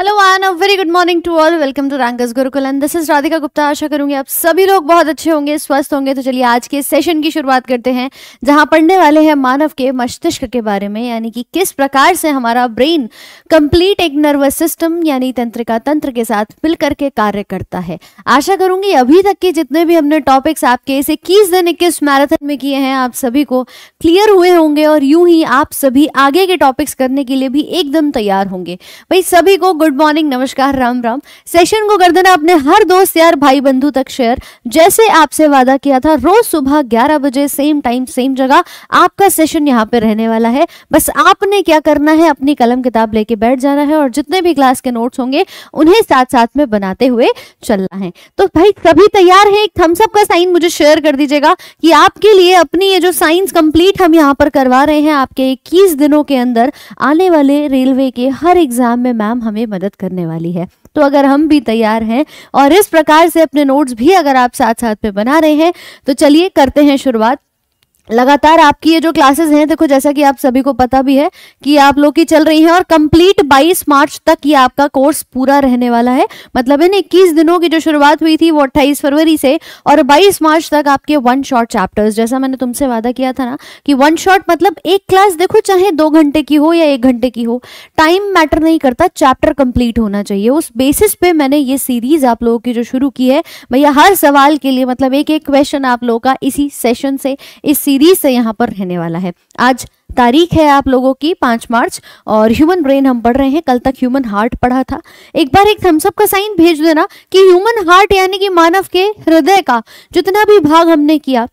Hello everyone a very good morning to all welcome to Gurukul and this is Radhika Gupta आशा करूंगी आप सभी लोग बहुत अच्छे होंगे स्वस्थ होंगे तो चलिए आज के सेशन की शुरुआत करते हैं जहां पढ़ने वाले हैं मानव के मस्तिष्क के बारे में यानी कि किस प्रकार से हमारा ब्रेन कंप्लीट एक नर्वस सिस्टम यानी तंत्रिका तंत्र के साथ मिल करके कार्य करता है आशा करूंगी अभी तक के जितने भी हमने टॉपिक्स आपके इस इक्कीस दिन इक्कीस मैराथन में किए हैं आप सभी को क्लियर हुए होंगे और यूं ही आप सभी आगे के टॉपिक्स करने के लिए भी एकदम तैयार होंगे भाई सभी को गुड मॉर्निंग मॉर्निंग नमस्कार राम राम सेशन को कर देना अपने हर दोस्त यार भाई बंधु तक शेयर जैसे आपसे वादा किया था रोज सुबह 11 बजे सेम टाइम सेम जगह आपका सेशन यहाँ पे रहने वाला है बस आपने क्या करना है अपनी कलम किताब लेके बैठ जाना है और जितने भी क्लास के नोट्स होंगे उन्हें साथ साथ में बनाते हुए चलना है तो भाई सभी तैयार है एक थम्सअप का साइन मुझे शेयर कर दीजिएगा कि आपके लिए अपनी ये जो साइंस कंप्लीट हम यहाँ पर करवा रहे हैं आपके इक्कीस दिनों के अंदर आने वाले रेलवे के हर एग्जाम में मैम हमें मदद कर करने वाली है तो अगर हम भी तैयार हैं और इस प्रकार से अपने नोट्स भी अगर आप साथ साथ में बना रहे हैं तो चलिए करते हैं शुरुआत लगातार आपकी ये जो क्लासेस हैं देखो जैसा कि आप सभी को पता भी है कि आप लोग की चल रही हैं और कंप्लीट 22 मार्च तक ये आपका कोर्स पूरा रहने वाला है मतलब इन इक्कीस दिनों की जो शुरुआत हुई थी वो 28 फरवरी से और 22 मार्च तक आपके वन शॉट चैप्टर्स जैसा मैंने तुमसे वादा किया था ना कि वन शॉट मतलब एक क्लास देखो चाहे दो घंटे की हो या एक घंटे की हो टाइम मैटर नहीं करता चैप्टर कंप्लीट होना चाहिए उस बेसिस पे मैंने ये सीरीज आप लोगों की जो शुरू की है भैया हर सवाल के लिए मतलब एक एक क्वेश्चन आप लोगों का इसी सेशन से इस सीरीज सीरीज से यहाँ पर रहने वाला है आज तारीख है आप लोगों की पांच मार्च और ह्यूमन ब्रेन हम पढ़ रहे हैं कल तक ह्यूमन हार्ट पढ़ा था एक बार एक थम्सअप का साइन भेज देना कि ह्यूमन हार्ट यानी कि मानव के हृदय का जितना भी भाग हमने किया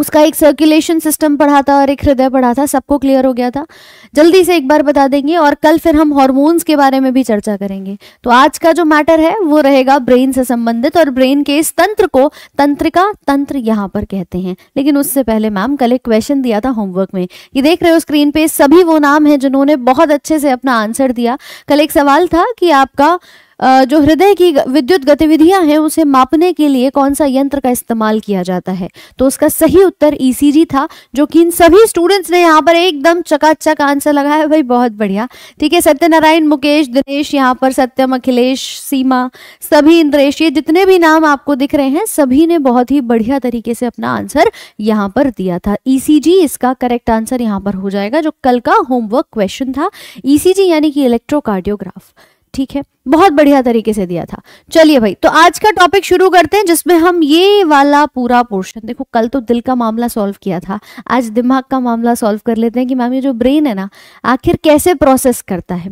उसका एक सर्कुलेशन सिस्टम पढ़ा था और एक हृदय पढ़ा था सबको क्लियर हो गया था जल्दी से एक बार बता देंगे और कल फिर हम हॉर्मोन्स के बारे में भी चर्चा करेंगे तो आज का जो मैटर है वो रहेगा ब्रेन से संबंधित और ब्रेन के इस तंत्र को तंत्रिका तंत्र यहाँ पर कहते हैं लेकिन उससे पहले मैम कल एक क्वेश्चन दिया था होमवर्क में ये देख रहे हो स्क्रीन पे सभी वो नाम है जिन्होंने बहुत अच्छे से अपना आंसर दिया कल एक सवाल था कि आपका जो हृदय की विद्युत गतिविधियां हैं उसे मापने के लिए कौन सा यंत्र का इस्तेमाल किया जाता है तो उसका सही उत्तर ईसीजी e था जो कि इन सभी स्टूडेंट्स ने यहाँ पर एकदम चकाचक आंसर लगाया भाई बहुत बढ़िया ठीक है सत्यनारायण मुकेश दिनेश यहाँ पर सत्यम अखिलेश सीमा सभी इंद्रेश ये जितने भी नाम आपको दिख रहे हैं सभी ने बहुत ही बढ़िया तरीके से अपना आंसर यहाँ पर दिया था ईसीजी e इसका करेक्ट आंसर यहाँ पर हो जाएगा जो कल का होमवर्क क्वेश्चन था ईसीजी e यानी कि इलेक्ट्रोकार्डियोग्राफ ठीक है बहुत बढ़िया तरीके से दिया था चलिए भाई तो आज का टॉपिक शुरू करते हैं जिसमें हम ये वाला पूरा पोर्शन देखो कल तो दिल का मामला सॉल्व किया था आज दिमाग का मामला सॉल्व कर लेते हैं कि मैम ये जो ब्रेन है ना आखिर कैसे प्रोसेस करता है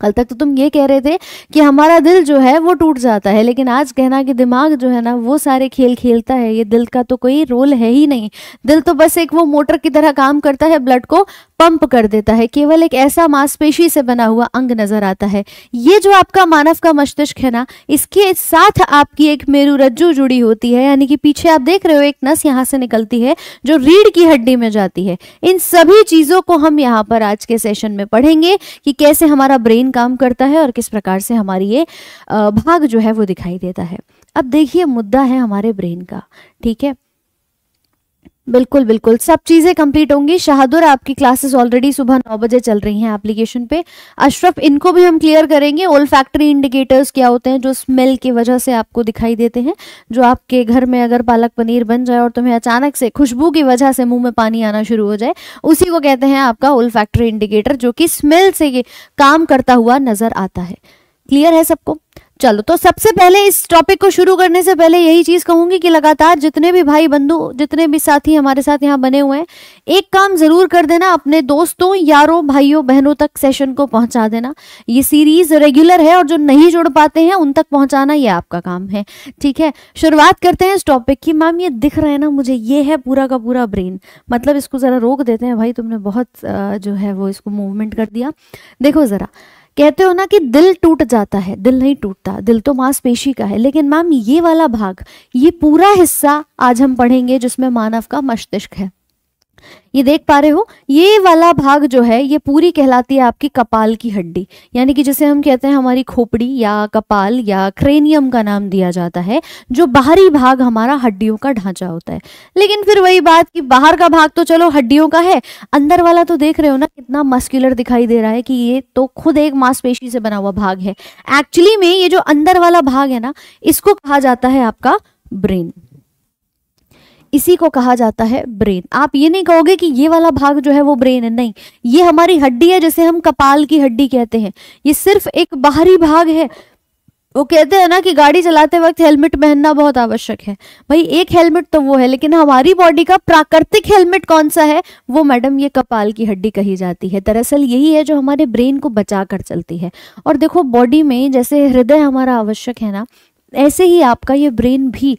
कल तक तो तुम ये कह रहे थे कि हमारा दिल जो है वो टूट जाता है लेकिन आज कहना कि दिमाग जो है ना वो सारे खेल खेलता है ये दिल का तो कोई रोल है ही नहीं दिल तो बस एक वो मोटर की तरह काम करता है ब्लड को पंप कर देता है केवल एक ऐसा मांसपेशी से बना हुआ अंग नजर आता है ये जो आपका मानव का मस्तिष्क है ना इसके साथ आपकी एक मेरु रज्जु जुड़ी होती है यानी कि पीछे आप देख रहे हो एक नस यहाँ से निकलती है जो रीढ़ की हड्डी में जाती है इन सभी चीजों को हम यहाँ पर आज के सेशन में पढ़ेंगे कि कैसे हमारा ब्रेन ब्रेन काम करता है और किस प्रकार से हमारी ये भाग जो है वो दिखाई देता है अब देखिए मुद्दा है हमारे ब्रेन का ठीक है बिल्कुल बिल्कुल सब चीज़ें कंप्लीट होंगी शाहदुर आपकी क्लासेस ऑलरेडी सुबह नौ बजे चल रही हैं एप्लीकेशन पे अशरफ इनको भी हम क्लियर करेंगे ओल फैक्ट्री इंडिकेटर्स क्या होते हैं जो स्मेल की वजह से आपको दिखाई देते हैं जो आपके घर में अगर पालक पनीर बन जाए और तुम्हें अचानक से खुशबू की वजह से मुंह में पानी आना शुरू हो जाए उसी को कहते हैं आपका ओल फैक्ट्री इंडिकेटर जो कि स्मेल से काम करता हुआ नज़र आता है क्लियर है सबको चलो तो सबसे पहले इस टॉपिक को शुरू करने से पहले यही चीज कहूंगी कि लगातार जितने भी भाई बंधु जितने भी साथी हमारे साथ यहाँ बने हुए हैं एक काम जरूर कर देना अपने दोस्तों यारों भाइयों बहनों तक सेशन को पहुंचा देना ये सीरीज रेगुलर है और जो नहीं जुड़ पाते हैं उन तक पहुंचाना ये आपका काम है ठीक है शुरुआत करते हैं इस टॉपिक की मैम ये दिख रहा है ना मुझे ये है पूरा का पूरा ब्रेन मतलब इसको जरा रोक देते हैं भाई तुमने बहुत जो है वो इसको मूवमेंट कर दिया देखो जरा कहते हो ना कि दिल टूट जाता है दिल नहीं टूटता दिल तो मांसपेशी का है लेकिन मैम ये वाला भाग ये पूरा हिस्सा आज हम पढ़ेंगे जिसमें मानव का मस्तिष्क है ये देख पा रहे हो ये वाला भाग जो है ये पूरी कहलाती है आपकी कपाल की हड्डी यानी कि जिसे हम कहते हैं हमारी खोपड़ी या कपाल या क्रेनियम का नाम दिया जाता है जो बाहरी भाग हमारा हड्डियों का ढांचा होता है लेकिन फिर वही बात कि बाहर का भाग तो चलो हड्डियों का है अंदर वाला तो देख रहे हो ना कितना मस्क्यूलर दिखाई दे रहा है कि ये तो खुद एक मांसपेशी से बना हुआ भाग है एक्चुअली में ये जो अंदर वाला भाग है ना इसको कहा जाता है आपका ब्रेन इसी को कहा जाता है ब्रेन आप ये नहीं कहोगे कि ये वाला भाग जो है वो ब्रेन है नहीं ये हमारी हड्डी है जैसे हम कपाल की हड्डी कहते हैं ये सिर्फ एक बाहरी भाग है वो कहते हैं ना कि गाड़ी चलाते वक्त हेलमेट पहनना बहुत आवश्यक है भाई एक हेलमेट तो वो है लेकिन हमारी बॉडी का प्राकृतिक हेलमेट कौन सा है वो मैडम ये कपाल की हड्डी कही जाती है दरअसल यही है जो हमारे ब्रेन को बचा कर चलती है और देखो बॉडी में जैसे हृदय हमारा आवश्यक है ना ऐसे ही आपका ये ब्रेन भी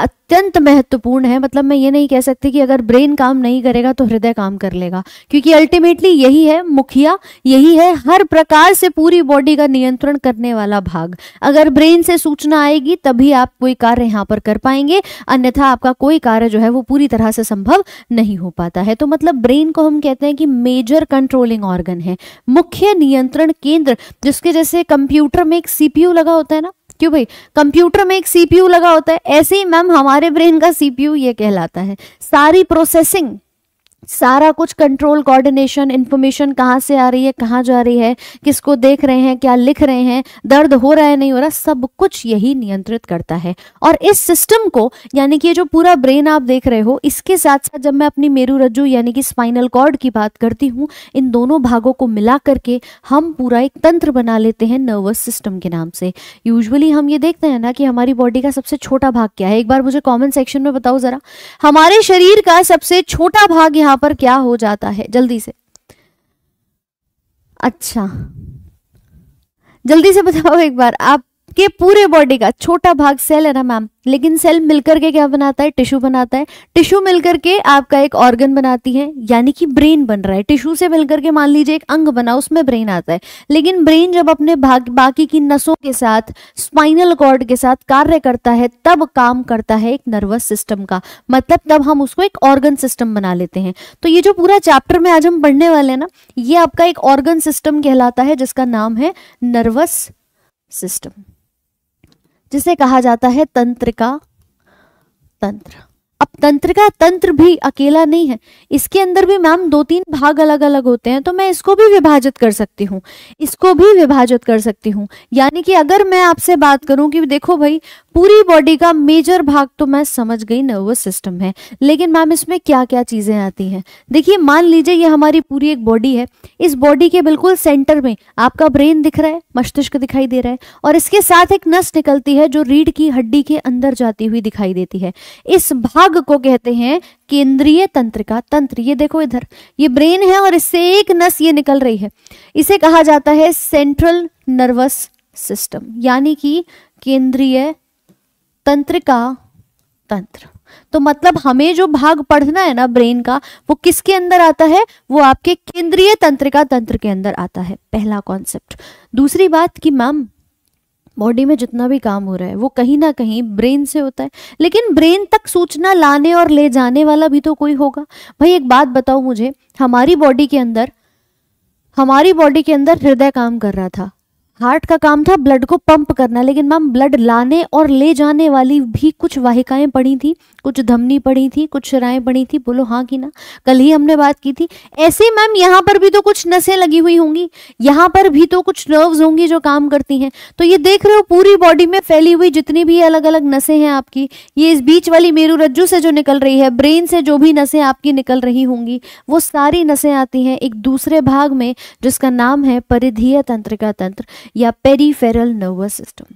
अत्यंत महत्वपूर्ण है मतलब मैं ये नहीं कह सकती कि अगर ब्रेन काम नहीं करेगा तो हृदय काम कर लेगा क्योंकि अल्टीमेटली यही है मुखिया यही है हर प्रकार से पूरी बॉडी का नियंत्रण करने वाला भाग अगर ब्रेन से सूचना आएगी तभी आप कोई कार्य यहाँ पर कर पाएंगे अन्यथा आपका कोई कार्य जो है वो पूरी तरह से संभव नहीं हो पाता है तो मतलब ब्रेन को हम कहते हैं कि मेजर कंट्रोलिंग ऑर्गन है मुख्य नियंत्रण केंद्र जिसके जैसे कंप्यूटर में एक सीपीयू लगा होता है ना क्यों भाई कंप्यूटर में एक सीपीयू लगा होता है ऐसे ही मैम हमारे ब्रेन का सीपीयू ये कहलाता है सारी प्रोसेसिंग सारा कुछ कंट्रोल कोऑर्डिनेशन इन्फॉर्मेशन कहाँ से आ रही है कहाँ जा रही है किसको देख रहे हैं क्या लिख रहे हैं दर्द हो रहा है नहीं हो रहा सब कुछ यही नियंत्रित करता है और इस सिस्टम को यानी कि ये जो पूरा ब्रेन आप देख रहे हो इसके साथ साथ जब मैं अपनी मेरू रज्जू यानी कि स्पाइनल कॉर्ड की बात करती हूँ इन दोनों भागों को मिला करके हम पूरा एक तंत्र बना लेते हैं नर्वस सिस्टम के नाम से यूजली हम ये देखते हैं ना कि हमारी बॉडी का सबसे छोटा भाग क्या है एक बार मुझे कॉमेंट सेक्शन में बताओ ज़रा हमारे शरीर का सबसे छोटा भाग यहाँ यहां पर क्या हो जाता है जल्दी से अच्छा जल्दी से बताओ एक बार आप के पूरे बॉडी का छोटा भाग सेल है ना मैम लेकिन सेल मिलकर के क्या बनाता है टिश्यू बनाता है टिश्यू मिलकर के आपका एक ऑर्गन बनाती है यानी कि ब्रेन बन रहा है टिश्यू से मिलकर के मान लीजिए एक अंग बना उसमें ब्रेन आता है लेकिन ब्रेन जब अपने भाग बाकी की नसों के साथ स्पाइनल कॉर्ड के साथ कार्य करता है तब काम करता है एक नर्वस सिस्टम का मतलब तब हम उसको एक ऑर्गन सिस्टम बना लेते हैं तो ये जो पूरा चैप्टर में आज हम पढ़ने वाले हैं ना ये आपका एक ऑर्गन सिस्टम कहलाता है जिसका नाम है नर्वस सिस्टम जिसे कहा जाता है तंत्र का तंत्र अब तंत्र का तंत्र भी अकेला नहीं है इसके अंदर भी मैम दो तीन भाग अलग अलग होते हैं तो मैं इसको भी विभाजित कर सकती हूँ इसको भी विभाजित कर सकती हूँ यानी कि अगर मैं आपसे बात करूं कि देखो भाई पूरी बॉडी का मेजर भाग तो मैं समझ गई नर्वस सिस्टम है लेकिन मैम इसमें क्या क्या चीज़ें आती हैं देखिए मान लीजिए ये हमारी पूरी एक बॉडी है इस बॉडी के बिल्कुल सेंटर में आपका ब्रेन दिख रहा है मस्तिष्क दिखाई दे रहा है और इसके साथ एक नस निकलती है जो रीढ़ की हड्डी के अंदर जाती हुई दिखाई देती है इस भाग को कहते हैं केंद्रीय का तंत्र ये देखो इधर ये ब्रेन है और इससे एक नस ये निकल रही है इसे कहा जाता है सेंट्रल नर्वस सिस्टम यानी कि केंद्रीय तंत्र का तंत्र तो मतलब हमें जो भाग पढ़ना है ना ब्रेन का वो किसके अंदर आता है वो आपके केंद्रीय तंत्र का तंत्र के अंदर आता है पहला कॉन्सेप्ट दूसरी बात कि मैम बॉडी में जितना भी काम हो रहा है वो कहीं ना कहीं ब्रेन से होता है लेकिन ब्रेन तक सूचना लाने और ले जाने वाला भी तो कोई होगा भाई एक बात बताओ मुझे हमारी बॉडी के अंदर हमारी बॉडी के अंदर हृदय काम कर रहा था हार्ट का काम था ब्लड को पंप करना लेकिन मैम ब्लड लाने और ले जाने वाली भी कुछ वाहिकाएं पड़ी थी कुछ धमनी पड़ी थी कुछ शराएं पड़ी थी बोलो हाँ कि ना कल ही हमने बात की थी ऐसे मैम यहाँ पर भी तो कुछ नसें लगी हुई होंगी यहाँ पर भी तो कुछ नर्व्स होंगी जो काम करती हैं तो ये देख रहे हो पूरी बॉडी में फैली हुई जितनी भी अलग अलग नसें हैं आपकी ये इस बीच वाली मेरू रज्जू से जो निकल रही है ब्रेन से जो भी नसें आपकी निकल रही होंगी वो सारी नसें आती हैं एक दूसरे भाग में जिसका नाम है परिधीय तंत्रिका तंत्र या पेरीफेरल नर्वस सिस्टम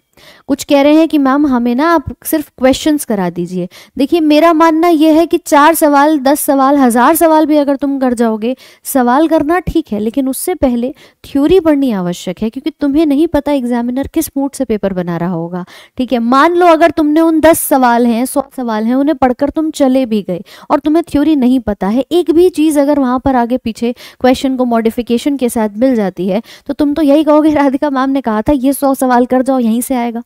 कुछ कह रहे हैं कि मैम हमें ना आप सिर्फ क्वेश्चंस करा दीजिए देखिए मेरा मानना यह है कि चार सवाल दस सवाल हजार सवाल भी अगर तुम कर जाओगे सवाल करना ठीक है लेकिन उससे पहले थ्योरी पढ़नी आवश्यक है क्योंकि तुम्हें नहीं पता एग्जामिनर किस मूड से पेपर बना रहा होगा ठीक है मान लो अगर तुमने उन दस सवाल हैं सौ सवाल हैं उन्हें पढ़कर तुम चले भी गए और तुम्हें थ्योरी नहीं पता है एक भी चीज़ अगर वहाँ पर आगे पीछे क्वेश्चन को मॉडिफिकेशन के साथ मिल जाती है तो तुम तो यही कहोगे राधिका मैम ने कहा था ये सौ सवाल कर जाओ यहीं से आए जाएगा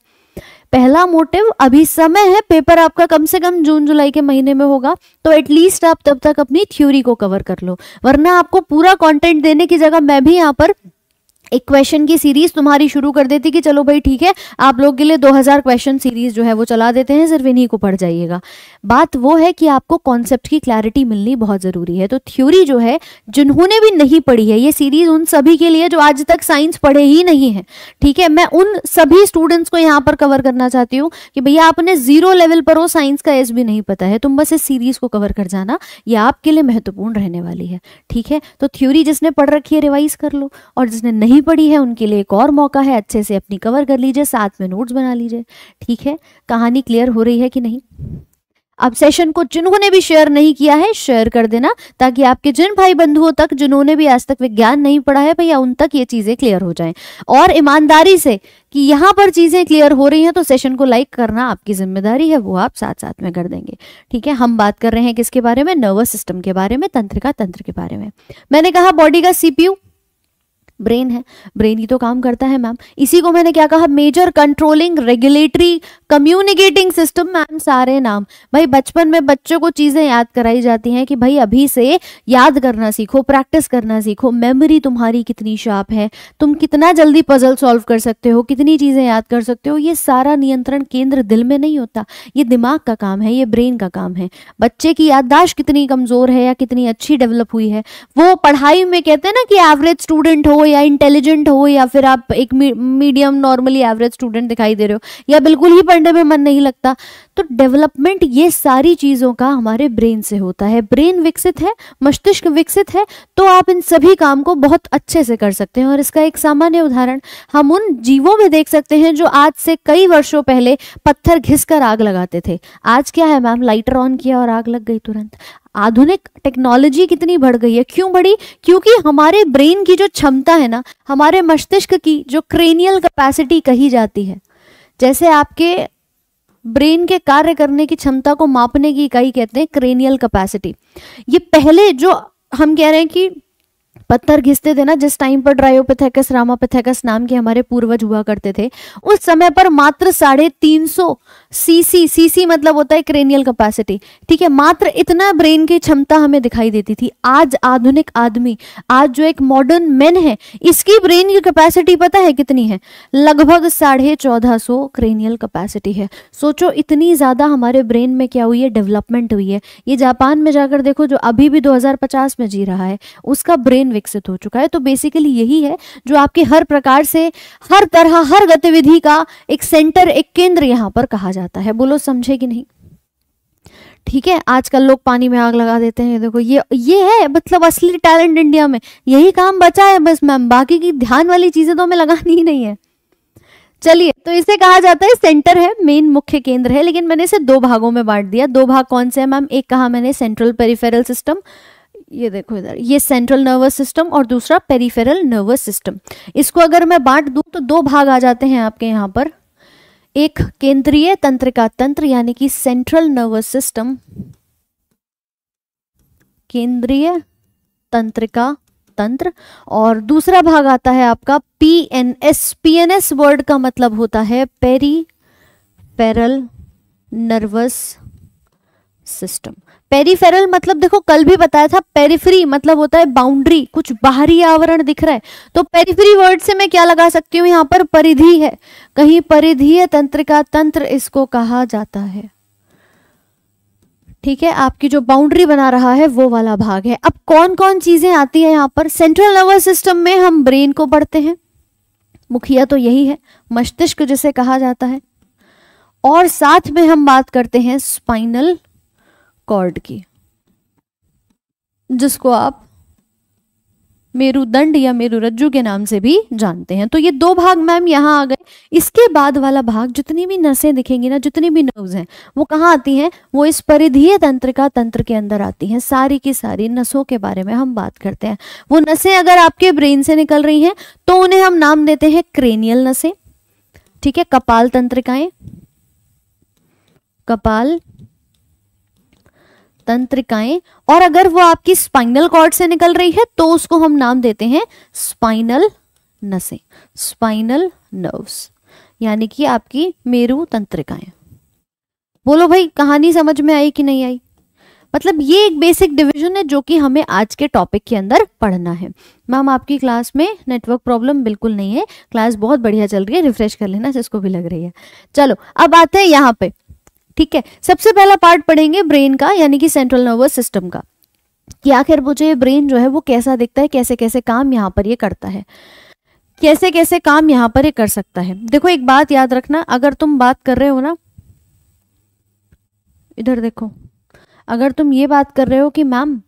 पहला मोटिव अभी समय है पेपर आपका कम से कम जून जुलाई के महीने में होगा तो एटलीस्ट आप तब तक अपनी थ्योरी को कवर कर लो वरना आपको पूरा कंटेंट देने की जगह मैं भी यहाँ पर एक क्वेश्चन की सीरीज तुम्हारी शुरू कर देती कि चलो भाई ठीक है आप लोग के लिए 2000 क्वेश्चन सीरीज जो है वो चला देते हैं सिर्फ इन्हीं को पढ़ जाइएगा बात वो है कि आपको कॉन्सेप्ट की क्लैरिटी मिलनी बहुत ज़रूरी है तो थ्योरी जो है जिन्होंने भी नहीं पढ़ी है ये सीरीज उन सभी के लिए जो आज तक साइंस पढ़े ही नहीं है ठीक है मैं उन सभी स्टूडेंट्स को यहाँ पर कवर करना चाहती हूँ कि भैया आपने जीरो लेवल पर हो साइंस का एज भी नहीं पता है तुम बस इस सीरीज को कवर कर जाना ये आपके लिए महत्वपूर्ण रहने वाली है ठीक है तो थ्योरी जिसने पढ़ रखी है रिवाइज कर लो और जिसने नहीं अभी पढ़ी है उनके लिए एक और मौका है अच्छे से अपनी कवर कर लीजिए साथ में नोट्स बना लीजिए ठीक है कहानी क्लियर हो रही है कि नहीं अब सेशन को जिन्होंने भी शेयर नहीं किया है शेयर कर देना ताकि आपके जिन भाई बंधुओं तक जिन्होंने भी आज तक विज्ञान नहीं पढ़ा है भैया उन तक ये चीजें क्लियर हो जाएं और ईमानदारी से कि यहाँ पर चीजें क्लियर हो रही हैं तो सेशन को लाइक करना आपकी जिम्मेदारी है वो आप साथ साथ में कर देंगे ठीक है हम बात कर रहे हैं किसके बारे में नर्वस सिस्टम के बारे में तंत्र तंत्र के बारे में मैंने कहा बॉडी का सीपीयू ब्रेन है ब्रेन ही तो काम करता है मैम इसी को मैंने क्या कहा major controlling regulatory communicating system ma'am सारे नाम भाई बचपन में बच्चों को चीज़ें याद कराई जाती हैं कि भाई अभी से याद करना सीखो प्रैक्टिस करना सीखो मेमोरी तुम्हारी कितनी शार्प है तुम कितना जल्दी पजल सॉल्व कर सकते हो कितनी चीज़ें याद कर सकते हो ये सारा नियंत्रण केंद्र दिल में नहीं होता ये दिमाग का काम है ये ब्रेन का काम है बच्चे की याददाश्त कितनी कमज़ोर है या कितनी अच्छी डेवलप हुई है वो पढ़ाई में कहते हैं ना कि एवरेज स्टूडेंट हो या इंटेलिजेंट हो या फिर आप एक मीडियम नॉर्मली एवरेज स्टूडेंट दिखाई दे रहे हो या बिल्कुल ही पढ़ने में मन नहीं लगता तो डेवलपमेंट ये सारी चीज़ों का हमारे ब्रेन से होता है ब्रेन विकसित है मस्तिष्क विकसित है तो आप इन सभी काम को बहुत अच्छे से कर सकते हैं और इसका एक सामान्य उदाहरण हम उन जीवों में देख सकते हैं जो आज से कई वर्षों पहले पत्थर घिस आग लगाते थे आज क्या है मैम लाइटर ऑन किया और आग लग गई तुरंत आधुनिक टेक्नोलॉजी कितनी बढ़ गई है क्यों बढ़ी क्योंकि हमारे ब्रेन की जो क्षमता है ना हमारे मस्तिष्क की जो क्रेनियल कैपेसिटी कही जाती है जैसे आपके ब्रेन के कार्य करने की क्षमता को मापने की इकाई कहते हैं क्रेनियल कैपेसिटी ये पहले जो हम कह रहे हैं कि पत्थर घिसते थे ना जिस टाइम पर ड्रायोपेथेकस रामापेथेकस नाम के हमारे पूर्वज हुआ करते थे उस समय पर मात्र साढ़े तीन सीसी सीसी मतलब होता है क्रेनियल कैपेसिटी ठीक है मात्र इतना ब्रेन की क्षमता हमें दिखाई देती थी आज आधुनिक आदमी आज जो एक मॉडर्न मैन है इसकी ब्रेन की कैपेसिटी पता है कितनी है लगभग साढ़े चौदह सौ क्रेनियल कैपेसिटी है सोचो इतनी ज़्यादा हमारे ब्रेन में क्या हुई है डेवलपमेंट हुई है ये जापान में जाकर देखो जो अभी भी दो में जी रहा है उसका ब्रेन विकसित हो चुका है तो बेसिकली यही है जो आपके हर प्रकार से हर तरह हर गतिविधि का एक सेंटर एक केंद्र यहाँ पर कहा जाता है बोलो समझे कि नहीं ठीक है आजकल लोग पानी में आग लगा देते हैं देखो ये ये है मतलब असली टैलेंट इंडिया में यही काम बचा है बस मैम बाकी की ध्यान वाली चीजें तो हमें लगानी ही नहीं है चलिए तो इसे कहा जाता है सेंटर है मेन मुख्य केंद्र है लेकिन मैंने इसे दो भागों में बांट दिया दो भाग कौन से है मैम एक कहा मैंने सेंट्रल पेरिफेरल सिस्टम ये देखो इधर ये सेंट्रल नर्वस सिस्टम और दूसरा पेरीफेरल नर्वस सिस्टम इसको अगर मैं बांट दूं तो दो भाग आ जाते हैं आपके यहाँ पर एक केंद्रीय तंत्र का तंत्र यानी कि सेंट्रल नर्वस सिस्टम केंद्रीय तंत्र का तंत्र और दूसरा भाग आता है आपका P N S P N S word का मतलब होता है पेरी पेरल नर्वस सिस्टम पेरीफेरल मतलब देखो कल भी बताया था पेरीफ्री मतलब होता है बाउंड्री कुछ बाहरी आवरण दिख रहा है तो पेरीफ्री वर्ड से मैं क्या लगा सकती हूँ यहाँ पर परिधि है कहीं परिधीय तंत्र का तंत्र इसको कहा जाता है ठीक है आपकी जो बाउंड्री बना रहा है वो वाला भाग है अब कौन कौन चीजें आती है यहाँ पर सेंट्रल नर्वस सिस्टम में हम ब्रेन को पढ़ते हैं मुखिया तो यही है मस्तिष्क जिसे कहा जाता है और साथ में हम बात करते हैं स्पाइनल कॉर्ड की जिसको आप मेरुदंड या मेरुरज्जु के नाम से भी जानते हैं तो ये दो भाग मैम यहाँ आ गए इसके बाद वाला भाग जितनी भी नसें दिखेंगी ना जितनी भी नर्व्स हैं वो कहाँ आती हैं वो इस परिधीय तंत्र का तंत्र के अंदर आती हैं सारी की सारी नसों के बारे में हम बात करते हैं वो नसें अगर आपके ब्रेन से निकल रही हैं तो उन्हें हम नाम देते हैं क्रेनियल नसें ठीक है कपाल तंत्रिकाएं कपाल तंत्रिकाएं और अगर वो आपकी स्पाइनल कॉर्ड से निकल रही है तो उसको हम नाम देते हैं स्पाइनल नसें स्पाइनल नर्व्स यानी कि आपकी मेरु तंत्रिकाएं बोलो भाई कहानी समझ में आई कि नहीं आई मतलब ये एक बेसिक डिवीजन है जो कि हमें आज के टॉपिक के अंदर पढ़ना है मैम आपकी क्लास में नेटवर्क प्रॉब्लम बिल्कुल नहीं है क्लास बहुत बढ़िया चल रही है रिफ्रेश कर लेना जिसको भी लग रही है चलो अब आते हैं यहाँ पे ठीक है सबसे पहला पार्ट पढ़ेंगे ब्रेन का यानी कि सेंट्रल नर्वस सिस्टम का कि आखिर मुझे ब्रेन जो है वो कैसा दिखता है कैसे कैसे काम यहाँ पर ये करता है कैसे कैसे काम यहाँ पर ये कर सकता है देखो एक बात याद रखना अगर तुम बात कर रहे हो ना इधर देखो अगर तुम ये बात कर रहे हो कि मैम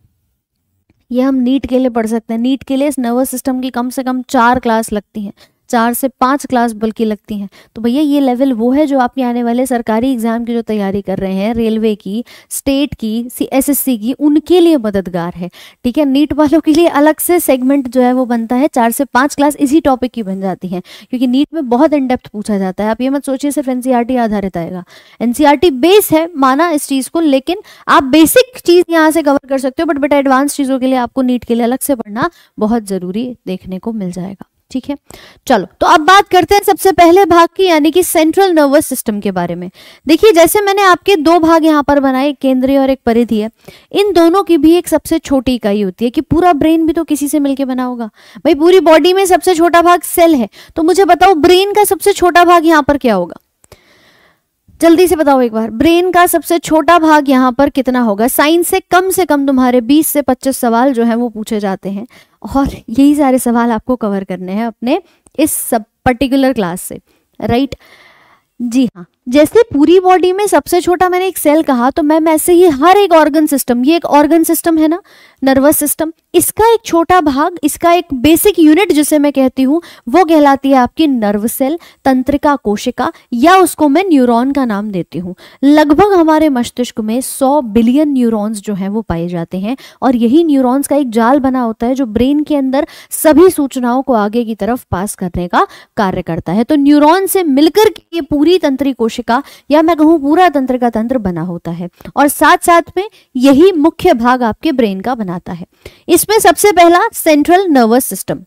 ये हम नीट के लिए पढ़ सकते हैं नीट के लिए इस नर्वस सिस्टम की कम से कम चार क्लास लगती हैं चार से पांच क्लास बल्कि लगती हैं तो भैया ये लेवल वो है जो आपके आने वाले सरकारी एग्ज़ाम की जो तैयारी कर रहे हैं रेलवे की स्टेट की सी सी की उनके लिए मददगार है ठीक है नीट वालों के लिए अलग से सेगमेंट जो है वो बनता है चार से पांच क्लास इसी टॉपिक की बन जाती है क्योंकि नीट में बहुत इनडेप्थ पूछा जाता है आप ये मत सोचिए सिर्फ एनसीआरटी e आधारित आएगा एनसीआरटी बेस e है माना इस चीज़ को लेकिन आप बेसिक चीज़ यहाँ से कवर कर सकते हो बट बेटा एडवांस चीज़ों के लिए आपको नीट के लिए अलग से पढ़ना बहुत ज़रूरी देखने को मिल जाएगा ठीक है चलो तो अब बात करते हैं सबसे पहले भाग की यानी कि सेंट्रल नर्वस सिस्टम के बारे में देखिए जैसे मैंने आपके दो भाग यहाँ पर बनाए केंद्रीय और एक परिधि है इन दोनों की भी एक सबसे छोटी इकाई होती है कि पूरा ब्रेन भी तो किसी से मिलकर बना होगा भाई पूरी बॉडी में सबसे छोटा भाग सेल है तो मुझे बताओ ब्रेन का सबसे छोटा भाग यहाँ पर क्या होगा जल्दी से बताओ एक बार ब्रेन का सबसे छोटा भाग यहाँ पर कितना होगा साइंस से कम से कम तुम्हारे 20 से 25 सवाल जो है वो पूछे जाते हैं और यही सारे सवाल आपको कवर करने हैं अपने इस सब पर्टिकुलर क्लास से राइट जी हाँ जैसे पूरी बॉडी में सबसे छोटा मैंने एक सेल कहा तो मैम ऐसे ही हर एक ऑर्गन सिस्टम ये एक ऑर्गन सिस्टम है ना नर्वस सिस्टम इसका एक छोटा भाग इसका एक बेसिक यूनिट जिसे मैं कहती हूँ वो कहलाती है आपकी नर्व सेल तंत्रिका कोशिका या उसको मैं न्यूरॉन का नाम देती हूँ लगभग हमारे मस्तिष्क में 100 बिलियन न्यूरॉन्स जो हैं वो पाए जाते हैं और यही न्यूरॉन्स का एक जाल बना होता है जो ब्रेन के अंदर सभी सूचनाओं को आगे की तरफ पास करने का कार्य करता है तो न्यूरोन से मिलकर ये पूरी तंत्री कोशिका या मैं कहूँ पूरा तंत्र का तंत्र बना होता है और साथ साथ में यही मुख्य भाग आपके ब्रेन का बनाता है इसमें सबसे पहला central nervous system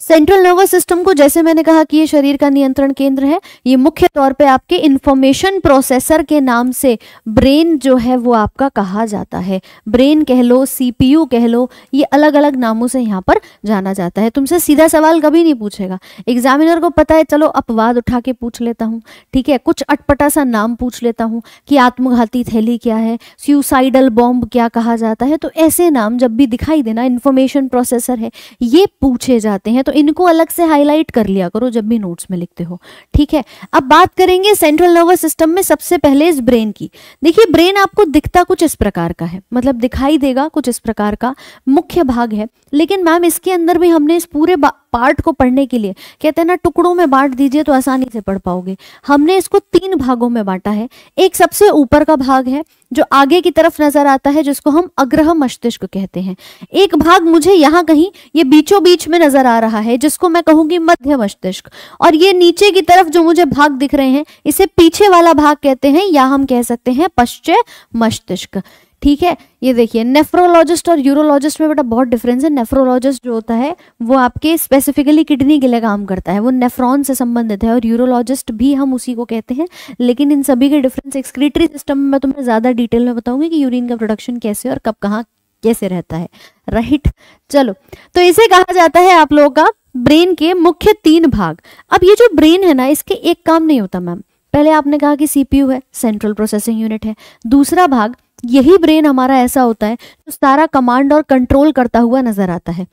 central nervous system को जैसे मैंने कहा कि ये शरीर का नियंत्रण केंद्र है ये मुख्य तौर पे आपके इंफॉर्मेशन प्रोसेसर के नाम से ब्रेन जो है वो आपका कहा जाता है ब्रेन कह लो सीपीयू कह लो ये अलग अलग नामों से यहाँ पर जाना जाता है तुमसे सीधा सवाल कभी नहीं पूछेगा एग्जामिनर को पता है चलो अपवाद उठा के पूछ लेता हूँ ठीक है कुछ अटपटा सा नाम पूछ लेता हूँ कि आत्मघाती थैली क्या है सुसाइडल बॉम्ब क्या कहा जाता है तो ऐसे नाम जब भी दिखाई देना इन्फॉर्मेशन प्रोसेसर है ये पूछे जाते हैं तो इनको अलग से हाईलाइट कर लिया करो जब भी नोट्स में लिखते हो ठीक है अब बात करेंगे सेंट्रल नर्वस सिस्टम में सबसे पहले इस ब्रेन की देखिए ब्रेन आपको दिखता कुछ इस प्रकार का है मतलब दिखाई देगा कुछ इस प्रकार का मुख्य भाग है लेकिन मैम इसके अंदर भी हमने इस पूरे पार्ट को पढ़ने के लिए कहते हैं ना टुकड़ों में बांट दीजिए तो आसानी से पढ़ पाओगे हमने इसको तीन भागों में बांटा है एक सबसे ऊपर का भाग है जो आगे की तरफ नजर आता है जिसको हम अग्रह मस्तिष्क कहते हैं एक भाग मुझे यहाँ कहीं ये बीचों बीच में नजर आ रहा है जिसको मैं कहूंगी मध्य मस्तिष्क और ये नीचे की तरफ जो मुझे भाग दिख रहे हैं इसे पीछे वाला भाग कहते हैं या हम कह सकते हैं पश्चिम मस्तिष्क ठीक है ये देखिए नेफ्रोलॉजिस्ट और यूरोलॉजिस्ट में बेटा बहुत डिफरेंस है नेफ्रोलॉजिस्ट जो होता है वो आपके स्पेसिफिकली किडनी के लिए काम करता है वो नेफ्रॉन से संबंधित है और यूरोलॉजिस्ट भी हम उसी को कहते हैं लेकिन इन सभी के डिफरेंस एक्सक्रीटरी सिस्टम में तुम्हें ज़्यादा डिटेल में बताऊंगी कि यूरिन का प्रोडक्शन कैसे और कब कहाँ कैसे रहता है राइट चलो तो इसे कहा जाता है आप लोगों का ब्रेन के मुख्य तीन भाग अब ये जो ब्रेन है ना इसके एक काम नहीं होता मैम पहले आपने कहा कि सीपीयू है सेंट्रल प्रोसेसिंग यूनिट है दूसरा भाग यही ब्रेन हमारा ऐसा होता है जो सारा कमांड और कंट्रोल करता हुआ नजर आता है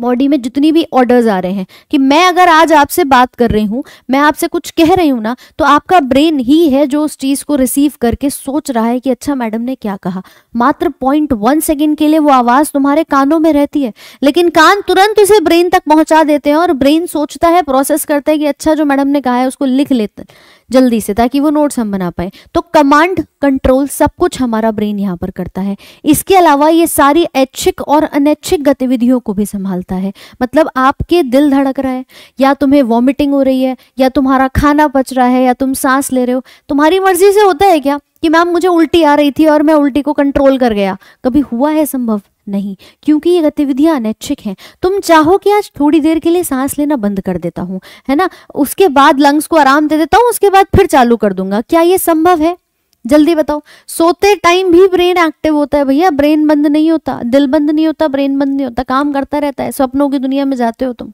बॉडी में जितनी भी ऑर्डर्स आ रहे हैं कि मैं अगर आज आपसे बात कर रही हूँ मैं आपसे कुछ कह रही हूँ ना तो आपका ब्रेन ही है जो उस चीज़ को रिसीव करके सोच रहा है कि अच्छा मैडम ने क्या कहा मात्र पॉइंट वन सेकेंड के लिए वो आवाज़ तुम्हारे कानों में रहती है लेकिन कान तुरंत उसे ब्रेन तक पहुंचा देते हैं और ब्रेन सोचता है प्रोसेस करता है कि अच्छा जो मैडम ने कहा है उसको लिख लेते जल्दी से ताकि वो नोट्स हम बना पाए तो कमांड कंट्रोल सब कुछ हमारा ब्रेन यहाँ पर करता है इसके अलावा ये सारी ऐच्छिक और अनैच्छिक गतिविधियों को भी संभालता मिलता है मतलब आपके दिल धड़क रहा है या तुम्हें वॉमिटिंग हो रही है या तुम्हारा खाना पच रहा है या तुम सांस ले रहे हो तुम्हारी मर्जी से होता है क्या कि मैम मुझे उल्टी आ रही थी और मैं उल्टी को कंट्रोल कर गया कभी हुआ है संभव नहीं क्योंकि ये गतिविधियां अनैच्छिक हैं तुम चाहो कि आज थोड़ी देर के लिए सांस लेना बंद कर देता हूं है ना उसके बाद लंग्स को आराम दे देता हूँ उसके बाद फिर चालू कर दूंगा क्या ये संभव है जल्दी बताओ सोते टाइम भी ब्रेन एक्टिव होता है भैया ब्रेन बंद नहीं होता दिल बंद नहीं होता ब्रेन बंद नहीं होता काम करता रहता है सपनों की दुनिया में जाते हो तुम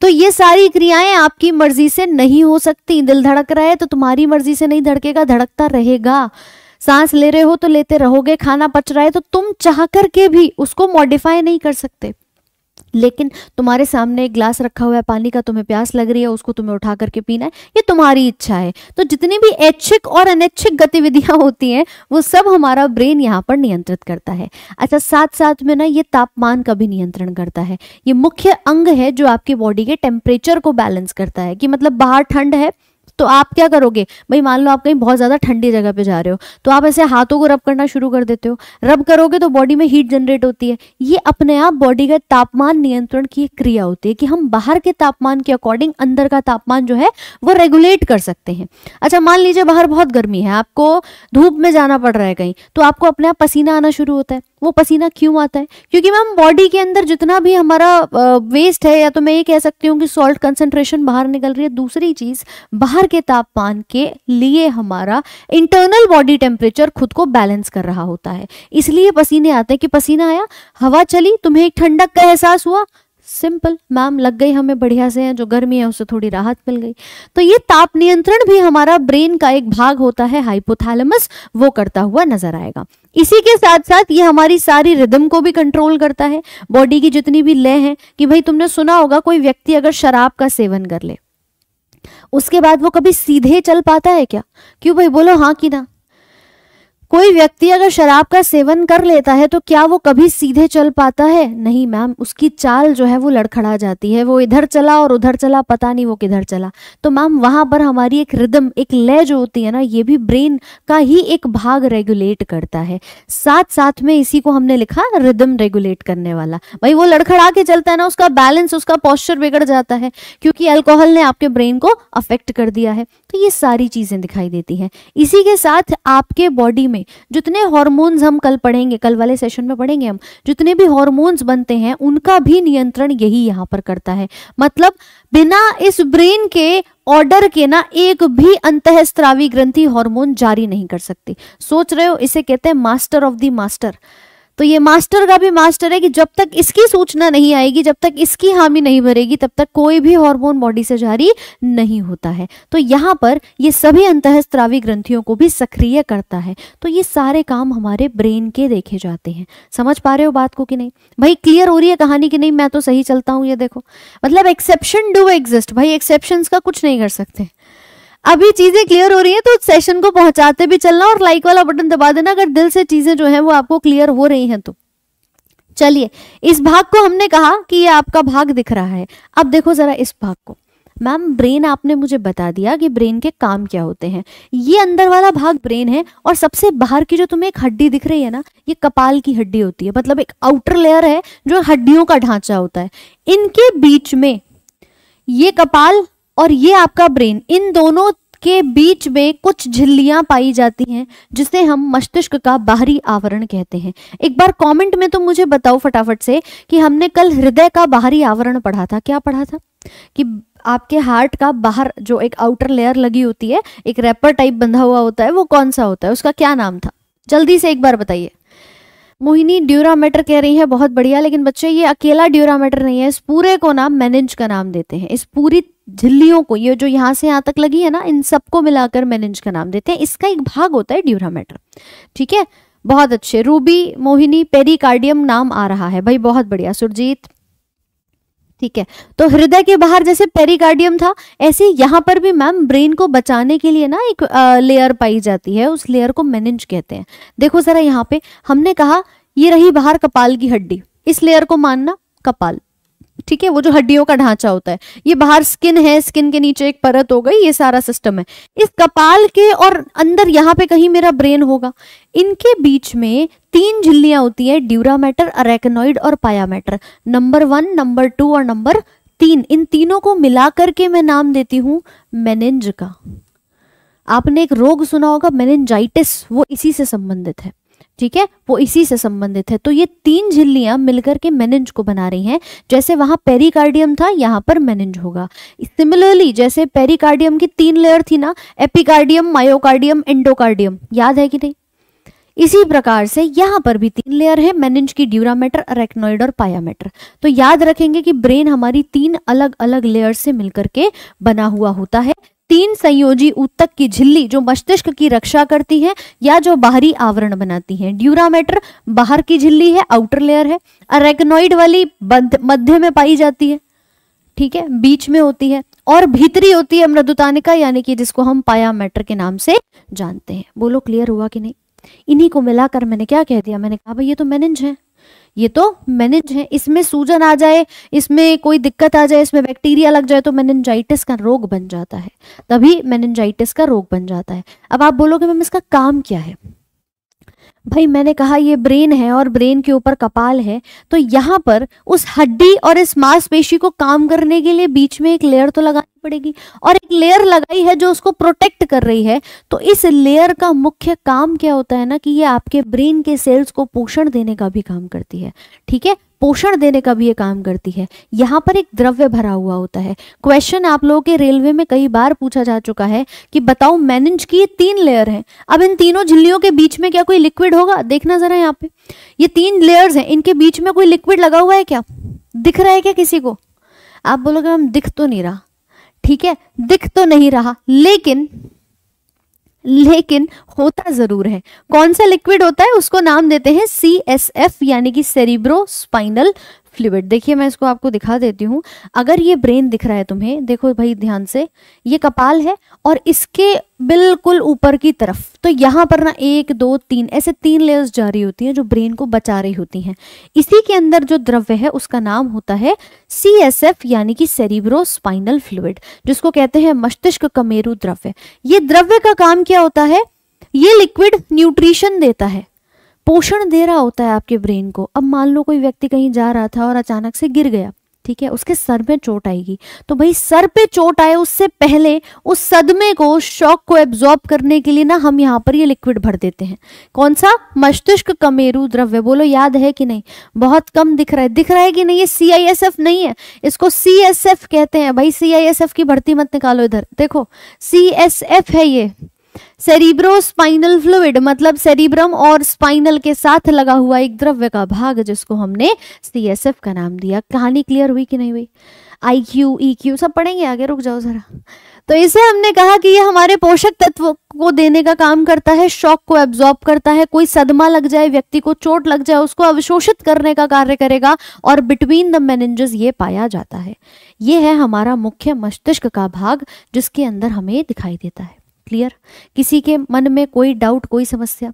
तो ये सारी क्रियाएं आपकी मर्जी से नहीं हो सकती दिल धड़क रहा है तो तुम्हारी मर्जी से नहीं धड़केगा धड़कता रहेगा सांस ले रहे हो तो लेते रहोगे खाना पच रहा है तो तुम चाह करके भी उसको मॉडिफाई नहीं कर सकते लेकिन तुम्हारे सामने एक ग्लास रखा हुआ है पानी का तुम्हें प्यास लग रही है उसको तुम्हें उठा करके पीना है ये तुम्हारी इच्छा है तो जितनी भी ऐच्छिक और अनैच्छिक गतिविधियां होती हैं वो सब हमारा ब्रेन यहाँ पर नियंत्रित करता है अच्छा साथ साथ में ना ये तापमान का भी नियंत्रण करता है ये मुख्य अंग है जो आपकी बॉडी के टेम्परेचर को बैलेंस करता है कि मतलब बाहर ठंड है तो आप क्या करोगे भाई मान लो आप कहीं बहुत ज़्यादा ठंडी जगह पे जा रहे हो तो आप ऐसे हाथों को रब करना शुरू कर देते हो रब करोगे तो बॉडी में हीट जनरेट होती है ये अपने आप बॉडी का तापमान नियंत्रण की क्रिया होती है कि हम बाहर के तापमान के अकॉर्डिंग अंदर का तापमान जो है वो रेगुलेट कर सकते हैं अच्छा मान लीजिए बाहर बहुत गर्मी है आपको धूप में जाना पड़ रहा है कहीं तो आपको अपने आप पसीना आना शुरू होता है वो पसीना क्यों आता है क्योंकि मैम बॉडी के अंदर जितना भी हमारा वेस्ट है या तो मैं ये कह सकती हूँ कि सॉल्ट कंसेंट्रेशन बाहर निकल रही है दूसरी चीज़ बाहर के तापमान के लिए हमारा इंटरनल बॉडी टेम्परेचर खुद को बैलेंस कर रहा होता है इसलिए पसीने आते हैं कि पसीना आया हवा चली तुम्हें एक ठंडक का एहसास हुआ सिंपल मैम लग गई हमें बढ़िया से जो गर्मी है उससे थोड़ी राहत मिल गई तो ये ताप नियंत्रण भी हमारा ब्रेन का एक भाग होता है हाइपोथैलेमस वो करता हुआ नजर आएगा इसी के साथ साथ ये हमारी सारी रिदम को भी कंट्रोल करता है बॉडी की जितनी भी लय है कि भाई तुमने सुना होगा कोई व्यक्ति अगर शराब का सेवन कर ले उसके बाद वो कभी सीधे चल पाता है क्या क्यों भाई बोलो हाँ कि ना कोई व्यक्ति अगर शराब का सेवन कर लेता है तो क्या वो कभी सीधे चल पाता है नहीं मैम उसकी चाल जो है वो लड़खड़ा जाती है वो इधर चला और उधर चला पता नहीं वो किधर चला तो मैम वहां पर हमारी एक रिदम एक लय जो होती है ना ये भी ब्रेन का ही एक भाग रेगुलेट करता है साथ साथ में इसी को हमने लिखा रिदम रेगुलेट करने वाला भाई वो लड़खड़ा के चलता है ना उसका बैलेंस उसका पॉस्चर बिगड़ जाता है क्योंकि अल्कोहल ने आपके ब्रेन को अफेक्ट कर दिया है तो ये सारी चीज़ें दिखाई देती है इसी के साथ आपके बॉडी में में जितने हॉर्मोन्स हम कल पढ़ेंगे कल वाले सेशन में पढ़ेंगे हम जितने भी हॉर्मोन्स बनते हैं उनका भी नियंत्रण यही यहाँ पर करता है मतलब बिना इस ब्रेन के ऑर्डर के ना एक भी अंतःस्त्रावी ग्रंथि हार्मोन जारी नहीं कर सकती सोच रहे हो इसे कहते हैं मास्टर ऑफ द मास्टर तो ये मास्टर का भी मास्टर है कि जब तक इसकी सूचना नहीं आएगी जब तक इसकी हामी नहीं भरेगी तब तक कोई भी हार्मोन बॉडी से जारी नहीं होता है तो यहाँ पर ये सभी अंतःस्त्रावी ग्रंथियों को भी सक्रिय करता है तो ये सारे काम हमारे ब्रेन के देखे जाते हैं समझ पा रहे हो बात को कि नहीं भाई क्लियर हो रही है कहानी कि नहीं मैं तो सही चलता हूँ ये देखो मतलब एक्सेप्शन डू एग्जिस्ट भाई एक्सेप्शन का कुछ नहीं कर सकते अभी चीजें क्लियर हो रही है तो सेशन को पहुंचाते भी चलना और लाइक वाला बटन दबा देना अगर दिल से चीजें जो है वो आपको क्लियर हो रही है तो चलिए इस भाग को हमने कहा कि ये आपका भाग दिख रहा है अब देखो जरा इस भाग को मैम ब्रेन आपने मुझे बता दिया कि ब्रेन के काम क्या होते हैं ये अंदर वाला भाग ब्रेन है और सबसे बाहर की जो तुम्हें एक हड्डी दिख रही है ना ये कपाल की हड्डी होती है मतलब एक आउटर लेयर है जो हड्डियों का ढांचा होता है इनके बीच में ये कपाल और ये आपका ब्रेन इन दोनों के बीच में कुछ झिल्लियां पाई जाती हैं जिसे हम मस्तिष्क का बाहरी आवरण कहते हैं एक बार कमेंट में तो मुझे बताओ फटाफट से कि हमने कल हृदय का बाहरी आवरण पढ़ा था क्या पढ़ा था कि आपके हार्ट का बाहर जो एक आउटर लेयर लगी होती है एक रैपर टाइप बंधा हुआ होता है वो कौन सा होता है उसका क्या नाम था जल्दी से एक बार बताइए मोहिनी ड्यूरामेटर कह रही है बहुत बढ़िया लेकिन बच्चे ये अकेला ड्यूरामेटर नहीं है इस पूरे को ना मैनेज का नाम देते हैं इस पूरी झिल्लियों को ये जो यहाँ से यहाँ तक लगी है ना इन सबको मिलाकर मैनेज का नाम देते हैं इसका एक भाग होता है ड्यूरामेटर ठीक है बहुत अच्छे रूबी मोहिनी पेरिकार्डियम नाम आ रहा है भाई बहुत बढ़िया सुरजीत ठीक है तो हृदय के बाहर जैसे पेरिकार्डियम था ऐसे यहाँ पर भी मैम ब्रेन को बचाने के लिए ना एक आ, लेयर पाई जाती है उस लेयर को मैनेज कहते हैं देखो जरा यहाँ पे हमने कहा ये रही बाहर कपाल की हड्डी इस लेयर को मानना कपाल ठीक है वो जो हड्डियों का ढांचा होता है ये बाहर स्किन है स्किन के नीचे एक परत हो गई ये सारा सिस्टम है इस कपाल के और अंदर यहाँ पे कहीं मेरा ब्रेन होगा इनके बीच में तीन झिल्लियां होती है ड्यूरा मैटर अरेकनॉइड और pia mater number one number two और नंबर तीन इन तीनों को मिला करके मैं नाम देती हूँ मेनेंज का आपने एक रोग सुना होगा मेनेंजाइटिस वो इसी से संबंधित है ठीक है वो इसी से संबंधित है तो ये तीन झिल्लियां मिलकर के मेनिंज को बना रही हैं जैसे वहां पेरिकार्डियम था यहाँ पर मेनिंज होगा सिमिलरली जैसे पेरिकार्डियम की तीन लेयर थी ना एपिकार्डियम मायोकार्डियम एंडोकार्डियम याद है कि नहीं इसी प्रकार से यहाँ पर भी तीन लेयर है मेनिंज की ड्यूरामेटर अरेक्नोइड और पायामेटर तो याद रखेंगे कि ब्रेन हमारी तीन अलग अलग लेयर से मिलकर के बना हुआ होता है तीन संयोजी ऊतक की झिल्ली जो मस्तिष्क की रक्षा करती है या जो बाहरी आवरण बनाती है ड्यूरा मैटर बाहर की झिल्ली है आउटर लेयर है अरेक्नोइड वाली मध्य में पाई जाती है ठीक है बीच में होती है और भीतरी होती है मृदुतानिका यानी कि जिसको हम पाया मैटर के नाम से जानते हैं बोलो क्लियर हुआ कि नहीं इन्हीं को मिलाकर मैंने क्या कह दिया मैंने कहा भाई ये तो मैनेज है ये तो मैनेज है इसमें सूजन आ जाए इसमें कोई दिक्कत आ जाए इसमें बैक्टीरिया लग जाए तो मैनेजाइटिस का रोग बन जाता है तभी मैनेजाइटिस का रोग बन जाता है अब आप बोलोगे मैम इसका काम क्या है भाई मैंने कहा ये ब्रेन है और ब्रेन के ऊपर कपाल है तो यहाँ पर उस हड्डी और इस मांसपेशी को काम करने के लिए बीच में एक लेयर तो लगानी पड़ेगी और एक लेयर लगाई है जो उसको प्रोटेक्ट कर रही है तो इस लेयर का मुख्य काम क्या होता है ना कि ये आपके ब्रेन के सेल्स को पोषण देने का भी काम करती है ठीक है पोषण देने का भी ये काम करती है यहाँ पर एक द्रव्य भरा हुआ होता है क्वेश्चन आप लोगों के रेलवे में कई बार पूछा जा चुका है कि बताओ मैनेज की ये तीन लेयर हैं अब इन तीनों झिल्लियों के बीच में क्या कोई लिक्विड होगा देखना जरा यहाँ पे ये तीन लेयर्स हैं इनके बीच में कोई लिक्विड लगा हुआ है क्या दिख रहा है क्या किसी को आप बोलोगे मैम दिख तो नहीं रहा ठीक है दिख तो नहीं रहा लेकिन लेकिन होता जरूर है कौन सा लिक्विड होता है उसको नाम देते हैं सी एस एफ यानी कि सेरिब्रो स्पाइनल फ्लूड देखिए मैं इसको आपको दिखा देती हूँ अगर ये ब्रेन दिख रहा है तुम्हें देखो भाई ध्यान से ये कपाल है और इसके बिल्कुल ऊपर की तरफ तो यहाँ पर ना एक दो तीन ऐसे तीन लेयर्स जा रही होती हैं जो ब्रेन को बचा रही होती हैं इसी के अंदर जो द्रव्य है उसका नाम होता है सी एस एफ यानी कि सेरिब्रो स्पाइनल फ्लूड जिसको कहते हैं मस्तिष्क कमेरू द्रव्य ये द्रव्य का काम क्या होता है ये लिक्विड न्यूट्रिशन देता है पोषण दे रहा होता है आपके ब्रेन को अब मान लो कोई व्यक्ति कहीं जा रहा था और अचानक से गिर गया ठीक है उसके सर में चोट आएगी तो भाई सर पे चोट आए उससे पहले उस सदमे को शॉक को एब्जॉर्ब करने के लिए ना हम यहाँ पर ये लिक्विड भर देते हैं कौन सा मस्तिष्क कमेरु द्रव्य बोलो याद है कि नहीं बहुत कम दिख रहा है दिख रहा है कि नहीं ये सी नहीं है इसको सी कहते हैं भाई सी की भर्ती मत निकालो इधर देखो सी है ये सेरिब्रोस्पाइनल फ्लूड मतलब सेरिब्रम और स्पाइनल के साथ लगा हुआ एक द्रव्य का भाग जिसको हमने सीएसएफ का नाम दिया कहानी क्लियर हुई कि नहीं हुई आई क्यू ई क्यू सब पढ़ेंगे आगे रुक जाओ जरा तो इसे हमने कहा कि ये हमारे पोषक तत्व को देने का काम करता है शॉक को एब्जॉर्ब करता है कोई सदमा लग जाए व्यक्ति को चोट लग जाए उसको अवशोषित करने का कार्य करेगा और बिटवीन द मैनेजेस ये पाया जाता है ये है हमारा मुख्य मस्तिष्क का भाग जिसके अंदर हमें दिखाई देता है क्लियर किसी के मन में कोई डाउट कोई समस्या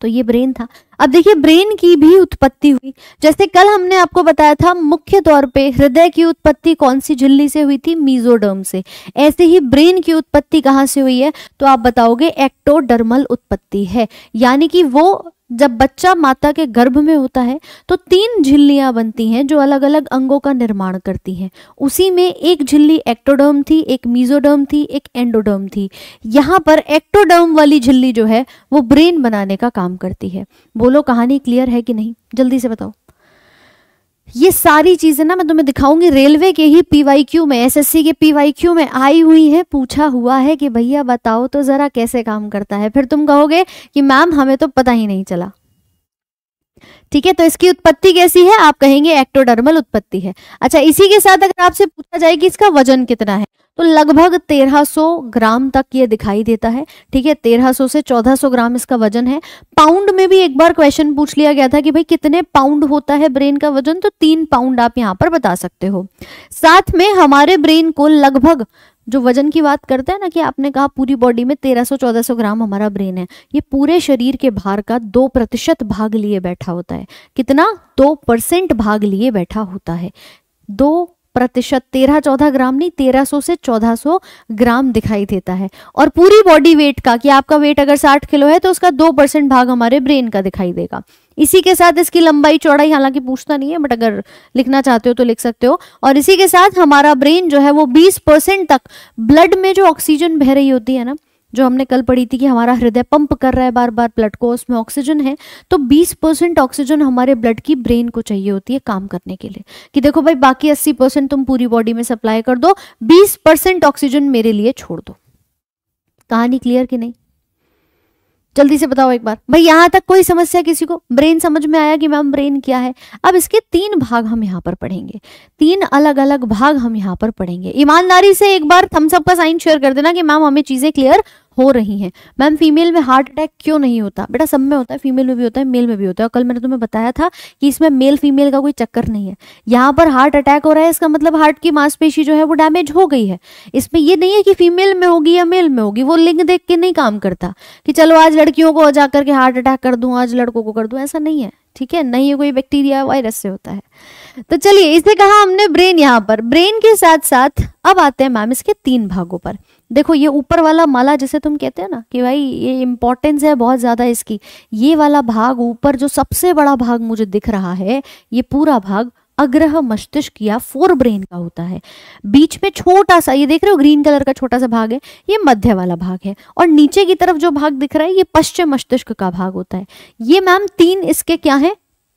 तो ये ब्रेन था अब देखिए ब्रेन की भी उत्पत्ति हुई जैसे कल हमने आपको बताया था मुख्य तौर पे हृदय की उत्पत्ति कौन सी झिल्ली से हुई थी मीजोडर्म से ऐसे ही ब्रेन की उत्पत्ति कहां से हुई है तो आप बताओगे एक्टोडर्मल उत्पत्ति है यानी कि वो जब बच्चा माता के गर्भ में होता है तो तीन झिल्लियां बनती हैं जो अलग अलग अंगों का निर्माण करती हैं उसी में एक झिल्ली एक्टोडर्म थी एक मीजोडर्म थी एक एंडोडर्म थी यहाँ पर एक्टोडर्म वाली झिल्ली जो है वो ब्रेन बनाने का काम करती है बोलो कहानी क्लियर है कि नहीं जल्दी से बताओ ये सारी चीजें ना मैं तुम्हें दिखाऊंगी रेलवे के ही पीवाईक्यू में एसएससी के पीवाईक्यू में आई हुई है पूछा हुआ है कि भैया बताओ तो जरा कैसे काम करता है फिर तुम कहोगे कि मैम हमें तो पता ही नहीं चला ठीक है तो इसकी उत्पत्ति कैसी है आप कहेंगे एक्टोडर्मल उत्पत्ति है अच्छा इसी के साथ अगर आपसे पूछा जाए कि इसका वजन कितना है तो लगभग 1300 ग्राम तक ये दिखाई देता है ठीक है 1300 से 1400 ग्राम इसका वजन है पाउंड में भी एक बार क्वेश्चन पूछ लिया गया था कि भाई कितने पाउंड होता है ब्रेन का वजन तो तीन पाउंड आप यहाँ पर बता सकते हो साथ में हमारे ब्रेन को लगभग जो वजन की बात करते हैं ना कि आपने कहा पूरी बॉडी में 1300-1400 ग्राम हमारा ब्रेन है ये पूरे शरीर के भार का दो प्रतिशत भाग लिए बैठा होता है कितना दो परसेंट भाग लिए बैठा होता है दो प्रतिशत तेरह चौदह ग्राम नहीं तेरह सौ से चौदह सौ ग्राम दिखाई देता है और पूरी बॉडी वेट का कि आपका वेट अगर साठ किलो है तो उसका दो परसेंट भाग हमारे ब्रेन का दिखाई देगा इसी के साथ इसकी लंबाई चौड़ाई हालांकि पूछता नहीं है बट अगर लिखना चाहते हो तो लिख सकते हो और इसी के साथ हमारा ब्रेन जो है वो 20 परसेंट तक ब्लड में जो ऑक्सीजन बह रही होती है ना जो हमने कल पढ़ी थी कि हमारा हृदय पंप कर रहा है बार बार ब्लड को उसमें ऑक्सीजन है तो 20 परसेंट ऑक्सीजन हमारे ब्लड की ब्रेन को चाहिए होती है काम करने के लिए कि देखो भाई बाकी 80 परसेंट तुम पूरी बॉडी में सप्लाई कर दो 20 परसेंट ऑक्सीजन मेरे लिए छोड़ दो कहानी क्लियर कि नहीं जल्दी से बताओ एक बार भाई यहाँ तक कोई समस्या किसी को ब्रेन समझ में आया कि मैम ब्रेन क्या है अब इसके तीन भाग हम यहाँ पर पढ़ेंगे तीन अलग अलग भाग हम यहाँ पर पढ़ेंगे ईमानदारी से एक बार थम्सअप का साइन शेयर कर देना कि मैम हमें चीजें क्लियर हो रही हैं मैम फीमेल में हार्ट अटैक क्यों नहीं होता बेटा सब में होता है फीमेल में भी होता है मेल में भी होता है और कल मैंने तुम्हें बताया था कि इसमें मेल फीमेल का कोई चक्कर नहीं है यहाँ पर हार्ट अटैक हो रहा है इसका मतलब हार्ट की मांसपेशी जो है वो डैमेज हो गई है इसमें ये नहीं है कि फीमेल में होगी या मेल में होगी वो लिंग देख के नहीं काम करता कि चलो आज लड़कियों को जा करके हार्ट अटैक कर दूँ आज लड़कों को कर दूँ ऐसा नहीं है ठीक है नहीं है कोई बैक्टीरिया वायरस से होता है तो चलिए इसे कहा हमने ब्रेन यहाँ पर ब्रेन के साथ साथ अब आते हैं मैम इसके तीन भागों पर देखो ये ऊपर वाला माला जैसे तुम कहते हो ना कि भाई ये इम्पोर्टेंस है बहुत ज़्यादा इसकी ये वाला भाग ऊपर जो सबसे बड़ा भाग मुझे दिख रहा है ये पूरा भाग अग्रह मस्तिष्क या फोर ब्रेन का होता है बीच में छोटा सा ये देख रहे हो ग्रीन कलर का छोटा सा भाग है ये मध्य वाला भाग है और नीचे की तरफ जो भाग दिख रहा है ये पश्चिम मस्तिष्क का भाग होता है ये मैम तीन इसके क्या है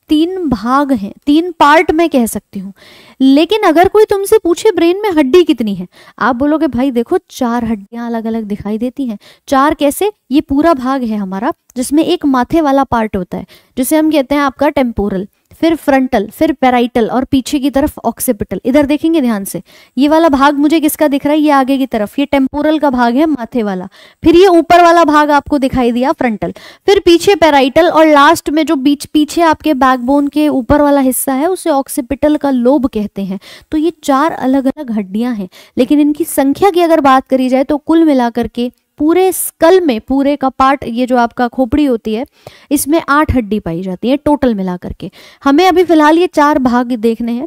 तीन भाग हैं तीन पार्ट में कह सकती हूँ लेकिन अगर कोई तुमसे पूछे ब्रेन में हड्डी कितनी है आप बोलोगे भाई देखो चार हड्डियां अलग अलग दिखाई देती हैं चार कैसे ये पूरा भाग है हमारा जिसमें एक माथे वाला पार्ट होता है जिसे हम कहते हैं आपका टेम्पोरल फिर फ्रंटल फिर पेराइटल और पीछे की तरफ ऑक्सीपिटल इधर देखेंगे ध्यान से ये वाला भाग मुझे किसका दिख रहा है ये आगे की तरफ ये टेम्पोरल का भाग है माथे वाला फिर ये ऊपर वाला भाग आपको दिखाई दिया फ्रंटल फिर पीछे पेराइटल और लास्ट में जो बीच पीछे आपके बैकबोन के ऊपर वाला हिस्सा है उसे ऑक्सीपिटल का लोब कहते हैं तो ये चार अलग अलग हड्डियां हैं लेकिन इनकी संख्या की अगर बात करी जाए तो कुल मिलाकर के पूरे स्कल में पूरे का पार्ट ये जो आपका खोपड़ी होती है इसमें आठ हड्डी पाई जाती है टोटल मिला करके हमें अभी फिलहाल ये चार भाग देखने हैं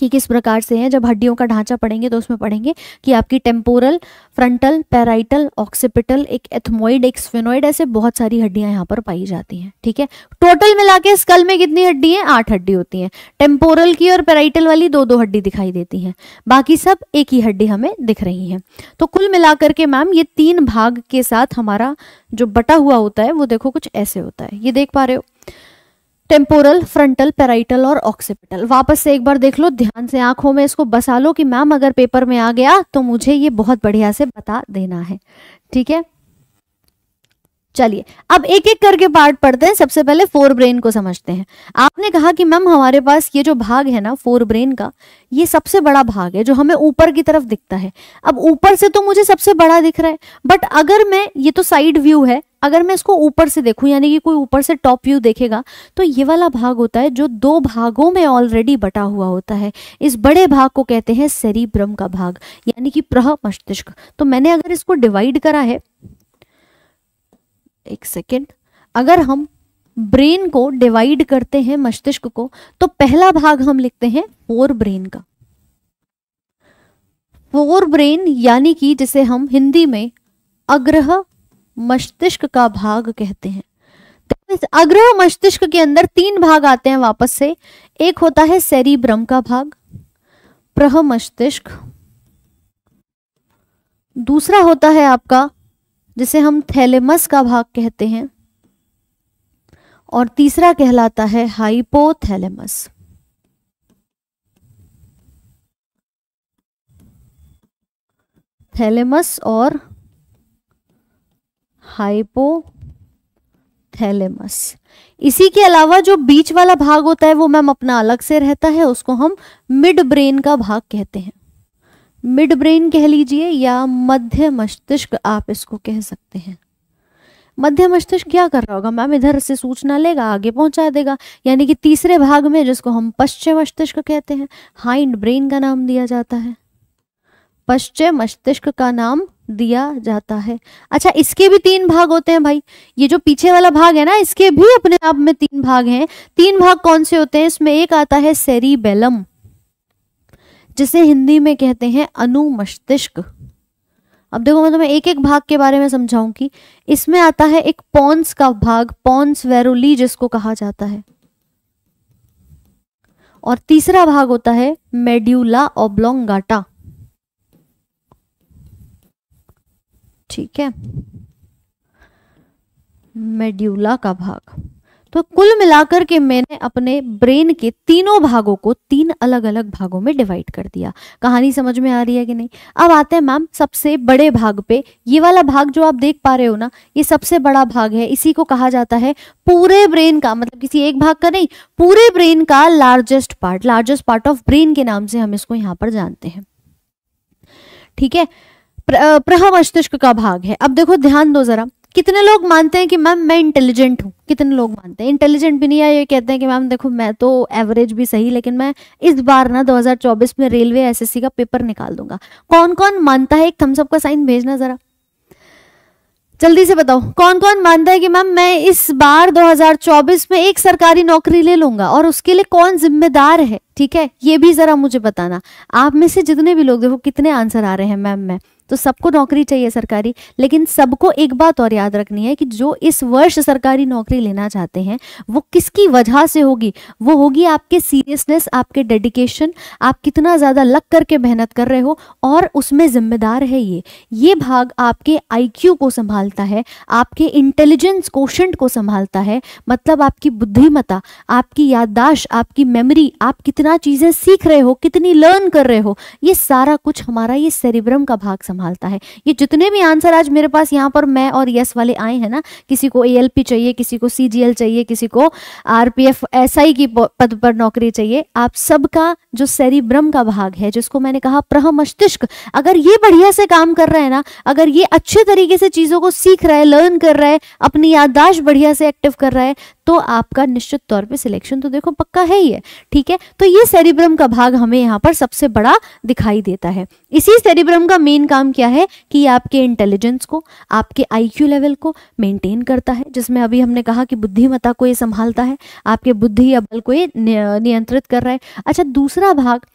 कि किस प्रकार से हैं जब हड्डियों का ढांचा पढ़ेंगे तो उसमें पढ़ेंगे कि आपकी टेम्पोरल फ्रंटल पैराइटल ऑक्सीपिटल एक एथमोइड एक स्फेनोइड ऐसे बहुत सारी हड्डियां यहाँ पर पाई जाती हैं ठीक है टोटल मिला के स्कल में कितनी हड्डी है आठ हड्डी होती हैं टेम्पोरल की और पैराइटल वाली दो दो हड्डी दिखाई देती है बाकी सब एक ही हड्डी हमें दिख रही है तो कुल मिलाकर के मैम ये तीन भाग के साथ हमारा जो बटा हुआ होता है वो देखो कुछ ऐसे होता है ये देख पा रहे हो टेम्पोरल फ्रंटल पेराइटल और ऑक्सीपिटल वापस से एक बार देख लो ध्यान से आंखों में इसको बसा लो कि मैम अगर पेपर में आ गया तो मुझे ये बहुत बढ़िया से बता देना है ठीक है चलिए अब एक एक करके पार्ट पढ़ते हैं सबसे पहले फोर ब्रेन को समझते हैं आपने कहा कि मैम हमारे पास ये जो भाग है ना फोर ब्रेन का ये सबसे बड़ा भाग है जो हमें ऊपर की तरफ दिखता है अब ऊपर से तो मुझे सबसे बड़ा दिख रहा है बट अगर मैं ये तो साइड व्यू है अगर मैं इसको ऊपर से देखूं यानी कि कोई ऊपर से टॉप व्यू देखेगा तो ये वाला भाग होता है जो दो भागों में ऑलरेडी बटा हुआ होता है इस बड़े भाग को कहते हैं सेरिब्रम का भाग यानी कि प्रह मस्तिष्क तो मैंने अगर इसको डिवाइड करा है एक सेकेंड अगर हम ब्रेन को डिवाइड करते हैं मस्तिष्क को तो पहला भाग हम लिखते हैं फोर ब्रेन का फोर ब्रेन यानी कि जिसे हम हिंदी में अग्रह मस्तिष्क का भाग कहते हैं तो इस अग्रह मस्तिष्क के अंदर तीन भाग आते हैं वापस से एक होता है ब्रह्म का भाग प्रह मस्तिष्क दूसरा होता है आपका जिसे हम थैलेमस का भाग कहते हैं और तीसरा कहलाता है हाइपोथैलेमस थैलेमस और हाइपोथैलेमस इसी के अलावा जो बीच वाला भाग होता है वो मैम अपना अलग से रहता है उसको हम मिड ब्रेन का भाग कहते हैं मिड ब्रेन कह लीजिए या मध्य मस्तिष्क आप इसको कह सकते हैं मध्य मस्तिष्क क्या कर रहा होगा मैम इधर से सूचना लेगा आगे पहुंचा देगा यानी कि तीसरे भाग में जिसको हम पश्चिम मस्तिष्क कहते हैं हाइंड ब्रेन का नाम दिया जाता है पश्चय मस्तिष्क का नाम दिया जाता है अच्छा इसके भी तीन भाग होते हैं भाई ये जो पीछे वाला भाग है ना इसके भी अपने आप में तीन भाग हैं तीन भाग कौन से होते हैं इसमें एक आता है सेरीबेलम जिसे हिंदी में कहते हैं अनुमस्तिष्क अब देखो मैं तुम्हें एक एक भाग के बारे में समझाऊंगी इसमें आता है एक पॉन्स का भाग पॉन्स वेरोली जिसको कहा जाता है और तीसरा भाग होता है मेड्यूला ओब्लोंगाटा ठीक है मेड्यूला का भाग तो कुल मिलाकर के मैंने अपने ब्रेन के तीनों भागों को तीन अलग अलग भागों में डिवाइड कर दिया कहानी समझ में आ रही है कि नहीं अब आते हैं मैम सबसे बड़े भाग पे ये वाला भाग जो आप देख पा रहे हो ना ये सबसे बड़ा भाग है इसी को कहा जाता है पूरे ब्रेन का मतलब किसी एक भाग का नहीं पूरे ब्रेन का largest part largest part of brain के नाम से हम इसको यहाँ पर जानते हैं ठीक है प्रह मस्तिष्क का भाग है अब देखो ध्यान दो जरा कितने लोग मानते हैं कि मैम मैं इंटेलिजेंट हूँ कितने लोग मानते हैं इंटेलिजेंट भी नहीं है ये कहते हैं कि मैम देखो मैं तो एवरेज भी सही लेकिन मैं इस बार ना 2024 में रेलवे एसएससी का पेपर निकाल दूंगा कौन कौन मानता है एक थम्सअप का साइन भेजना जरा जल्दी से बताओ कौन कौन मानता है कि मैम मैं इस बार 2024 में एक सरकारी नौकरी ले लूंगा और उसके लिए कौन जिम्मेदार है ठीक है ये भी जरा मुझे बताना आप में से जितने भी लोग देखो कितने आंसर आ रहे हैं मैम मैं तो सबको नौकरी चाहिए सरकारी लेकिन सबको एक बात और याद रखनी है कि जो इस वर्ष सरकारी नौकरी लेना चाहते हैं वो किसकी वजह से होगी वो होगी आपके सीरियसनेस आपके डेडिकेशन आप कितना ज़्यादा लग करके मेहनत कर रहे हो और उसमें जिम्मेदार है ये ये भाग आपके आई को संभालता है आपके इंटेलिजेंस क्वेश्चन को संभालता है मतलब आपकी बुद्धिमता आपकी याददाश्त आपकी मेमरी आप कितना चीज़ें सीख रहे हो कितनी लर्न कर रहे हो ये सारा कुछ हमारा ये सेरिब्रम का भाग संभाल संभालता है ये जितने भी आंसर आज मेरे पास यहाँ पर मैं और यस वाले आए हैं ना किसी को ए चाहिए किसी को सी चाहिए किसी को आर एसआई की पद पर नौकरी चाहिए आप सबका जो सेरिब्रम का भाग है जिसको मैंने कहा प्रह मस्तिष्क अगर ये बढ़िया से काम कर रहा है ना अगर ये अच्छे तरीके से चीज़ों को सीख रहा है लर्न कर रहा है अपनी याददाश्त बढ़िया से एक्टिव कर रहा है तो आपका निश्चित तौर पे सिलेक्शन तो देखो पक्का है ही है ठीक है तो ये सेरिब्रम का भाग हमें यहाँ पर सबसे बड़ा दिखाई देता है इसी सेरिब्रम का मेन काम क्या है कि ये आपके इंटेलिजेंस को आपके आईक्यू लेवल को मेंटेन करता है जिसमें अभी हमने कहा कि बुद्धिमत्ता को ये संभालता है आपके बुद्धि या बल को ये नियंत्रित कर रहा है अच्छा दूसरा भाग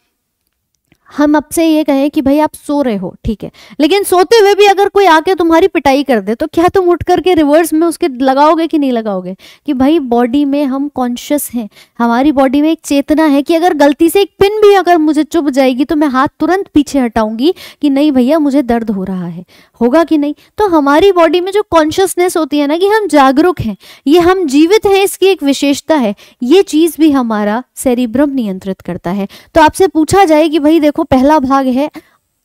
हम आपसे ये कहें कि भाई आप सो रहे हो ठीक है लेकिन सोते हुए भी अगर कोई आके तुम्हारी पिटाई कर दे तो क्या तुम उठ करके रिवर्स में उसके लगाओगे कि नहीं लगाओगे कि भाई बॉडी में हम कॉन्शियस हैं हमारी बॉडी में एक चेतना है कि अगर गलती से एक पिन भी अगर मुझे चुभ जाएगी तो मैं हाथ तुरंत पीछे हटाऊंगी कि नहीं भैया मुझे दर्द हो रहा है होगा कि नहीं तो हमारी बॉडी में जो कॉन्शियसनेस होती है ना कि हम जागरूक हैं ये हम जीवित हैं इसकी एक विशेषता है ये चीज़ भी हमारा सेरिब्रम नियंत्रित करता है तो आपसे पूछा जाए कि भाई देखो देखो पहला भाग है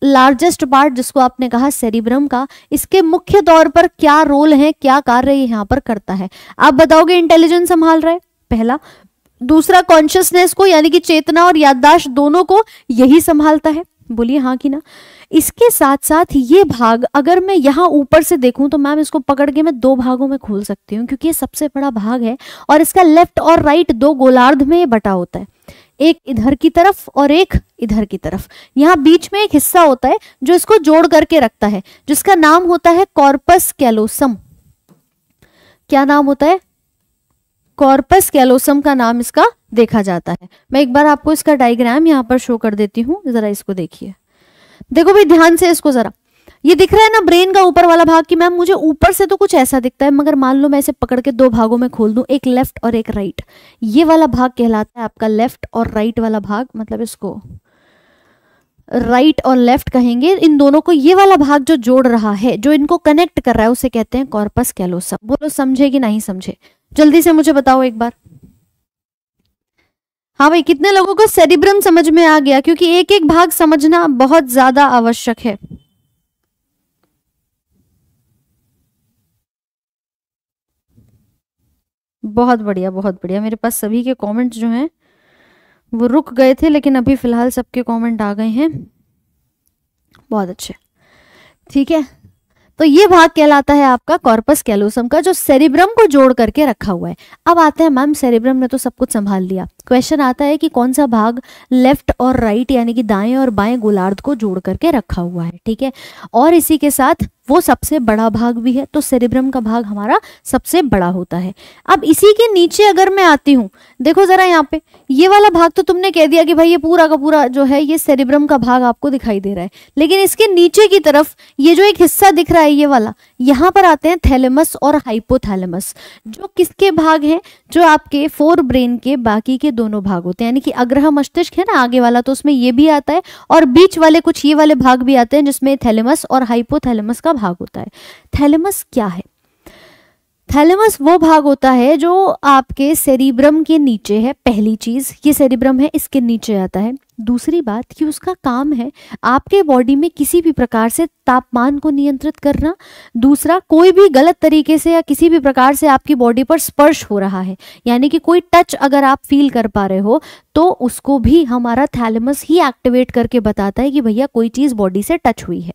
लार्जेस्ट पार्ट जिसको आपने कहा सेरिब्रम का इसके मुख्य तौर पर क्या रोल है क्या कार्य यहां पर करता है आप बताओगे इंटेलिजेंस संभाल रहा है पहला दूसरा कॉन्शियसनेस को यानी कि चेतना और याददाश्त दोनों को यही संभालता है बोलिए हाँ कि ना इसके साथ साथ ये भाग अगर मैं यहाँ ऊपर से देखूं तो मैम इसको पकड़ के मैं दो भागों में खोल सकती हूँ क्योंकि ये सबसे बड़ा भाग है और इसका लेफ्ट और राइट दो गोलार्ध में बटा होता है एक इधर की तरफ और एक इधर की तरफ यहाँ बीच में एक हिस्सा होता है जो इसको जोड़ करके रखता है जिसका नाम होता है कॉर्पस कैलोसम क्या नाम होता है कॉर्पस कैलोसम का नाम इसका देखा जाता है मैं एक बार आपको इसका डायग्राम यहाँ पर शो कर देती हूँ जरा इसको देखिए देखो भाई ध्यान से इसको जरा ये दिख रहा है ना ब्रेन का ऊपर वाला भाग कि मैम मुझे ऊपर से तो कुछ ऐसा दिखता है मगर मान लो मैं इसे पकड़ के दो भागों में खोल दूं एक लेफ्ट और एक राइट ये वाला भाग कहलाता है आपका लेफ्ट और राइट वाला भाग मतलब इसको राइट और लेफ्ट कहेंगे इन दोनों को ये वाला भाग जो जोड़ रहा है जो इनको कनेक्ट कर रहा है उसे कहते हैं कॉर्पस कैलोसम बोलो समझे कि नहीं समझे जल्दी से मुझे बताओ एक बार हाँ भाई कितने लोगों को सेरिब्रम समझ में आ गया क्योंकि एक एक भाग समझना बहुत ज्यादा आवश्यक है बहुत बढ़िया बहुत बढ़िया मेरे पास सभी के कमेंट्स जो हैं वो रुक गए थे लेकिन अभी फ़िलहाल सबके कमेंट आ गए हैं बहुत अच्छे ठीक है तो ये भाग कहलाता है आपका कॉर्पस कैलोसम का जो सेरिब्रम को जोड़ करके रखा हुआ है अब आते हैं मैम सेरिब्रम ने तो सब कुछ संभाल लिया क्वेश्चन आता है कि कौन सा भाग लेफ्ट और राइट यानी कि दाएं और बाएं गोलार्ध को जोड़ करके रखा हुआ है ठीक है और इसी के साथ वो सबसे बड़ा भाग भी है तो सेरिब्रम का भाग हमारा सबसे बड़ा होता है अब इसी के नीचे अगर मैं आती हूँ देखो जरा यहाँ पे ये वाला भाग तो तुमने कह दिया कि भाई ये पूरा का पूरा जो है ये सेरिब्रम का भाग आपको दिखाई दे रहा है लेकिन इसके नीचे की तरफ ये जो एक हिस्सा दिख रहा है ये वाला यहाँ पर आते हैं थैलेमस और हाइपोथैलेमस जो किसके भाग है जो आपके फोर ब्रेन के बाकी के दोनों भाग होते हैं यानी कि अग्रह मस्तिष्क है ना आगे वाला तो उसमें ये भी आता है और बीच वाले कुछ ये वाले भाग भी आते हैं जिसमें थैलेमस और हाइपोथैलेमस का भाग होता है थैलेमस क्या है थैलेमस वो भाग होता है जो आपके सेरिब्रम के नीचे है पहली चीज ये सेरिब्रम है इसके नीचे आता है दूसरी बात कि उसका काम है आपके बॉडी में किसी भी प्रकार से तापमान को नियंत्रित करना दूसरा कोई भी गलत तरीके से या किसी भी प्रकार से आपकी बॉडी पर स्पर्श हो रहा है यानी कि कोई टच अगर आप फील कर पा रहे हो तो उसको भी हमारा थैलेमस ही एक्टिवेट करके बताता है कि भैया कोई चीज़ बॉडी से टच हुई है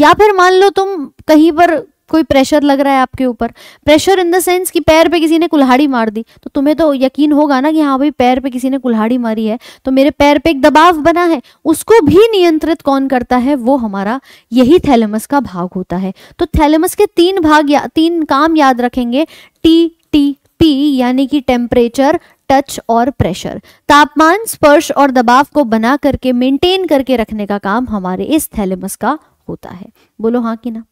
या फिर मान लो तुम कहीं पर कोई प्रेशर लग रहा है आपके ऊपर प्रेशर इन द सेंस कि पैर पे किसी ने कुल्हाड़ी मार दी तो तुम्हें तो यकीन होगा ना कि हाँ भाई पैर पे किसी ने कुल्हाड़ी मारी है तो मेरे पैर पे एक दबाव बना है उसको भी नियंत्रित कौन करता है वो हमारा यही थैलेमस का भाग होता है तो थैलेमस के तीन भाग या तीन काम याद रखेंगे टी टी पी यानी कि टेम्परेचर टच और प्रेशर तापमान स्पर्श और दबाव को बना करके मेंटेन करके रखने का काम हमारे इस थैलेमस का होता है बोलो हाँ कि ना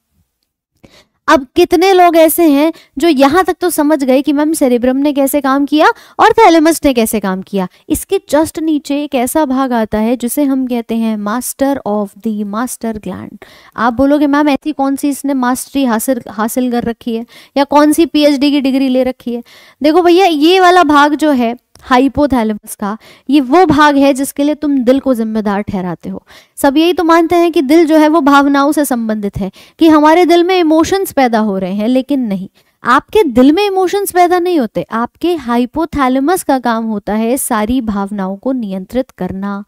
अब कितने लोग ऐसे हैं जो यहाँ तक तो समझ गए कि मैम सेरेब्रम ने कैसे काम किया और थैलेमस ने कैसे काम किया इसके जस्ट नीचे एक ऐसा भाग आता है जिसे हम कहते हैं master of the master gland आप बोलोगे मैम ऐसी कौन सी इसने मास्टरी हासिल हासिल कर रखी है या कौन सी पीएचडी की डिग्री ले रखी है देखो भैया ये वाला भाग जो है हाइपोथैलेमस का ये वो भाग है जिसके लिए तुम दिल को जिम्मेदार ठहराते हो सब यही तो मानते हैं कि दिल जो है वो भावनाओं से संबंधित है कि हमारे दिल में इमोशंस पैदा हो रहे हैं लेकिन नहीं आपके दिल में इमोशंस पैदा नहीं होते आपके हाइपोथैलेमस का काम होता है सारी भावनाओं को नियंत्रित करना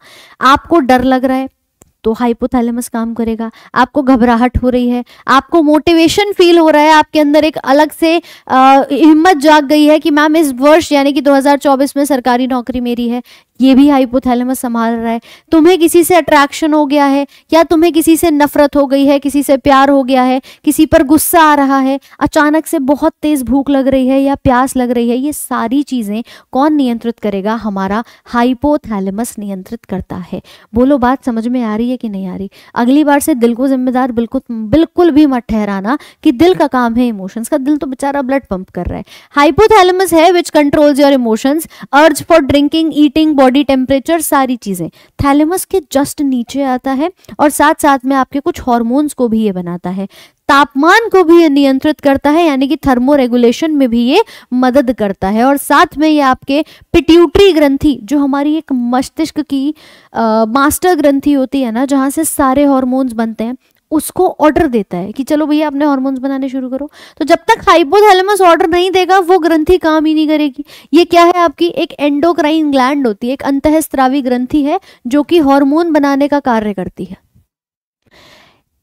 आपको डर लग रहा है तो हाइपोथैलेमस काम करेगा आपको घबराहट हो रही है आपको मोटिवेशन फील हो रहा है आपके अंदर एक अलग से हिम्मत जाग गई है कि मैम इस वर्ष यानी कि 2024 में सरकारी नौकरी मेरी है ये भी हाइपोथैलेमस संभाल रहा है तुम्हें किसी से अट्रैक्शन हो गया है या तुम्हें किसी से नफरत हो गई है किसी से प्यार हो गया है किसी पर गुस्सा आ रहा है अचानक से बहुत तेज भूख लग रही है या प्यास लग रही है ये सारी चीजें कौन नियंत्रित करेगा हमारा हाइपोथैलेमस नियंत्रित करता है बोलो बात समझ में आ रही है कि नहीं आ रही अगली बार से दिल को जिम्मेदार बिल्कुल बिल्कुल भी मत ठहराना कि दिल का काम है इमोशंस का दिल तो बेचारा ब्लड पंप कर रहा है हाइपोथैलेमस है which controls your emotions urge for drinking eating body body temperature सारी चीज़ें थैलेमस के जस्ट नीचे आता है और साथ साथ में आपके कुछ हॉर्मोन्स को भी ये बनाता है तापमान को भी ये नियंत्रित करता है यानी कि थर्मो रेगुलेशन में भी ये मदद करता है और साथ में ये आपके पिट्यूटरी ग्रंथि जो हमारी एक मस्तिष्क की आ, मास्टर ग्रंथि होती है ना जहाँ से सारे हॉर्मोन्स बनते हैं उसको ऑर्डर देता है कि चलो भैया आपने हॉर्मोन्स बनाने शुरू करो तो जब तक हाइपोथैलेमस ऑर्डर नहीं देगा वो ग्रंथि काम ही नहीं करेगी ये क्या है आपकी एक एंडोक्राइन ग्लैंड होती है एक अंतःस्त्रावी ग्रंथि है जो कि हॉर्मोन बनाने का कार्य करती है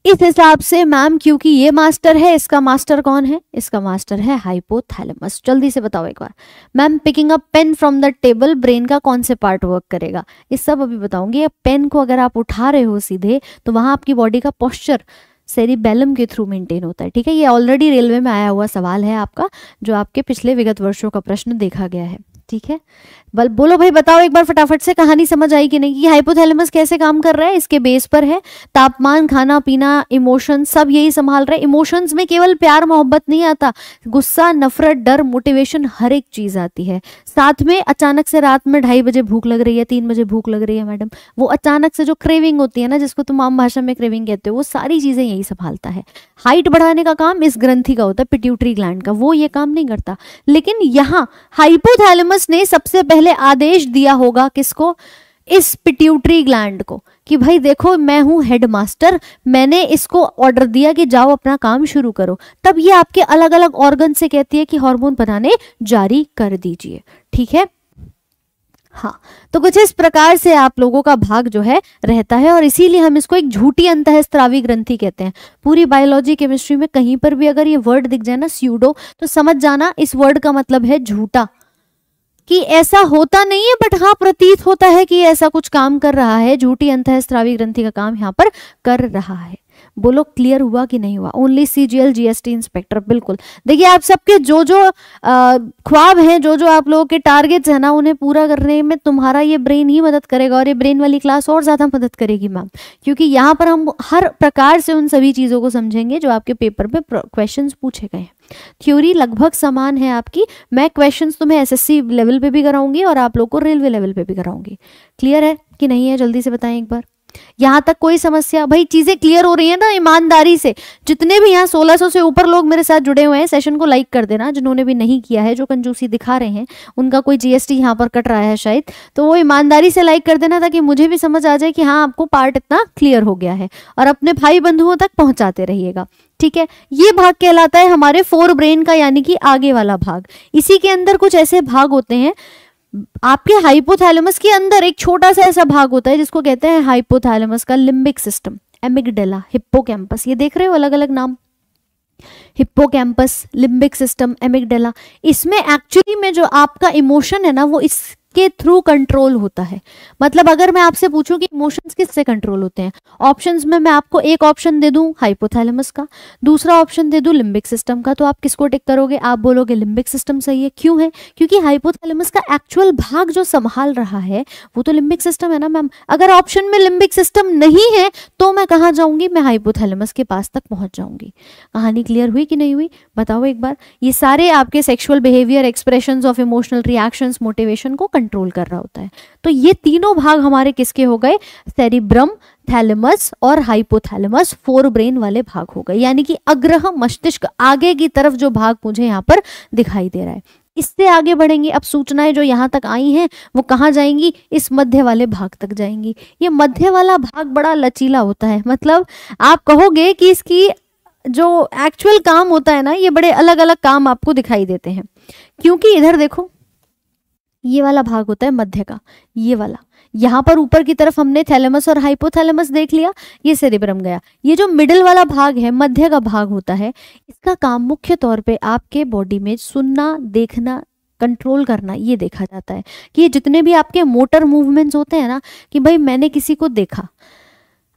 इस हिसाब से मैम क्योंकि ये मास्टर है इसका मास्टर कौन है इसका मास्टर है हाइपोथैलेमस जल्दी से बताओ एक बार ma'am picking up pen from the table brain का कौन से पार्ट वर्क करेगा ये सब अभी बताऊंगी अब पेन को अगर आप उठा रहे हो सीधे तो वहां आपकी बॉडी का पॉस्चर सेरिबेलम के थ्रू मेंटेन होता है ठीक है ये ऑलरेडी रेलवे में आया हुआ सवाल है आपका जो आपके पिछले विगत वर्षों का प्रश्न देखा गया है ठीक है बल बोलो भाई बताओ एक बार फटाफट से कहानी समझ आई कि नहीं कि हाइपोथैलेमस कैसे काम कर रहा है इसके बेस पर है तापमान खाना पीना इमोशन सब यही संभाल रहा है इमोशंस में केवल प्यार मोहब्बत नहीं आता गुस्सा नफरत डर मोटिवेशन हर एक चीज आती है साथ में अचानक से रात में ढाई बजे भूख लग रही है तीन बजे भूख लग रही है मैडम वो अचानक से जो क्रेविंग होती है ना जिसको तुम आम भाषा में क्रेविंग कहते हो वो सारी चीजें यही संभालता है हाइट बढ़ाने का काम इस ग्रंथि का होता है पिट्यूटरी ग्लैंड का वो ये काम नहीं करता लेकिन यहाँ हाइपोथैलेमस यूनिवर्स ने सबसे पहले आदेश दिया होगा किसको इस पिट्यूटरी ग्लैंड को कि भाई देखो मैं हूं हेडमास्टर मैंने इसको ऑर्डर दिया कि जाओ अपना काम शुरू करो तब ये आपके अलग अलग ऑर्गन से कहती है कि हार्मोन बनाने जारी कर दीजिए ठीक है हाँ तो कुछ इस प्रकार से आप लोगों का भाग जो है रहता है और इसीलिए हम इसको एक झूठी अंतःस्त्रावी ग्रंथि कहते हैं पूरी बायोलॉजी केमिस्ट्री में कहीं पर भी अगर ये वर्ड दिख जाए ना स्यूडो तो समझ जाना इस वर्ड का मतलब है झूठा कि ऐसा होता नहीं है बट हाँ प्रतीत होता है कि ऐसा कुछ काम कर रहा है झूठी अंतः ग्रंथि का काम यहाँ पर कर रहा है बोलो क्लियर हुआ कि नहीं हुआ only C G L G S T inspector बिल्कुल देखिए आप सबके जो जो ख्वाब हैं जो जो आप लोगों के टारगेट्स हैं ना उन्हें पूरा करने में तुम्हारा ये ब्रेन ही मदद करेगा और ये ब्रेन वाली क्लास और ज़्यादा मदद करेगी मैम क्योंकि यहाँ पर हम हर प्रकार से उन सभी चीज़ों को समझेंगे जो आपके पेपर में क्वेश्चन पूछे गए हैं थ्योरी लगभग समान है आपकी मैं क्वेश्चंस तुम्हें एस लेवल पे भी कराऊंगी और आप लोग को रेलवे लेवल पे भी कराऊंगी क्लियर है कि नहीं है जल्दी से बताएं एक बार यहाँ तक कोई समस्या भाई चीज़ें क्लियर हो रही है ना ईमानदारी से जितने भी यहाँ 1600 से ऊपर लोग मेरे साथ जुड़े हुए हैं सेशन को लाइक कर देना जिन्होंने भी नहीं किया है जो कंजूसी दिखा रहे हैं उनका कोई जीएसटी यहाँ पर कट रहा है शायद तो वो ईमानदारी से लाइक कर देना ताकि मुझे भी समझ आ जाए कि हाँ आपको पार्ट इतना क्लियर हो गया है और अपने भाई बंधुओं तक पहुंचाते रहिएगा ठीक है ये भाग कहलाता है हमारे फोर ब्रेन का यानी कि आगे वाला भाग इसी के अंदर कुछ ऐसे भाग होते हैं आपके हाइपोथैलेमस के अंदर एक छोटा सा ऐसा भाग होता है जिसको कहते हैं हाइपोथैलेमस का लिम्बिक सिस्टम एमिगडेला हिप्पोकैम्पस ये देख रहे हो अलग अलग नाम कैंपस लिम्बिक सिस्टम एमिगडेला इसमें एक्चुअली में जो आपका इमोशन है ना वो इस के थ्रू कंट्रोल होता है मतलब अगर मैं आपसे पूछूं कि इमोशंस किससे कंट्रोल होते हैं ऑप्शंस में मैं आपको एक ऑप्शन दे दूं हाइपोथैलेमस का दूसरा ऑप्शन दे दूं लिम्बिक सिस्टम का तो आप किसको टिक करोगे आप बोलोगे लिम्बिक सिस्टम सही है क्यों है क्योंकि हाइपोथैलेमस का एक्चुअल भाग जो संभाल रहा है वो तो लिम्बिक सिस्टम है ना मैम अगर ऑप्शन में लिम्बिक सिस्टम नहीं है तो मैं कहाँ जाऊंगी मैं हाइपोथैलेमस के पास तक पहुंच जाऊंगी कहानी क्लियर हुई कि नहीं हुई बताओ एक बार ये सारे आपके sexual behaviour expression of emotional reaction motivation को कंट्रोल कर रहा होता है तो ये तीनों भाग हमारे किसके हो गए सेरिब्रम थैलेमस और हाइपोथैलेमस फोर ब्रेन वाले भाग हो गए यानी कि अग्रह मस्तिष्क आगे की तरफ जो भाग मुझे यहाँ पर दिखाई दे रहा है इससे आगे बढ़ेंगे अब सूचनाएं जो यहाँ तक आई हैं वो कहाँ जाएंगी इस मध्य वाले भाग तक जाएंगी ये मध्य वाला भाग बड़ा लचीला होता है मतलब आप कहोगे कि इसकी जो एक्चुअल काम होता है ना ये बड़े अलग अलग काम आपको दिखाई देते हैं क्योंकि इधर देखो ये वाला भाग होता है मध्य का ये वाला यहाँ पर ऊपर की तरफ हमने थैलेमस और हाइपोथैलेमस देख लिया ये सेरिब्रम गया ये जो मिडिल वाला भाग है मध्य का भाग होता है इसका काम मुख्य तौर पे आपके बॉडी में सुनना देखना कंट्रोल करना ये देखा जाता है कि ये जितने भी आपके मोटर मूवमेंट्स होते हैं ना कि भाई मैंने किसी को देखा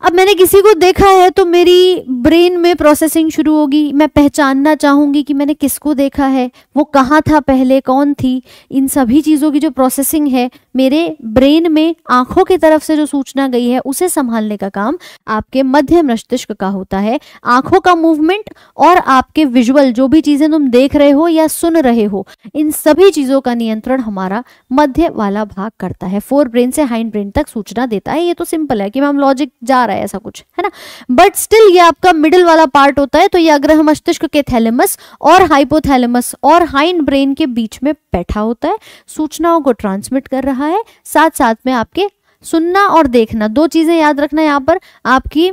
अब मैंने किसी को देखा है तो मेरी ब्रेन में प्रोसेसिंग शुरू होगी मैं पहचानना चाहूंगी कि मैंने किसको देखा है वो कहाँ था पहले कौन थी इन सभी चीज़ों की जो प्रोसेसिंग है मेरे ब्रेन में आंखों की तरफ से जो सूचना गई है उसे संभालने का काम आपके मध्य मस्तिष्क का होता है आंखों का मूवमेंट और आपके विजुअल जो भी चीज़ें तुम देख रहे हो या सुन रहे हो इन सभी चीज़ों का नियंत्रण हमारा मध्य वाला भाग करता है फोर ब्रेन से हाइंड ब्रेन तक सूचना देता है ये तो सिंपल है कि मैम लॉजिक जा रहा है ऐसा कुछ है ना बट स्टिल ये आपका मिडिल वाला पार्ट होता है तो ये अग्रह मस्तिष्क के थैलेमस और हाइपोथैलेमस और हाइंड ब्रेन के बीच में बैठा होता है सूचनाओं को ट्रांसमिट कर रहा है साथ साथ में आपके सुनना और देखना दो चीजें याद रखना यहाँ पर आपकी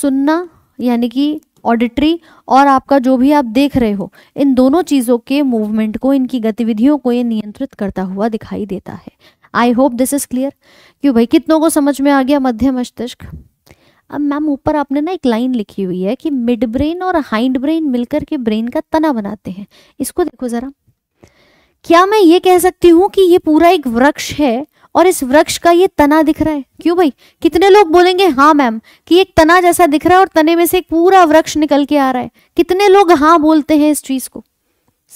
सुनना यानी कि ऑडिटरी और आपका जो भी आप देख रहे हो इन दोनों चीज़ों के मूवमेंट को इनकी गतिविधियों को ये नियंत्रित करता हुआ दिखाई देता है I hope this is clear क्यों भाई कितनों को समझ में आ गया मध्य मस्तिष्क अब मैम ऊपर आपने ना एक लाइन लिखी हुई है कि मिड ब्रेन और हाइंड ब्रेन मिलकर के ब्रेन का तना बनाते हैं इसको देखो जरा क्या मैं ये कह सकती हूँ कि ये पूरा एक वृक्ष है और इस वृक्ष का ये तना दिख रहा है क्यों भाई कितने लोग बोलेंगे हाँ मैम कि एक तना जैसा दिख रहा है और तने में से एक पूरा वृक्ष निकल के आ रहा है कितने लोग हाँ बोलते हैं इस चीज को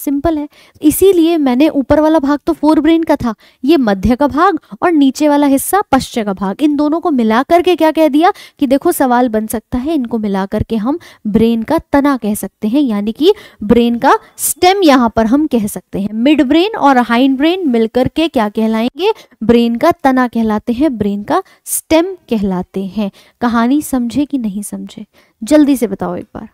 सिंपल है इसीलिए मैंने ऊपर वाला भाग तो फोर ब्रेन का था ये मध्य का भाग और नीचे वाला हिस्सा पश्चिम का भाग इन दोनों को मिला करके क्या कह दिया कि देखो सवाल बन सकता है इनको मिला करके हम ब्रेन का तना कह सकते हैं यानी कि ब्रेन का स्टेम यहाँ पर हम कह सकते हैं मिड ब्रेन और हाइन ब्रेन मिलकर के क्या कहलाएंगे ब्रेन का तना कहलाते हैं ब्रेन का स्टेम कहलाते हैं कहानी समझे कि नहीं समझे जल्दी से बताओ एक बार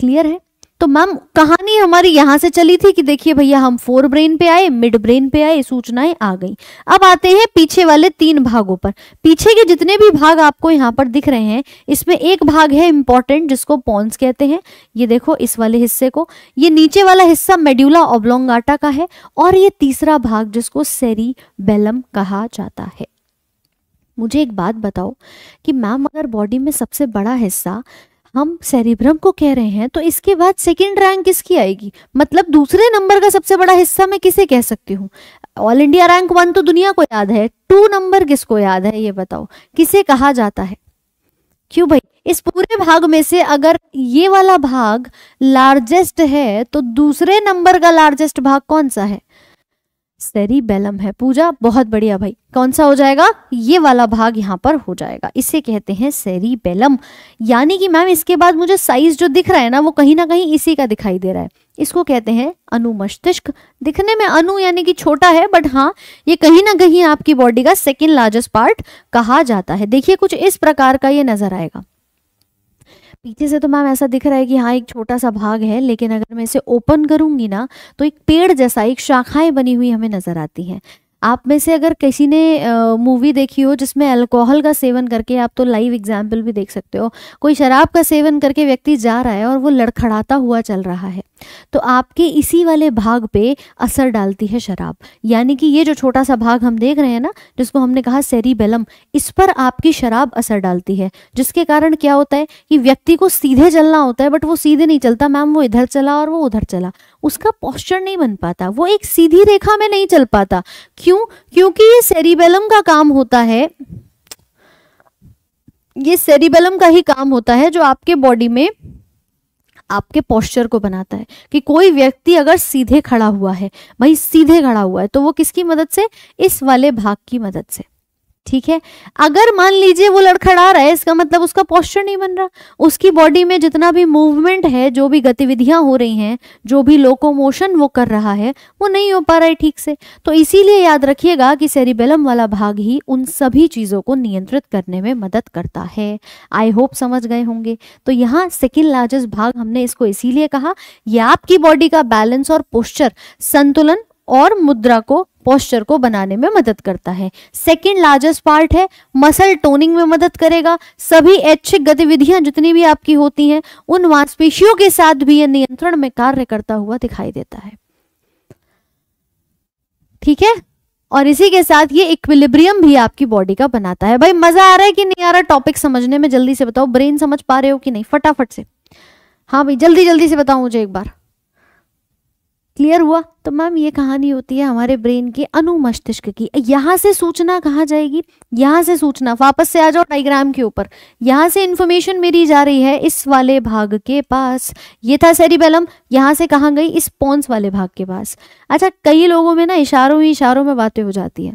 क्लियर है तो मैम कहानी हमारी यहां से चली थी कि देखिए भैया हम फोर ब्रेन पे आए मिड ब्रेन पे आए सूचनाएं आ गई अब आते हैं पीछे वाले तीन भागों पर पीछे के जितने भी भाग आपको यहाँ पर दिख रहे हैं इसमें एक भाग है इंपॉर्टेंट जिसको पॉन्स कहते हैं ये देखो इस वाले हिस्से को ये नीचे वाला हिस्सा मेड्यूला ओब्लोंगाटा का है और ये तीसरा भाग जिसको सेरी बेलम कहा जाता है मुझे एक बात बताओ कि मैम अगर बॉडी में सबसे बड़ा हिस्सा हम सेरिब्रम को कह रहे हैं तो इसके बाद सेकेंड रैंक किसकी आएगी मतलब दूसरे नंबर का सबसे बड़ा हिस्सा मैं किसे कह सकती हूँ ऑल इंडिया रैंक वन तो दुनिया को याद है टू नंबर किसको याद है ये बताओ किसे कहा जाता है क्यों भाई इस पूरे भाग में से अगर ये वाला भाग लार्जेस्ट है तो दूसरे नंबर का लार्जेस्ट भाग कौन सा है सेरिबेलम है पूजा बहुत बढ़िया भाई कौन सा हो जाएगा ये वाला भाग यहाँ पर हो जाएगा इसे कहते हैं सेरिबेलम यानी कि मैम इसके बाद मुझे साइज जो दिख रहा है ना वो कहीं ना कहीं इसी का दिखाई दे रहा है इसको कहते हैं अनु मस्तिष्क दिखने में अनु यानी कि छोटा है बट हाँ ये कहीं ना कहीं आपकी बॉडी का सेकेंड लार्जेस्ट पार्ट कहा जाता है देखिए कुछ इस प्रकार का ये नजर आएगा पीछे से तो मैम ऐसा दिख रहा है कि हाँ एक छोटा सा भाग है लेकिन अगर मैं इसे ओपन करूंगी ना तो एक पेड़ जैसा एक शाखाएं बनी हुई हमें नज़र आती हैं आप में से अगर किसी ने मूवी देखी हो जिसमें अल्कोहल का सेवन करके आप तो लाइव एग्जाम्पल भी देख सकते हो कोई शराब का सेवन करके व्यक्ति जा रहा है और वो लड़खड़ाता हुआ चल रहा है तो आपके इसी वाले भाग पे असर डालती है शराब यानी कि ये जो छोटा सा भाग हम देख रहे हैं ना जिसको हमने कहा सेरीबेलम इस पर आपकी शराब असर डालती है जिसके कारण क्या होता है कि व्यक्ति को सीधे चलना होता है बट वो सीधे नहीं चलता मैम वो इधर चला और वो उधर चला उसका पॉस्चर नहीं बन पाता वो एक सीधी रेखा में नहीं चल पाता क्यों क्योंकि ये सेरीबेलम का काम होता है ये सेरिबेलम का ही काम होता है जो आपके बॉडी में आपके पोस्चर को बनाता है कि कोई व्यक्ति अगर सीधे खड़ा हुआ है भाई सीधे खड़ा हुआ है तो वो किसकी मदद से इस वाले भाग की मदद से ठीक है अगर मान लीजिए वो लड़खड़ा रहा है इसका मतलब उसका पॉस्चर नहीं बन रहा उसकी बॉडी में जितना भी मूवमेंट है जो भी गतिविधियां हो रही हैं जो भी लोकोमोशन वो कर रहा है वो नहीं हो पा रहा है ठीक से तो इसीलिए याद रखिएगा कि सेरिबेलम वाला भाग ही उन सभी चीज़ों को नियंत्रित करने में मदद करता है आई होप समझ गए होंगे तो यहाँ सेकेंड लार्जेस्ट भाग हमने इसको इसीलिए कहा यह आपकी बॉडी का बैलेंस और पोस्चर संतुलन और मुद्रा को पोस्चर को बनाने में मदद करता है सेकेंड लार्जेस्ट पार्ट है मसल टोनिंग में मदद करेगा सभी ऐच्छिक गतिविधियां जितनी भी आपकी होती हैं उन मांसपेशियों के साथ भी यह नियंत्रण में कार्य करता हुआ दिखाई देता है ठीक है और इसी के साथ ये इक्विलिब्रियम भी आपकी बॉडी का बनाता है भाई मजा आ रहा है कि नहीं आ रहा टॉपिक समझने में जल्दी से बताओ ब्रेन समझ पा रहे हो कि नहीं फटाफट से हाँ भाई जल्दी जल्दी से बताओ मुझे एक बार क्लियर हुआ तो मैम ये कहानी होती है हमारे ब्रेन के अनुमस्तिष्क की यहाँ से सूचना कहाँ जाएगी यहाँ से सूचना वापस से आ जाओ डाइग्राम के ऊपर यहाँ से इन्फॉर्मेशन मेरी जा रही है इस वाले भाग के पास ये था सेरिबेलम यहाँ से कहाँ गई इस पॉन्स वाले भाग के पास अच्छा कई लोगों में ना इशारों ही इशारों में बातें हो जाती है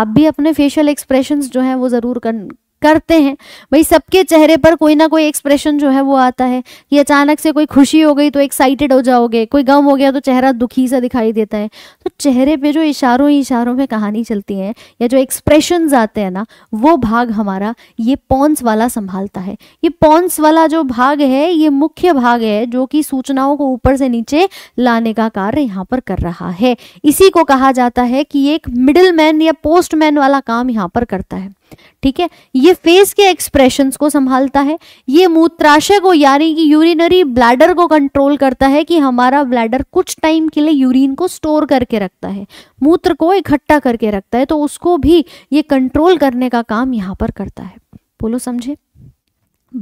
आप भी अपने फेशियल एक्सप्रेशन जो है वो ज़रूर कर करते हैं भाई सबके चेहरे पर कोई ना कोई एक्सप्रेशन जो है वो आता है कि अचानक से कोई खुशी हो गई तो एक्साइटेड हो जाओगे कोई गम हो गया तो चेहरा दुखी सा दिखाई देता है तो चेहरे पे जो इशारों इशारों में कहानी चलती है या जो एक्सप्रेशन आते हैं ना वो भाग हमारा ये पॉन्स वाला संभालता है ये पॉन्स वाला जो भाग है ये मुख्य भाग है जो कि सूचनाओं को ऊपर से नीचे लाने का कार्य यहाँ पर कर रहा है इसी को कहा जाता है कि एक मिडिल मैन या पोस्टमैन वाला काम यहाँ पर करता है ठीक है ये फेस के एक्सप्रेशंस को संभालता है ये मूत्राशय को यानी कि यूरिनरी ब्लैडर को कंट्रोल करता है कि हमारा ब्लैडर कुछ टाइम के लिए यूरिन को स्टोर करके रखता है मूत्र को इकट्ठा करके रखता है तो उसको भी ये कंट्रोल करने का काम यहाँ पर करता है बोलो समझे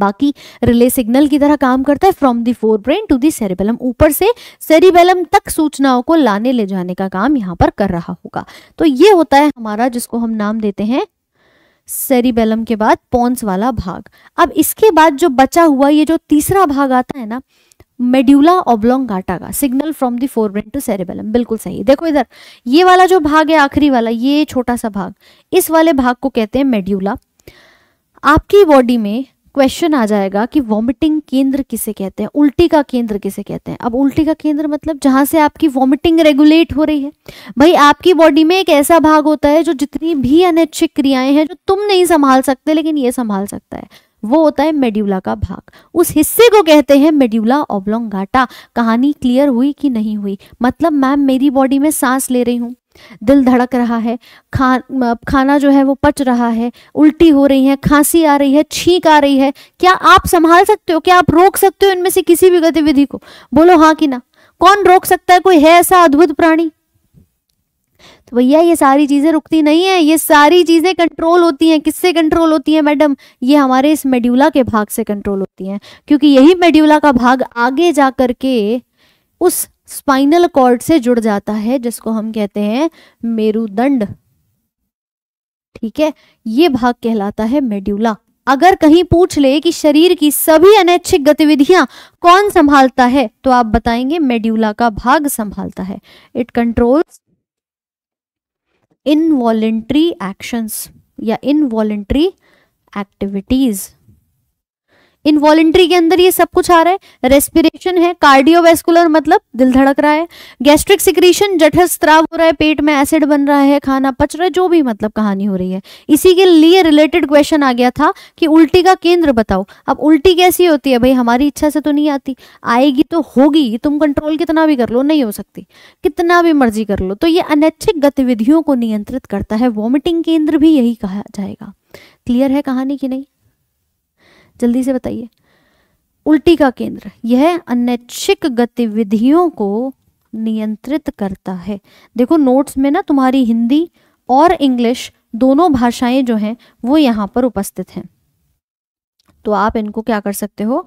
बाकी रिले सिग्नल की तरह काम करता है from the forebrain to the cerebellum ऊपर से सेरिबेलम तक सूचनाओं को लाने ले जाने का काम यहाँ पर कर रहा होगा तो ये होता है हमारा जिसको हम नाम देते हैं सेरिबेलम के बाद पॉन्स वाला भाग अब इसके बाद जो बचा हुआ ये जो तीसरा भाग आता है ना मेड्यूला ओब्लोंगाटा का signal from the forebrain to cerebellum बिल्कुल सही देखो इधर ये वाला जो भाग है आखिरी वाला ये छोटा सा भाग इस वाले भाग को कहते हैं मेड्यूला आपकी बॉडी में क्वेश्चन आ जाएगा कि वॉमिटिंग केंद्र किसे कहते हैं उल्टी का केंद्र किसे कहते हैं अब उल्टी का केंद्र मतलब जहां से आपकी वॉमिटिंग रेगुलेट हो रही है भाई आपकी बॉडी में एक ऐसा भाग होता है जो जितनी भी अनैच्छिक क्रियाएं हैं जो तुम नहीं संभाल सकते लेकिन ये संभाल सकता है वो होता है मेड्यूला का भाग उस हिस्से को कहते हैं मेड्यूला ओब्लोंगाटा कहानी क्लियर हुई कि नहीं हुई मतलब मैम मेरी बॉडी में सांस ले रही हूं दिल धड़क रहा है खा खाना जो है वो पच रहा है उल्टी हो रही है खांसी आ रही है छींक आ रही है क्या आप संभाल सकते हो क्या आप रोक सकते हो इनमें से किसी भी गतिविधि को बोलो हाँ कि ना कौन रोक सकता है कोई है ऐसा अद्भुत प्राणी तो भैया ये सारी चीज़ें रुकती नहीं है ये सारी चीज़ें कंट्रोल होती हैं किससे कंट्रोल होती हैं मैडम ये हमारे इस मेड्यूला के भाग से कंट्रोल होती हैं क्योंकि यही मेड्यूला का भाग आगे जा करके उस स्पाइनल कॉर्ड से जुड़ जाता है जिसको हम कहते हैं मेरुदंड ठीक है ये भाग कहलाता है मेड्यूला अगर कहीं पूछ ले कि शरीर की सभी अनैच्छिक गतिविधियां कौन संभालता है तो आप बताएंगे मेड्यूला का भाग संभालता है इट कंट्रोल्स इनवॉलेंट्री एक्शंस या इनवॉलेंट्री एक्टिविटीज इनवॉलेंट्री के अंदर ये सब कुछ आ रहा है रेस्पिरेशन है कार्डियोवेस्कुलर मतलब दिल धड़क रहा है गैस्ट्रिक सिक्रीशन जठर स्त्राव हो रहा है पेट में एसिड बन रहा है खाना पच रहा है जो भी मतलब कहानी हो रही है इसी के लिए रिलेटेड क्वेश्चन आ गया था कि उल्टी का केंद्र बताओ अब उल्टी कैसी होती है भाई हमारी इच्छा से तो नहीं आती आएगी तो होगी तुम कंट्रोल कितना भी कर लो नहीं हो सकती कितना भी मर्जी कर लो तो ये अनैच्छिक गतिविधियों को नियंत्रित करता है वॉमिटिंग केंद्र भी यही कहा जाएगा क्लियर है कहानी की नहीं जल्दी से बताइए उल्टी का केंद्र यह अनैच्छिक गतिविधियों को नियंत्रित करता है देखो नोट्स में ना तुम्हारी हिंदी और इंग्लिश दोनों भाषाएं जो हैं वो यहां पर उपस्थित हैं तो आप इनको क्या कर सकते हो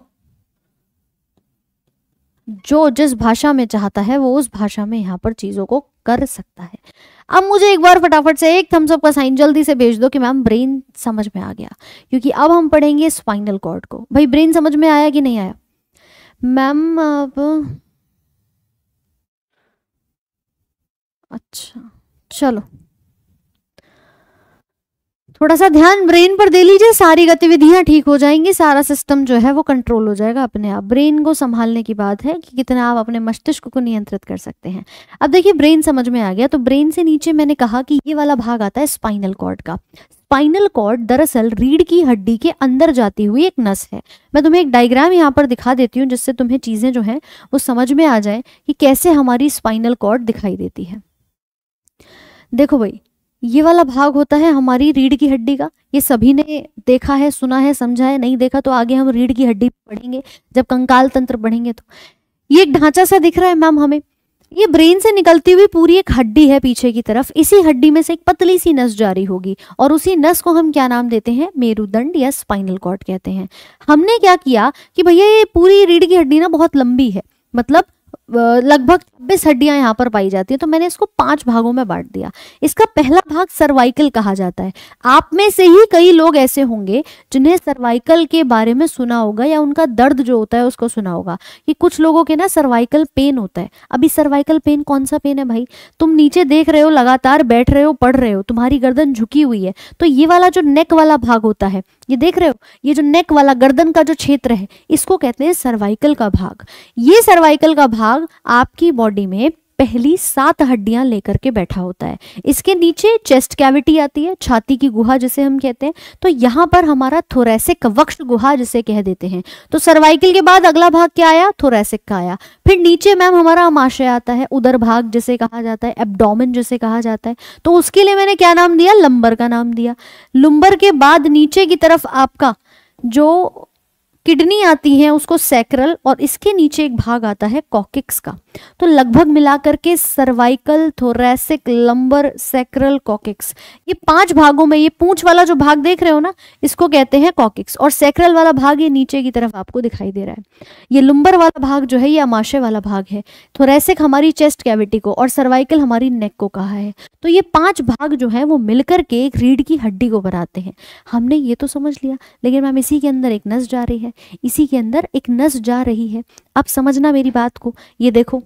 जो जिस भाषा में चाहता है वो उस भाषा में यहाँ पर चीज़ों को कर सकता है अब मुझे एक बार फटाफट से एक थम्सअप का साइन जल्दी से भेज दो कि मैम ब्रेन समझ में आ गया क्योंकि अब हम पढ़ेंगे स्पाइनल कॉर्ड को भाई ब्रेन समझ में आया कि नहीं आया मैम अब अच्छा चलो थोड़ा सा ध्यान ब्रेन पर दे लीजिए सारी गतिविधियां ठीक हो जाएंगी सारा सिस्टम जो है वो कंट्रोल हो जाएगा अपने आप ब्रेन को संभालने की बात है कि कितना आप अपने मस्तिष्क को नियंत्रित कर सकते हैं अब देखिए ब्रेन समझ में आ गया तो ब्रेन से नीचे मैंने कहा कि ये वाला भाग आता है स्पाइनल कॉर्ड का स्पाइनल कॉर्ड दरअसल रीढ़ की हड्डी के अंदर जाती हुई एक नस है मैं तुम्हें एक डायग्राम यहाँ पर दिखा देती हूँ जिससे तुम्हें चीज़ें जो है वो समझ में आ जाए कि कैसे हमारी स्पाइनल कॉर्ड दिखाई देती है देखो भाई ये वाला भाग होता है हमारी रीढ़ की हड्डी का ये सभी ने देखा है सुना है समझा है नहीं देखा तो आगे हम रीढ़ की हड्डी पढ़ेंगे जब कंकाल तंत्र पढ़ेंगे तो ये एक ढांचा सा दिख रहा है मैम हमें ये ब्रेन से निकलती हुई पूरी एक हड्डी है पीछे की तरफ इसी हड्डी में से एक पतली सी नस जारी होगी और उसी नस को हम क्या नाम देते हैं मेरुदंड या स्पाइनल कॉर्ड कहते हैं हमने क्या किया कि भैया ये पूरी रीढ़ की हड्डी ना बहुत लंबी है मतलब लगभग छब्बीस हड्डियां यहाँ पर पाई जाती हैं तो मैंने इसको पांच भागों में बांट दिया इसका पहला भाग सर्वाइकल कहा जाता है आप में से ही कई लोग ऐसे होंगे जिन्हें सर्वाइकल के बारे में सुना होगा या उनका दर्द जो होता है उसको सुना होगा कि कुछ लोगों के ना सर्वाइकल पेन होता है अभी सर्वाइकल पेन कौन सा पेन है भाई तुम नीचे देख रहे हो लगातार बैठ रहे हो पढ़ रहे हो तुम्हारी गर्दन झुकी हुई है तो ये वाला जो नेक वाला भाग होता है ये देख रहे हो ये जो नेक वाला गर्दन का जो क्षेत्र है इसको कहते हैं सर्वाइकल का भाग ये सर्वाइकल का भाग आपकी बॉडी बॉडी में पहली सात हड्डियां लेकर के बैठा होता है इसके नीचे चेस्ट कैविटी आती है छाती की गुहा जिसे हम कहते हैं तो यहां पर हमारा थोरेसिक वक्ष गुहा जिसे कह देते हैं तो सर्वाइकल के बाद अगला भाग क्या आया थोरेसिक का आया फिर नीचे मैम हमारा अमाशय आता है उधर भाग जिसे कहा जाता है एबडोमिन जिसे कहा जाता है तो उसके लिए मैंने क्या नाम दिया लंबर का नाम दिया लुम्बर के बाद नीचे की तरफ आपका जो किडनी आती है उसको सैक्रल और इसके नीचे एक भाग आता है कॉकिक्स का तो लगभग मिलाकर के cervical thoracic lumbar sacral coccyx ये पांच भागों में ये पूंछ वाला जो भाग देख रहे हो ना इसको कहते हैं कॉकिक्स और सैक्रल वाला भाग ये नीचे की तरफ आपको दिखाई दे रहा है ये लंबर वाला भाग जो है ये अमाशय वाला भाग है थोरेसिक हमारी चेस्ट कैविटी को और सर्वाइकल हमारी नेक को कहा है तो ये पांच भाग जो है वो मिलकर के एक रीढ़ की हड्डी को बनाते हैं हमने ये तो समझ लिया लेकिन मैम इसी के अंदर एक नस जा रही है है इसी के अंदर एक नस जा रही है अब समझना मेरी बात को ये देखो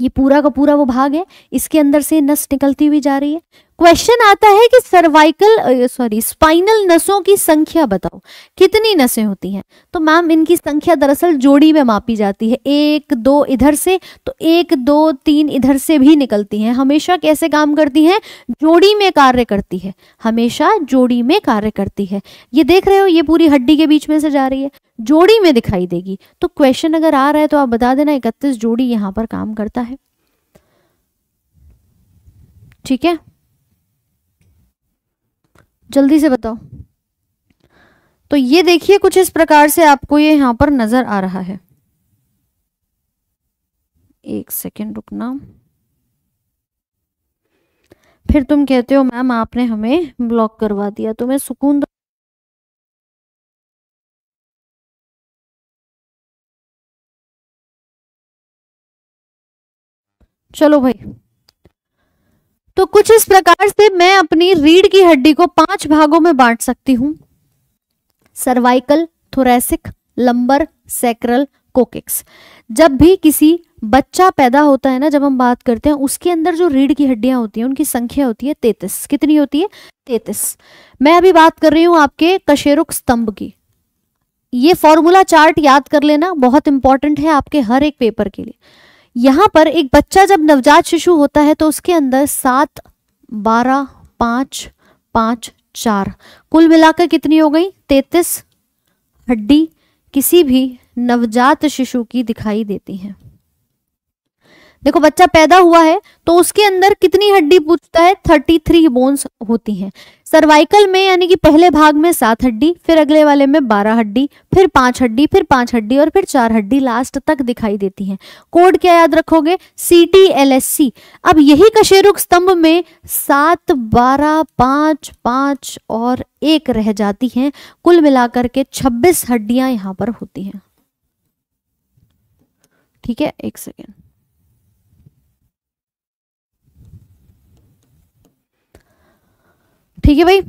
ये पूरा का पूरा वो भाग है इसके अंदर से नस निकलती हुई जा रही है क्वेश्चन आता है कि सर्वाइकल सॉरी स्पाइनल नसों की संख्या बताओ कितनी नसें होती हैं तो मैम इनकी संख्या दरअसल जोड़ी में मापी जाती है एक दो इधर से तो एक दो तीन इधर से भी निकलती हैं हमेशा कैसे काम करती हैं जोड़ी में कार्य करती है हमेशा जोड़ी में कार्य करती है ये देख रहे हो ये पूरी हड्डी के बीच में से जा रही है जोड़ी में दिखाई देगी तो क्वेश्चन अगर आ रहा है तो आप बता देना इकतीस जोड़ी यहाँ पर काम करता है ठीक है जल्दी से बताओ तो ये देखिए कुछ इस प्रकार से आपको ये यहां पर नजर आ रहा है एक सेकेंड रुकना फिर तुम कहते हो मैम आपने हमें ब्लॉक करवा दिया तुम्हें सुकून चलो भाई तो कुछ इस प्रकार से मैं अपनी रीढ़ की हड्डी को पांच भागों में बांट सकती हूं cervical thoracic lumbar sacral coccyx जब भी किसी बच्चा पैदा होता है ना जब हम बात करते हैं उसके अंदर जो रीढ़ की हड्डियां होती हैं उनकी संख्या होती है तेतीस कितनी होती है तेतीस मैं अभी बात कर रही हूं आपके कशेरुक स्तंभ की ये फॉर्मूला चार्ट याद कर लेना बहुत इंपॉर्टेंट है आपके हर एक पेपर के लिए यहाँ पर एक बच्चा जब नवजात शिशु होता है तो उसके अंदर सात बारह पांच पांच चार कुल मिलाकर कितनी हो गई तैतीस हड्डी किसी भी नवजात शिशु की दिखाई देती हैं देखो बच्चा पैदा हुआ है तो उसके अंदर कितनी हड्डी पूछता है थर्टी थ्री बोन्स होती हैं सर्वाइकल में यानी कि पहले भाग में सात हड्डी फिर अगले वाले में बारह हड्डी फिर पांच हड्डी फिर पांच हड्डी और फिर चार हड्डी लास्ट तक दिखाई देती हैं कोड क्या याद रखोगे C T L S C अब यही कशेरुक स्तंभ में सात बारह पांच पांच और एक रह जाती हैं कुल मिलाकर के छब्बीस हड्डियां यहां पर होती हैं ठीक है एक सेकेंड ठीक है भाई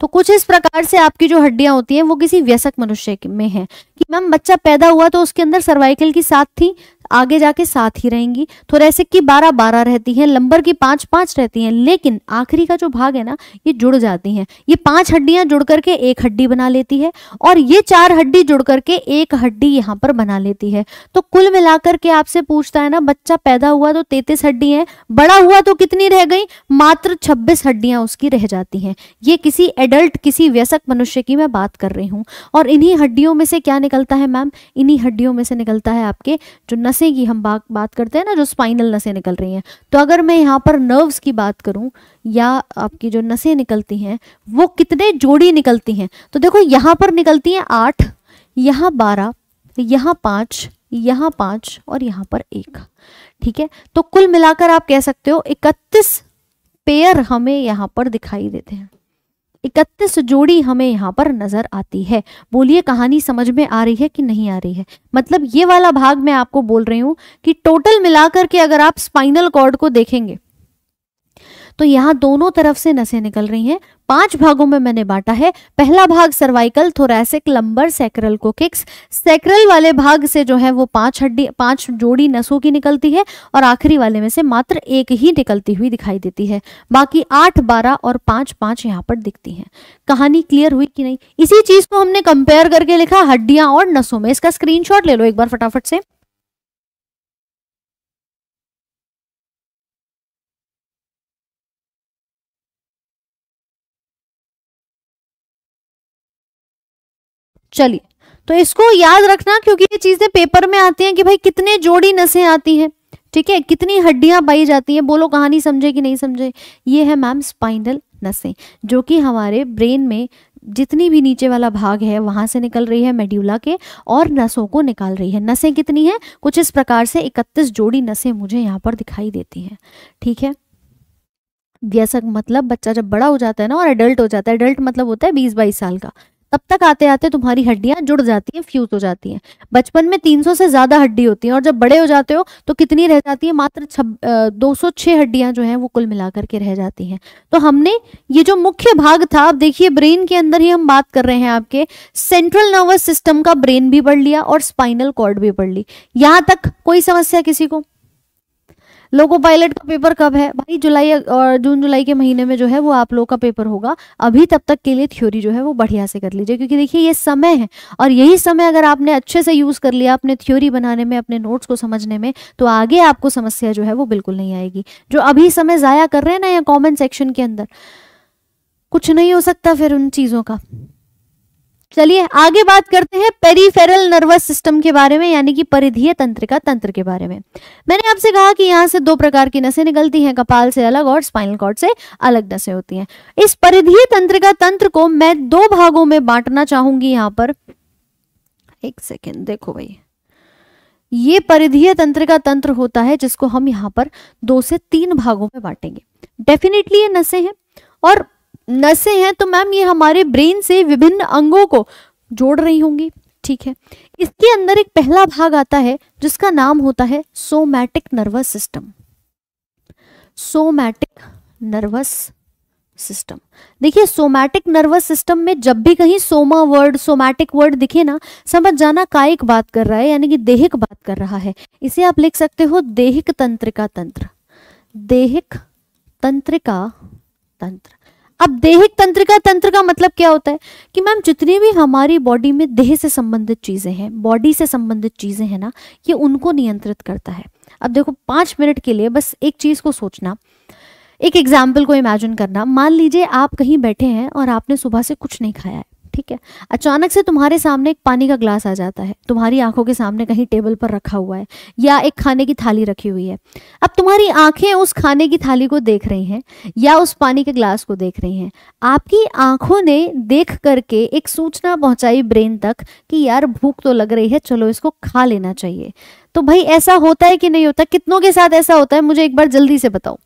तो कुछ इस प्रकार से आपकी जो हड्डियां होती हैं वो किसी व्यसक मनुष्य में है कि मैम बच्चा पैदा हुआ तो उसके अंदर सर्वाइकल की साथ थी आगे जाके साथ ही रहेंगी थोरेसिक की बारह बारह रहती हैं लंबर की पांच पांच रहती हैं लेकिन आखिरी का जो भाग है ना ये जुड़ जाती हैं ये पांच हड्डियां जुड़ करके एक हड्डी बना लेती है और ये चार हड्डी जुड़ करके एक हड्डी यहाँ पर बना लेती है तो कुल मिलाकर के आपसे पूछता है ना बच्चा पैदा हुआ तो तैतीस हड्डी है बड़ा हुआ तो कितनी रह गई मात्र छब्बीस हड्डियां उसकी रह जाती हैं ये किसी एडल्ट किसी व्यसक मनुष्य की मैं बात कर रही हूँ और इन्हीं हड्डियों में से क्या निकलता है मैम इन्हीं हड्डियों में से निकलता है आपके जो नस नसें की हम बात बात करते हैं ना जो स्पाइनल नसें निकल रही हैं तो अगर मैं यहाँ पर नर्व्स की बात करूँ या आपकी जो नसें निकलती हैं वो कितने जोड़ी निकलती हैं तो देखो यहाँ पर निकलती हैं आठ यहाँ बारह यहाँ पाँच यहाँ पाँच और यहाँ पर एक ठीक है तो कुल मिलाकर आप कह सकते हो इकतीस पेयर हमें यहाँ पर दिखाई देते हैं इकतीस जोड़ी हमें यहाँ पर नजर आती है बोलिए कहानी समझ में आ रही है कि नहीं आ रही है मतलब ये वाला भाग मैं आपको बोल रही हूँ कि टोटल मिलाकर के अगर आप स्पाइनल कॉर्ड को देखेंगे तो यहाँ दोनों तरफ से नसें निकल रही हैं पांच भागों में मैंने बांटा है पहला भाग cervical thoracic lumbar sacral coccyx sacral वाले भाग से जो है वो पांच हड्डी पांच जोड़ी नसों की निकलती है और आखिरी वाले में से मात्र एक ही निकलती हुई दिखाई देती है बाकी आठ बारह और पांच पांच यहाँ पर दिखती है कहानी क्लियर हुई कि नहीं इसी चीज को हमने कंपेयर करके लिखा हड्डियां और नसों में इसका स्क्रीनशॉट ले लो एक बार फटाफट से चलिए तो इसको याद रखना क्योंकि ये चीजें पेपर में आती हैं कि भाई कितने जोड़ी नसें आती हैं ठीक है कितनी हड्डियां पाई जाती हैं बोलो कहानी समझे कि नहीं समझे ये है मैम स्पाइनल नसें जो कि हमारे ब्रेन में जितनी भी नीचे वाला भाग है वहां से निकल रही है मेड्यूला के और नसों को निकाल रही है नसें कितनी है कुछ इस प्रकार से इकतीस जोड़ी नसें मुझे यहाँ पर दिखाई देती है ठीक है व्यसक मतलब बच्चा जब बड़ा हो जाता है ना और एडल्ट हो जाता है एडल्ट मतलब होता है बीस बाईस साल का तब तक आते आते तुम्हारी हड्डियां जुड़ जाती हैं फ्यूज हो जाती हैं बचपन में 300 से ज्यादा हड्डी होती हैं और जब बड़े हो जाते हो तो कितनी रह जाती है मात्र छब दो सौ छह हड्डियां जो हैं वो कुल मिलाकर के रह जाती हैं तो हमने ये जो मुख्य भाग था आप देखिए ब्रेन के अंदर ही हम बात कर रहे हैं आपके सेंट्रल नर्वस सिस्टम का ब्रेन भी पढ़ लिया और स्पाइनल कॉर्ड भी पढ़ ली यहां तक कोई समस्या किसी को लोको पायलट का पेपर कब है भाई जुलाई और जून जुलाई के महीने में जो है वो आप लोगों का पेपर होगा अभी तब तक के लिए थ्योरी जो है वो बढ़िया से कर लीजिए क्योंकि देखिए ये समय है और यही समय अगर आपने अच्छे से यूज़ कर लिया अपने थ्योरी बनाने में अपने नोट्स को समझने में तो आगे आपको समस्या जो है वो बिल्कुल नहीं आएगी जो अभी समय ज़ाया कर रहे हैं ना या कॉमेंट सेक्शन के अंदर कुछ नहीं हो सकता फिर उन चीज़ों का चलिए आगे बात करते हैं पेरीफेरल नर्वस सिस्टम के बारे में यानी कि परिधीय तंत्रिका तंत्र के बारे में मैंने आपसे कहा कि यहाँ से दो प्रकार की नसें निकलती हैं कपाल से अलग और स्पाइनल कॉर्ड से अलग नसें होती हैं इस परिधीय तंत्रिका तंत्र को मैं दो भागों में बांटना चाहूंगी यहाँ पर एक सेकेंड देखो भाई ये परिधीय तंत्र का तंत्र होता है जिसको हम यहाँ पर दो से तीन भागों में बांटेंगे डेफिनेटली ये नशे हैं और नसें हैं तो मैम ये हमारे ब्रेन से विभिन्न अंगों को जोड़ रही होंगी ठीक है इसके अंदर एक पहला भाग आता है जिसका नाम होता है somatic nervous system somatic nervous system देखिए सोमैटिक नर्वस सिस्टम में जब भी कहीं सोमा वर्ड सोमैटिक वर्ड दिखे ना समझ जाना कायिक बात कर रहा है यानी कि देहिक बात कर रहा है इसे आप लिख सकते हो देहिक तंत्रिका तंत्र देहिक तंत्रिका तंत्र अब देहिक तंत्र का तंत्र का मतलब क्या होता है कि मैम जितनी भी हमारी बॉडी में देह से संबंधित चीज़ें हैं बॉडी से संबंधित चीज़ें हैं ना ये उनको नियंत्रित करता है अब देखो पांच मिनट के लिए बस एक चीज़ को सोचना एक एग्जाम्पल को इमेजिन करना मान लीजिए आप कहीं बैठे हैं और आपने सुबह से कुछ नहीं खाया है ठीक है अचानक से तुम्हारे सामने एक पानी का ग्लास आ जाता है तुम्हारी आंखों के सामने कहीं टेबल पर रखा हुआ है या एक खाने की थाली रखी हुई है अब तुम्हारी आंखें उस खाने की थाली को देख रही हैं या उस पानी के ग्लास को देख रही हैं आपकी आंखों ने देख करके एक सूचना पहुंचाई ब्रेन तक कि यार भूख तो लग रही है चलो इसको खा लेना चाहिए तो भाई ऐसा होता है कि नहीं होता कितनों के साथ ऐसा होता है मुझे एक बार जल्दी से बताओ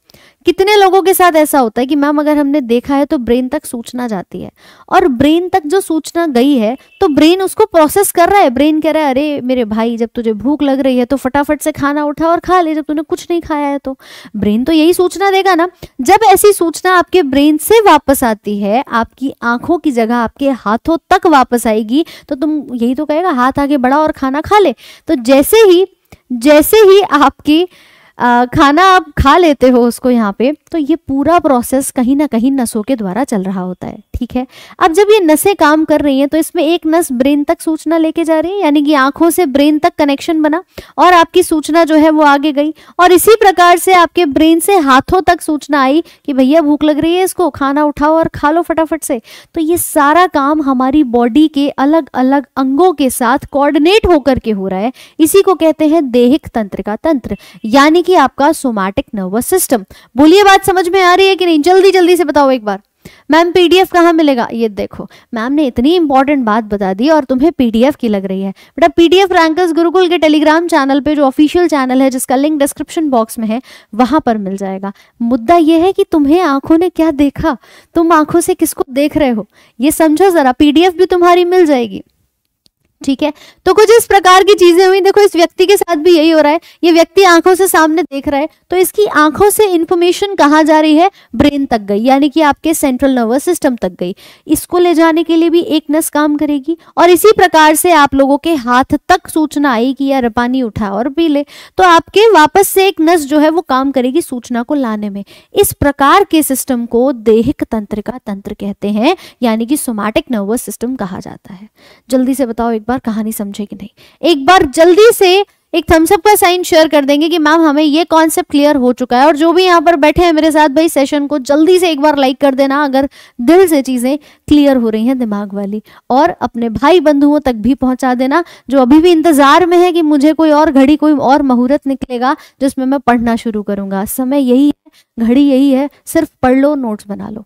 कितने लोगों के साथ ऐसा होता है कि मैम अगर हमने देखा है तो ब्रेन तक सूचना जाती है और ब्रेन तक जो सूचना गई है तो ब्रेन उसको प्रोसेस कर रहा है ब्रेन कह रहा है अरे मेरे भाई जब तुझे भूख लग रही है तो फटाफट से खाना उठा और खा ले जब तूने कुछ नहीं खाया है तो ब्रेन तो यही सूचना देगा ना जब ऐसी सूचना आपके ब्रेन से वापस आती है आपकी आंखों की जगह आपके हाथों तक वापस आएगी तो तुम यही तो कहेगा हाथ आगे बढ़ा और खाना खा ले तो जैसे ही जैसे ही आपकी खाना आप खा लेते हो उसको यहाँ पे तो ये पूरा प्रोसेस कहीं ना कहीं नसों के द्वारा चल रहा होता है ठीक है अब जब ये नसें काम कर रही हैं तो इसमें एक नस ब्रेन तक सूचना लेके जा रही है यानी कि आंखों से ब्रेन तक कनेक्शन बना और आपकी सूचना जो है वो आगे गई और इसी प्रकार से आपके ब्रेन से हाथों तक सूचना आई कि भैया भूख लग रही है इसको खाना उठाओ और खा लो फटाफट से तो ये सारा काम हमारी बॉडी के अलग अलग अंगों के साथ कोऑर्डिनेट होकर के हो रहा है इसी को कहते हैं देहिक तंत्र का तंत्र यानी कि आपका सोमैटिक नर्वस सिस्टम बोलिए बात समझ में आ रही है कि नहीं जल्दी जल्दी से बताओ एक बार मैम पीडीएफ कहाँ मिलेगा ये देखो मैम ने इतनी इंपॉर्टेंट बात बता दी और तुम्हें पीडीएफ की लग रही है बेटा पीडीएफ रैंकर्स गुरुकुल के टेलीग्राम चैनल पे जो ऑफिशियल चैनल है जिसका लिंक डिस्क्रिप्शन बॉक्स में है वहां पर मिल जाएगा मुद्दा यह है कि तुम्हें आंखों ने क्या देखा तुम आंखों से किसको देख रहे हो ये समझो जरा पीडीएफ भी तुम्हारी मिल जाएगी ठीक है तो कुछ इस प्रकार की चीजें हुई देखो इस व्यक्ति के साथ भी यही हो रहा है ये व्यक्ति आंखों से सामने देख रहा है तो इसकी आंखों से इंफॉर्मेशन कहाँ जा रही है ब्रेन तक गई यानी कि आपके सेंट्रल नर्वस सिस्टम तक गई इसको ले जाने के लिए भी एक नस काम करेगी और इसी प्रकार से आप लोगों के हाथ तक सूचना आई कि यार पानी उठा और पी ले तो आपके वापस से एक नस जो है वो काम करेगी सूचना को लाने में इस प्रकार के सिस्टम को देहिक तंत्र का तंत्र कहते हैं यानी कि सोमैटिक नर्वस सिस्टम कहा जाता है जल्दी से बताओ एक बार कहानी समझे कि नहीं एक बार जल्दी से एक थम्सअप का साइन शेयर कर देंगे कि मैम हमें ये कॉन्सेप्ट क्लियर हो चुका है और जो भी यहाँ पर बैठे हैं मेरे साथ भाई सेशन को जल्दी से एक बार लाइक कर देना अगर दिल से चीज़ें क्लियर हो रही हैं दिमाग वाली और अपने भाई बंधुओं तक भी पहुंचा देना जो अभी भी इंतज़ार में है कि मुझे कोई और घड़ी कोई और मुहूर्त निकलेगा जिसमें मैं पढ़ना शुरू करूंगा समय यही है घड़ी यही है सिर्फ पढ़ लो नोट्स बना लो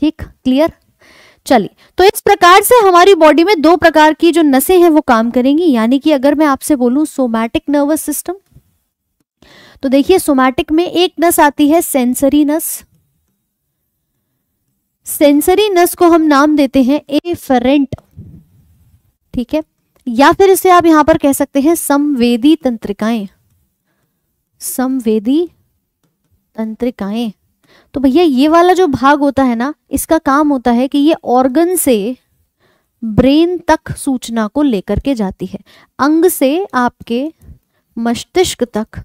ठीक क्लियर चलिए तो इस प्रकार से हमारी बॉडी में दो प्रकार की जो नसें हैं वो काम करेंगी यानी कि अगर मैं आपसे बोलूं सोमैटिक नर्वस सिस्टम तो देखिए सोमैटिक में एक नस आती है सेंसरी नस सेंसरी नस को हम नाम देते हैं एफरेंट ठीक है या फिर इसे आप यहां पर कह सकते हैं संवेदी तंत्रिकाएं संवेदी तंत्रिकाएं तो भैया ये वाला जो भाग होता है ना इसका काम होता है कि ये ऑर्गन से ब्रेन तक सूचना को लेकर के जाती है अंग से आपके मस्तिष्क तक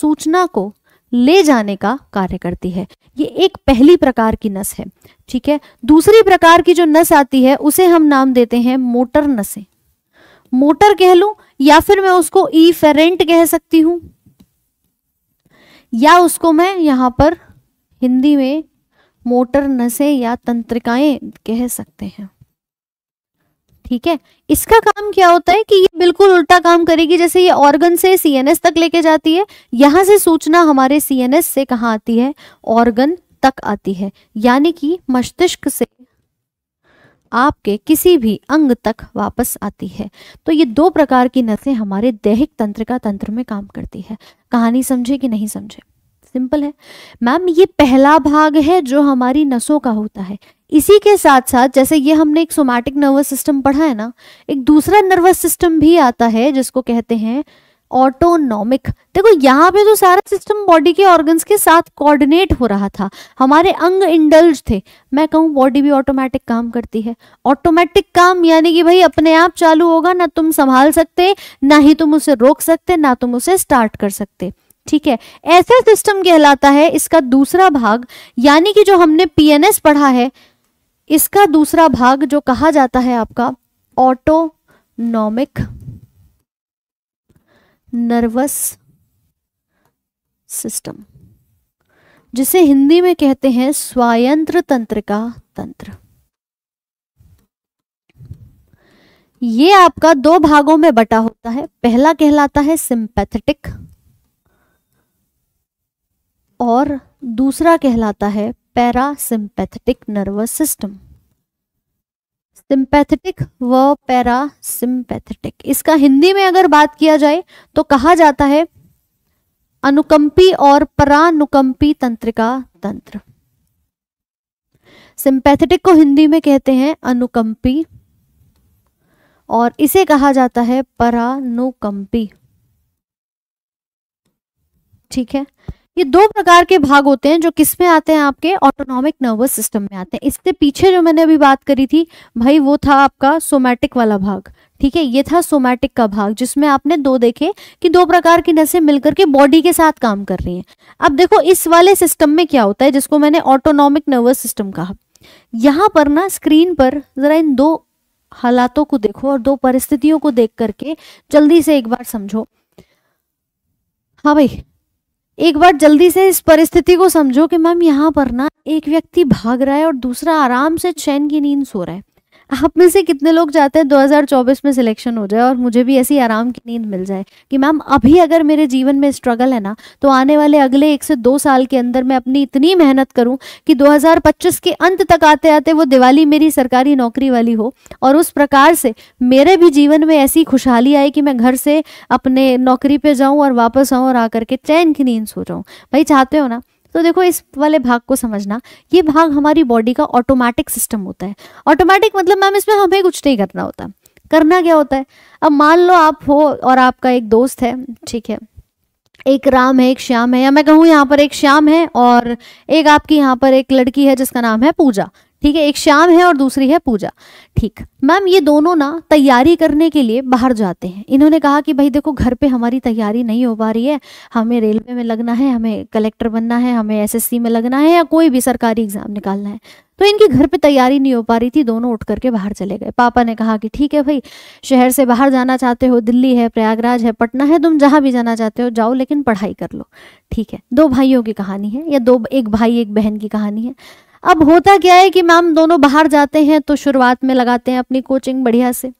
सूचना को ले जाने का कार्य करती है ये एक पहली प्रकार की नस है ठीक है दूसरी प्रकार की जो नस आती है उसे हम नाम देते हैं मोटर नसें मोटर कह लू या फिर मैं उसको ई फेरेंट कह सकती हूं या उसको मैं यहां पर हिंदी में मोटर नसें या तंत्रिकाएं कह सकते हैं ठीक है इसका काम क्या होता है कि ये बिल्कुल उल्टा काम करेगी जैसे ये ऑर्गन से सीएनएस तक लेके जाती है यहां से सूचना हमारे सीएनएस से कहा आती है ऑर्गन तक आती है यानी कि मस्तिष्क से आपके किसी भी अंग तक वापस आती है तो ये दो प्रकार की नसें हमारे दैहिक तंत्रिका तंत्र में काम करती है कहानी समझे कि नहीं समझे सिंपल है मैम ये पहला भाग है जो हमारी नसों का होता है इसी के साथ साथ जैसे ये हमने एक सोमैटिक नर्वस सिस्टम पढ़ा है ना एक दूसरा नर्वस सिस्टम भी आता है जिसको कहते हैं ऑटोनॉमिक देखो यहाँ पे तो सारा सिस्टम बॉडी के ऑर्गन्स के साथ कोऑर्डिनेट हो रहा था हमारे अंग इंडल्ज थे मैं कहूँ बॉडी भी ऑटोमेटिक काम करती है ऑटोमेटिक काम यानी कि भाई अपने आप चालू होगा ना तुम संभाल सकते ना ही तुम उसे रोक सकते ना तुम उसे स्टार्ट कर सकते ठीक है ऐसा सिस्टम कहलाता है इसका दूसरा भाग यानी कि जो हमने पीएनएस पढ़ा है इसका दूसरा भाग जो कहा जाता है आपका ऑटोनॉमिक नर्वस सिस्टम जिसे हिंदी में कहते हैं स्वायंत्र तंत्र का तंत्र ये आपका दो भागों में बटा होता है पहला कहलाता है सिंपैथेटिक और दूसरा कहलाता है पैरासिम्पैथेटिक नर्वस सिस्टम सिंपैथेटिक व पैरासिम्पैथेटिक इसका हिंदी में अगर बात किया जाए तो कहा जाता है अनुकंपी और परानुकंपी तंत्रिका तंत्र सिंपैथेटिक को हिंदी में कहते हैं अनुकंपी और इसे कहा जाता है परानुकंपी ठीक है ये दो प्रकार के भाग होते हैं जो किस में आते हैं आपके ऑटोनॉमिक नर्वस सिस्टम में आते हैं इससे पीछे जो मैंने अभी बात करी थी भाई वो था आपका सोमैटिक वाला भाग ठीक है ये था सोमैटिक का भाग जिसमें आपने दो देखे कि दो प्रकार की नसें मिलकर के बॉडी के साथ काम कर रही हैं अब देखो इस वाले सिस्टम में क्या होता है जिसको मैंने ऑटोनॉमिक नर्वस सिस्टम कहा यहां पर ना स्क्रीन पर जरा इन दो हालातों को देखो और दो परिस्थितियों को देख करके जल्दी से एक बार समझो हाँ भाई एक बार जल्दी से इस परिस्थिति को समझो कि मैम यहाँ पर ना एक व्यक्ति भाग रहा है और दूसरा आराम से चैन की नींद सो रहा है आप में से कितने लोग चाहते हैं 2024 में सिलेक्शन हो जाए और मुझे भी ऐसी आराम की नींद मिल जाए कि मैम अभी अगर मेरे जीवन में स्ट्रगल है ना तो आने वाले अगले एक से दो साल के अंदर मैं अपनी इतनी मेहनत करूं कि 2025 के अंत तक आते आते वो दिवाली मेरी सरकारी नौकरी वाली हो और उस प्रकार से मेरे भी जीवन में ऐसी खुशहाली आए कि मैं घर से अपने नौकरी पर जाऊँ और वापस आऊँ और आकर के चैन की नींद सो जाऊँ भाई चाहते हो ना तो देखो इस वाले भाग को समझना ये भाग हमारी बॉडी का ऑटोमेटिक सिस्टम होता है ऑटोमेटिक मतलब मैम इसमें हमें कुछ नहीं करना होता करना क्या होता है अब मान लो आप हो और आपका एक दोस्त है ठीक है एक राम है एक श्याम है या मैं कहूँ यहाँ पर एक श्याम है और एक आपकी यहाँ पर एक लड़की है जिसका नाम है पूजा ठीक है एक श्याम है और दूसरी है पूजा ठीक मैम ये दोनों ना तैयारी करने के लिए बाहर जाते हैं इन्होंने कहा कि भाई देखो घर पे हमारी तैयारी नहीं हो पा रही है हमें रेलवे में लगना है हमें कलेक्टर बनना है हमें एसएससी में लगना है या कोई भी सरकारी एग्जाम निकालना है तो इनकी घर पे तैयारी नहीं हो पा रही थी दोनों उठ करके बाहर चले गए पापा ने कहा कि ठीक है भाई शहर से बाहर जाना चाहते हो दिल्ली है प्रयागराज है पटना है तुम जहाँ भी जाना चाहते हो जाओ लेकिन पढ़ाई कर लो ठीक है दो भाइयों की कहानी है या दो एक भाई एक बहन की कहानी है अब होता क्या है कि मैम दोनों बाहर जाते हैं तो शुरुआत में लगाते हैं अपनी कोचिंग बढ़िया से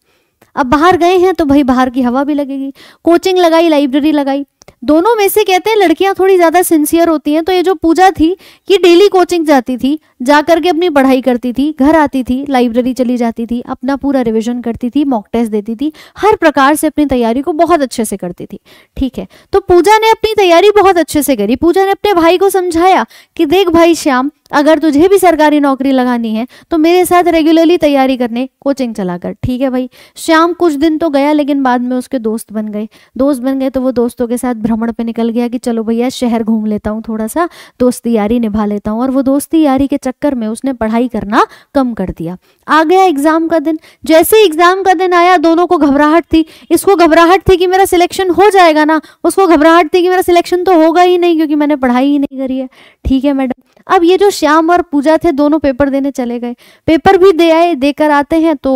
अब बाहर गए हैं तो भाई बाहर की हवा भी लगेगी कोचिंग लगाई लाइब्रेरी लगाई दोनों में से कहते हैं लड़कियां थोड़ी ज्यादा सिंसियर होती हैं तो ये जो पूजा थी कि डेली कोचिंग जाती थी जा करके अपनी पढ़ाई करती थी घर आती थी लाइब्रेरी चली जाती थी अपना पूरा रिविजन करती थी मॉक टेस्ट देती थी हर प्रकार से अपनी तैयारी को बहुत अच्छे से करती थी ठीक है तो पूजा ने अपनी तैयारी बहुत अच्छे से करी पूजा ने अपने भाई को समझाया कि देख भाई श्याम अगर तुझे भी सरकारी नौकरी लगानी है तो मेरे साथ रेगुलरली तैयारी करने कोचिंग चलाकर ठीक है भाई श्याम कुछ दिन तो गया लेकिन बाद में उसके दोस्त बन गए दोस्त बन गए तो वो दोस्तों के साथ भ्रमण पे निकल गया कि चलो भैया शहर घूम लेता हूँ थोड़ा सा दोस्ती यारी निभा लेता हूँ और वो दोस्ती यारी के चक्कर में उसने पढ़ाई करना कम कर दिया आ गया एग्जाम का दिन जैसे एग्जाम का दिन आया दोनों को घबराहट थी इसको घबराहट थी कि मेरा सिलेक्शन हो जाएगा ना उसको घबराहट थी कि मेरा सिलेक्शन तो होगा ही नहीं क्योंकि मैंने पढ़ाई ही नहीं करी है ठीक है मैडम अब ये जो श्याम और पूजा थे दोनों पेपर देने चले गए पेपर भी दे आए देकर आते हैं तो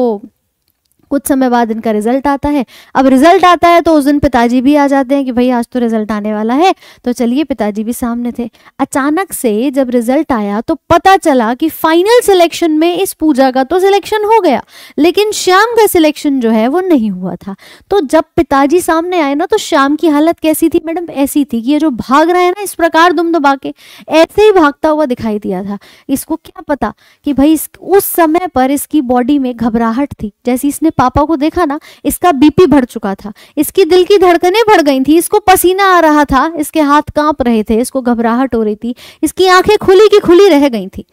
कुछ समय बाद इनका रिजल्ट आता है अब रिजल्ट आता है तो उस दिन पिताजी भी आ जाते हैं कि भाई आज तो रिजल्ट आने वाला है तो चलिए पिताजी भी सामने थे अचानक से जब रिजल्ट आया तो पता चला कि फाइनल सिलेक्शन में इस पूजा का तो सिलेक्शन हो गया लेकिन श्याम का सिलेक्शन जो है वो नहीं हुआ था तो जब पिताजी सामने आए ना तो श्याम की हालत कैसी थी मैडम ऐसी थी कि ये जो भाग रहा है ना इस प्रकार दुम दबा के ऐसे ही भागता हुआ दिखाई दिया था इसको क्या पता कि भाई उस समय पर इसकी बॉडी में घबराहट थी जैसे इसने पापा को देखा ना इसका बीपी बढ़ चुका था इसकी दिल की धड़कनें बढ़ गई थी इसको पसीना आ रहा था इसके हाथ कांप रहे थे इसको घबराहट हो रही थी इसकी आंखें खुली की खुली रह गई थी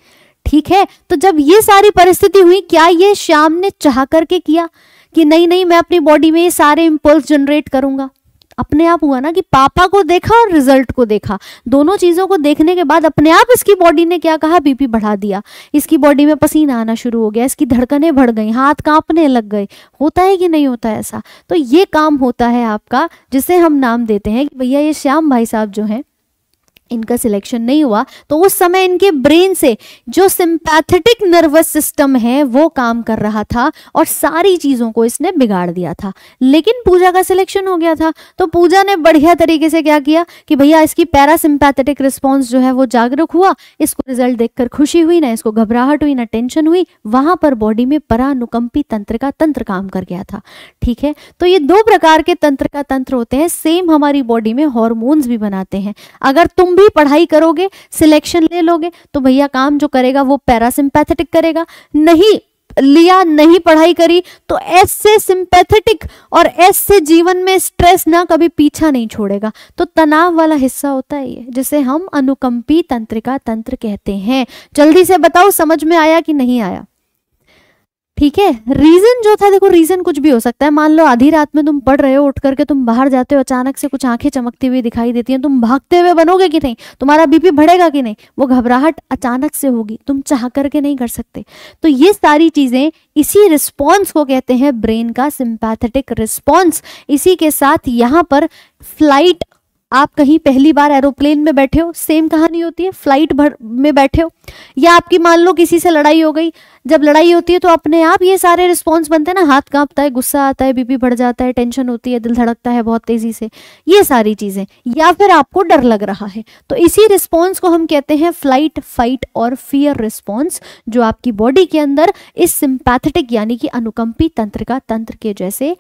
ठीक है तो जब ये सारी परिस्थिति हुई क्या ये श्याम ने चाह करके किया कि नहीं नहीं मैं अपनी बॉडी में ये सारे इम्पल्स जनरेट करूंगा अपने आप हुआ ना कि पापा को देखा और रिजल्ट को देखा दोनों चीज़ों को देखने के बाद अपने आप इसकी बॉडी ने क्या कहा बीपी बढ़ा दिया इसकी बॉडी में पसीना आना शुरू हो गया इसकी धड़कने बढ़ गई हाथ कांपने लग गए होता है कि नहीं होता ऐसा तो ये काम होता है आपका जिसे हम नाम देते हैं कि भैया ये श्याम भाई साहब जो हैं इनका सिलेक्शन नहीं हुआ तो उस समय इनके ब्रेन से जो सिंपैथेटिक नर्वस सिस्टम है वो काम कर रहा था और सारी चीज़ों को इसने बिगाड़ दिया था लेकिन पूजा का सिलेक्शन हो गया था तो पूजा ने बढ़िया तरीके से क्या किया कि भैया इसकी पैरासिम्पैथेटिक रिस्पॉन्स जो है वो जागरूक हुआ इसको रिजल्ट देखकर खुशी हुई ना इसको घबराहट हुई ना टेंशन हुई वहां पर बॉडी में परानुकंपी तंत्र का तंत्र काम कर गया था ठीक है तो ये दो प्रकार के तंत्र का तंत्र होते हैं सेम हमारी बॉडी में हॉर्मोन्स भी बनाते हैं अगर तुम भी पढ़ाई करोगे सिलेक्शन ले लोगे तो भैया काम जो करेगा वो पैरासिम्पैथेटिक करेगा नहीं लिया नहीं पढ़ाई करी तो ऐसे सिंपैथेटिक और ऐसे जीवन में स्ट्रेस ना कभी पीछा नहीं छोड़ेगा तो तनाव वाला हिस्सा होता है ये जिसे हम अनुकंपी तंत्रिका तंत्र कहते हैं जल्दी से बताओ समझ में आया कि नहीं आया ठीक है रीजन जो था देखो रीजन कुछ भी हो सकता है मान लो आधी रात में तुम पढ़ रहे हो उठ करके तुम बाहर जाते हो अचानक से कुछ आंखें चमकती हुई दिखाई देती हैं तुम भागते हुए बनोगे कि नहीं तुम्हारा बीपी बढ़ेगा कि नहीं वो घबराहट अचानक से होगी तुम चाह करके नहीं कर सकते तो ये सारी चीजें इसी रिस्पॉन्स को कहते हैं ब्रेन का सिंपैथेटिक रिस्पॉन्स इसी के साथ यहाँ पर फ्लाइट आप कहीं पहली बार एरोप्लेन में बैठे हो सेम कहानी होती है फ्लाइट भर में बैठे हो या आपकी मान लो किसी से लड़ाई हो गई जब लड़ाई होती है तो अपने आप ये सारे रिस्पॉन्स बनते हैं ना हाथ कांपता है गुस्सा आता है बीपी बढ़ जाता है टेंशन होती है दिल धड़कता है बहुत तेजी से ये सारी चीजें या फिर आपको डर लग रहा है तो इसी रिस्पॉन्स को हम कहते हैं फ्लाइट फाइट और फियर रिस्पॉन्स जो आपकी बॉडी के अंदर इस सिंपैथेटिक यानी कि अनुकंपी तंत्र का तंत्र के जैसे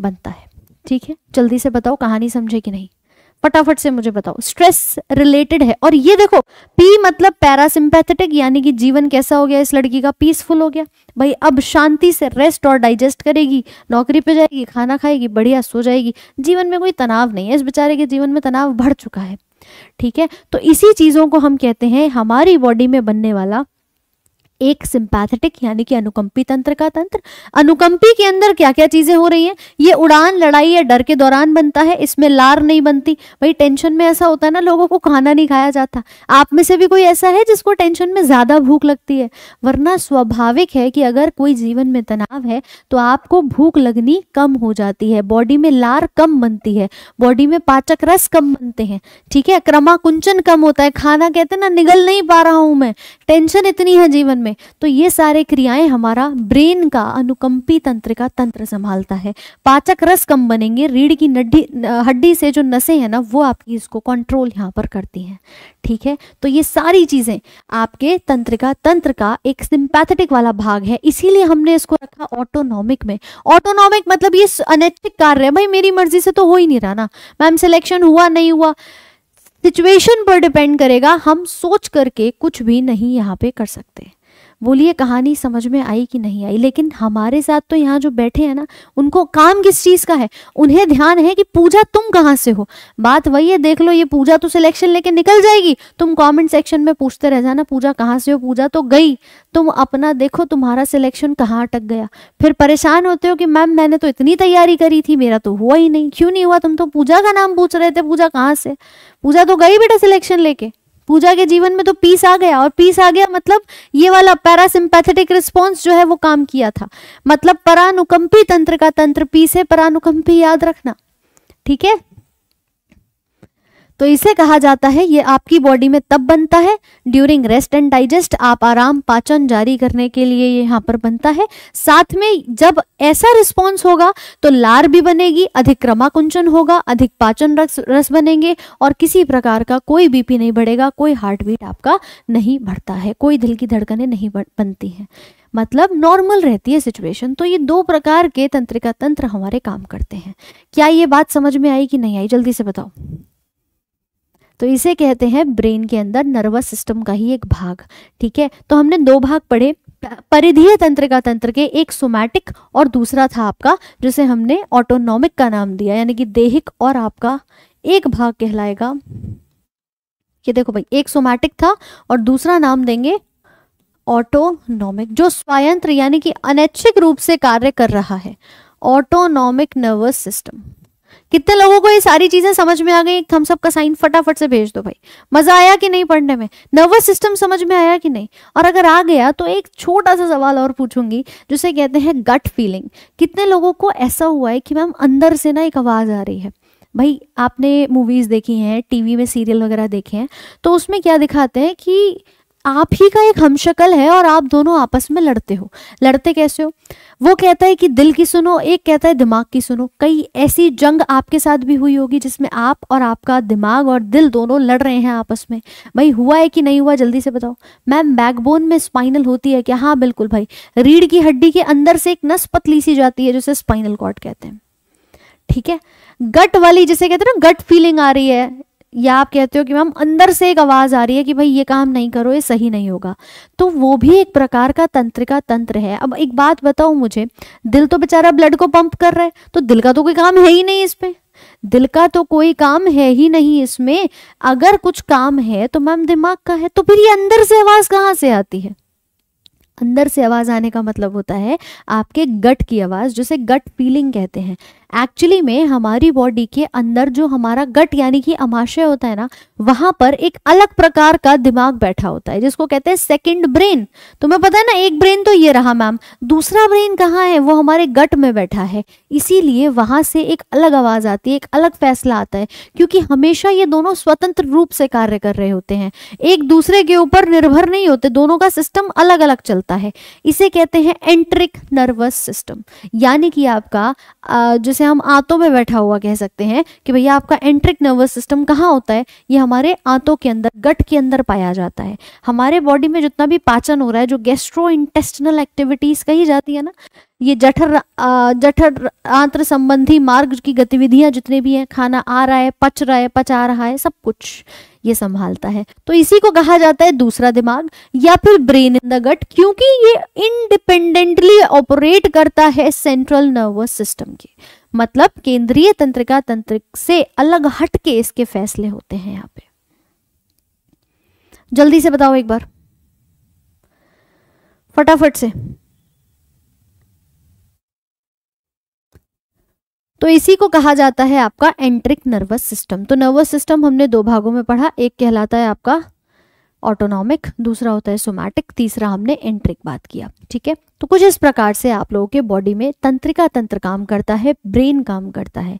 बनता है ठीक है जल्दी से बताओ कहानी समझे कि नहीं फटाफट से मुझे बताओ स्ट्रेस रिलेटेड है और ये देखो पी मतलब पैरासिम्पैथेटिक यानी कि जीवन कैसा हो गया इस लड़की का पीसफुल हो गया भाई अब शांति से रेस्ट और डाइजेस्ट करेगी नौकरी पे जाएगी खाना खाएगी बढ़िया सो जाएगी जीवन में कोई तनाव नहीं है इस बेचारे के जीवन में तनाव बढ़ चुका है ठीक है तो इसी चीज़ों को हम कहते हैं हमारी बॉडी में बनने वाला एक सिंपैथेटिक यानी कि अनुकंपी तंत्र का तंत्र अनुकंपी के अंदर क्या क्या चीजें हो रही हैं ये उड़ान लड़ाई या डर के दौरान बनता है इसमें लार नहीं बनती भाई टेंशन में ऐसा होता है ना लोगों को खाना नहीं खाया जाता आप में से भी कोई ऐसा है जिसको टेंशन में ज्यादा भूख लगती है वरना स्वाभाविक है कि अगर कोई जीवन में तनाव है तो आपको भूख लगनी कम हो जाती है बॉडी में लार कम बनती है बॉडी में पाचक रस कम बनते हैं ठीक है क्रमाकुंचन कम होता है खाना कहते हैं ना निगल नहीं पा रहा हूं मैं टेंशन इतनी है जीवन में में तो ये सारे क्रियाएं हमारा ब्रेन का अनुकंपी तंत्र का तंत्र संभालता है पाचक रस कम बनेंगे रीढ़ की नड्डी हड्डी से जो नसें हैं ना वो आपकी इसको कंट्रोल यहाँ पर करती हैं ठीक है तो ये सारी चीज़ें आपके तंत्र का तंत्र का एक सिंपैथेटिक वाला भाग है इसीलिए हमने इसको रखा ऑटोनॉमिक में ऑटोनॉमिक मतलब ये अनैच्छिक कार्य है भाई मेरी मर्जी से तो हो ही नहीं रहा ना मैम सिलेक्शन हुआ नहीं हुआ सिचुएशन पर डिपेंड करेगा हम सोच करके कुछ भी नहीं यहाँ पे कर सकते हैं बोलिए कहानी समझ में आई कि नहीं आई लेकिन हमारे साथ तो यहाँ जो बैठे हैं ना उनको काम किस चीज़ का है उन्हें ध्यान है कि पूजा तुम कहाँ से हो बात वही है देख लो ये पूजा तो सिलेक्शन लेके निकल जाएगी तुम कमेंट सेक्शन में पूछते रह जाना पूजा कहाँ से हो पूजा तो गई तुम अपना देखो तुम्हारा सिलेक्शन कहाँ अटक गया फिर परेशान होते हो कि मैम मैंने तो इतनी तैयारी करी थी मेरा तो हुआ ही नहीं क्यों नहीं हुआ तुम तो पूजा का नाम पूछ रहे थे पूजा कहाँ से पूजा तो गई बेटा सिलेक्शन लेके पूजा के जीवन में तो पीस आ गया और पीस आ गया मतलब ये वाला पैरासिम्पैथेटिक रिस्पॉन्स जो है वो काम किया था मतलब परानुकंपी तंत्र का तंत्र पीस है परानुकंपी याद रखना ठीक है तो इसे कहा जाता है ये आपकी बॉडी में तब बनता है ड्यूरिंग रेस्ट एंड डाइजेस्ट आप आराम पाचन जारी करने के लिए ये यहाँ पर बनता है साथ में जब ऐसा रिस्पॉन्स होगा तो लार भी बनेगी अधिक क्रमाकुंचन होगा अधिक पाचन रस रस बनेंगे और किसी प्रकार का कोई बीपी नहीं बढ़ेगा कोई हार्ट बीट आपका नहीं बढ़ता है कोई दिल की धड़कने नहीं बनती हैं मतलब नॉर्मल रहती है सिचुएशन तो ये दो प्रकार के तंत्रिका तंत्र हमारे काम करते हैं क्या ये बात समझ में आई कि नहीं आई जल्दी से बताओ तो इसे कहते हैं ब्रेन के अंदर नर्वस सिस्टम का ही एक भाग ठीक है तो हमने दो भाग पढ़े परिधीय तंत्र का तंत्र के एक सोमैटिक और दूसरा था आपका जिसे हमने ऑटोनॉमिक का नाम दिया यानी कि देहिक और आपका एक भाग कहलाएगा ये देखो भाई एक सोमैटिक था और दूसरा नाम देंगे ऑटोनॉमिक जो स्वायंत्र यानी कि अनैच्छिक रूप से कार्य कर रहा है ऑटोनॉमिक नर्वस सिस्टम कितने लोगों को ये सारी चीजें समझ में आ गई एक थम्सअप का साइन फटाफट से भेज दो भाई मजा आया कि नहीं पढ़ने में नर्वस सिस्टम समझ में आया कि नहीं और अगर आ गया तो एक छोटा सा सवाल और पूछूंगी जिसे कहते हैं गट फीलिंग कितने लोगों को ऐसा हुआ है कि मैम अंदर से ना एक आवाज आ रही है भाई आपने मूवीज देखी हैं टीवी में सीरियल वगैरह देखे हैं तो उसमें क्या दिखाते हैं कि आप ही का एक हमशक्ल है और आप दोनों आपस में लड़ते हो लड़ते कैसे हो वो कहता है कि दिल की सुनो एक कहता है दिमाग की सुनो कई ऐसी जंग आपके साथ भी हुई होगी जिसमें आप और आपका दिमाग और दिल दोनों लड़ रहे हैं आपस में भाई हुआ है कि नहीं हुआ जल्दी से बताओ मैम बैकबोन में स्पाइनल होती है क्या हाँ बिल्कुल भाई रीढ़ की हड्डी के अंदर से एक नस पतली सी जाती है जिसे स्पाइनल कॉर्ड कहते हैं ठीक है गट वाली जिसे कहते हैं ना गट फीलिंग आ रही है या आप कहते हो कि मैम अंदर से एक आवाज़ आ रही है कि भाई ये काम नहीं करो ये सही नहीं होगा तो वो भी एक प्रकार का तंत्रिका तंत्र है अब एक बात बताओ मुझे दिल तो बेचारा ब्लड को पंप कर रहा है तो दिल का तो कोई काम है ही नहीं इसमें दिल का तो कोई काम है ही नहीं इसमें अगर कुछ काम है तो मैम दिमाग का है तो फिर ये अंदर से आवाज़ कहाँ से आती है अंदर से आवाज़ आने का मतलब होता है आपके गट की आवाज़ जिसे गट फीलिंग कहते हैं एक्चुअली में हमारी बॉडी के अंदर जो हमारा गट यानी कि अमाशय होता है ना वहां पर एक अलग प्रकार का दिमाग बैठा होता है जिसको कहते हैं सेकंड ब्रेन तुम्हें पता है ना एक ब्रेन तो ये रहा मैम दूसरा ब्रेन कहाँ है वो हमारे गट में बैठा है इसीलिए वहां से एक अलग आवाज आती है एक अलग फैसला आता है क्योंकि हमेशा ये दोनों स्वतंत्र रूप से कार्य कर रहे होते हैं एक दूसरे के ऊपर निर्भर नहीं होते दोनों का सिस्टम अलग अलग चलता है इसे कहते हैं एंट्रिक नर्वस सिस्टम यानी कि आपका जैसे जिसे हम आंतों में बैठा हुआ कह सकते हैं कि भैया आपका एंट्रिक नर्वस सिस्टम कहाँ होता है ये हमारे आंतों के अंदर गट के अंदर पाया जाता है हमारे बॉडी में जितना भी पाचन हो रहा है जो गेस्ट्रो इंटेस्टिनल एक्टिविटीज कही जाती है ना ये जठर जठर आंत्र संबंधी मार्ग की गतिविधियां जितने भी हैं खाना आ रहा है पच रहा है पचा रहा है सब कुछ ये संभालता है तो इसी को कहा जाता है दूसरा दिमाग या फिर ब्रेन इन द गट क्योंकि ये इंडिपेंडेंटली ऑपरेट करता है सेंट्रल नर्वस सिस्टम के मतलब केंद्रीय तंत्रिका तंत्र से अलग हट के इसके फैसले होते हैं यहाँ पे जल्दी से बताओ एक बार फटाफट से तो इसी को कहा जाता है आपका एंट्रिक नर्वस सिस्टम तो नर्वस सिस्टम हमने दो भागों में पढ़ा एक कहलाता है आपका ऑटोनॉमिक दूसरा होता है सोमैटिक तीसरा हमने एंट्रिक बात किया ठीक है तो कुछ इस प्रकार से आप लोगों के बॉडी में तंत्रिका तंत्र काम करता है ब्रेन काम करता है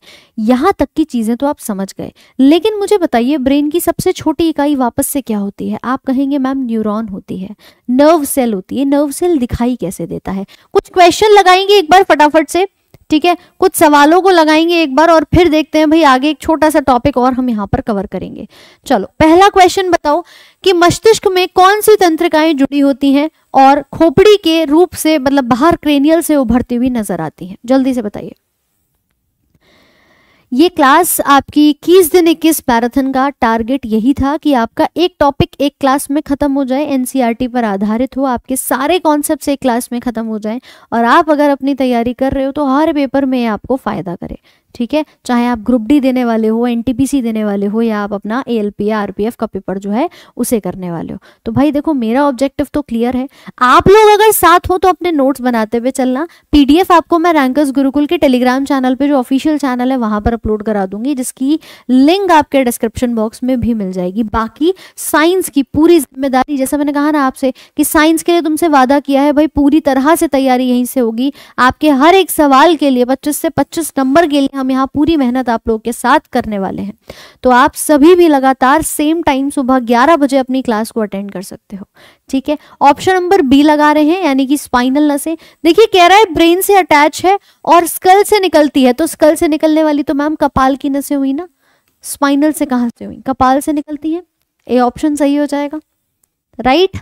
यहाँ तक की चीज़ें तो आप समझ गए लेकिन मुझे बताइए ब्रेन की सबसे छोटी इकाई वापस से क्या होती है आप कहेंगे मैम न्यूरॉन होती है नर्व सेल होती है नर्व सेल दिखाई कैसे देता है कुछ क्वेश्चन लगाएंगे एक बार फटाफट से ठीक है कुछ सवालों को लगाएंगे एक बार और फिर देखते हैं भाई आगे एक छोटा सा टॉपिक और हम यहाँ पर कवर करेंगे चलो पहला क्वेश्चन बताओ कि मस्तिष्क में कौन सी तंत्रिकाएं जुड़ी होती हैं और खोपड़ी के रूप से मतलब बाहर क्रेनियल से उभरती हुई नजर आती हैं जल्दी से बताइए ये क्लास आपकी इक्कीस दिन इक्कीस मैराथन का टारगेट यही था कि आपका एक टॉपिक एक क्लास में ख़त्म हो जाए एनसीईआरटी e पर आधारित हो आपके सारे कॉन्सेप्ट एक क्लास में ख़त्म हो जाए और आप अगर अपनी तैयारी कर रहे हो तो हर पेपर में आपको फ़ायदा करे ठीक है चाहे आप ग्रुप डी देने वाले हो एन देने वाले हो या आप अपना ए एल या आर का पेपर जो है उसे करने वाले हो तो भाई देखो मेरा ऑब्जेक्टिव तो क्लियर है आप लोग अगर साथ हो तो अपने नोट्स बनाते हुए चलना पीडीएफ आपको मैं रैंकर्स गुरुकुल के टेलीग्राम चैनल पे जो ऑफिशियल चैनल है वहां पर अपलोड करा दूंगी जिसकी लिंक आपके डिस्क्रिप्शन बॉक्स में भी मिल जाएगी बाकी साइंस की पूरी जिम्मेदारी जैसा मैंने कहा ना आपसे कि साइंस के लिए तुमसे वादा किया है भाई पूरी तरह से तैयारी यहीं से होगी आपके हर एक सवाल के लिए पच्चीस से पच्चीस नंबर के लिए हम यहाँ पूरी मेहनत आप लोग के साथ करने वाले हैं तो आप सभी भी लगातार सेम टाइम सुबह ग्यारह बजे अपनी क्लास को अटेंड कर सकते हो ठीक है ऑप्शन नंबर बी लगा रहे हैं यानी कि स्पाइनल नसें देखिए कह रहा है ब्रेन से अटैच है और स्कल से निकलती है तो स्कल से निकलने वाली तो मैम कपाल की नसें हुई ना स्पाइनल से कहां से हुई कपाल से निकलती है ए ऑप्शन सही हो जाएगा राइट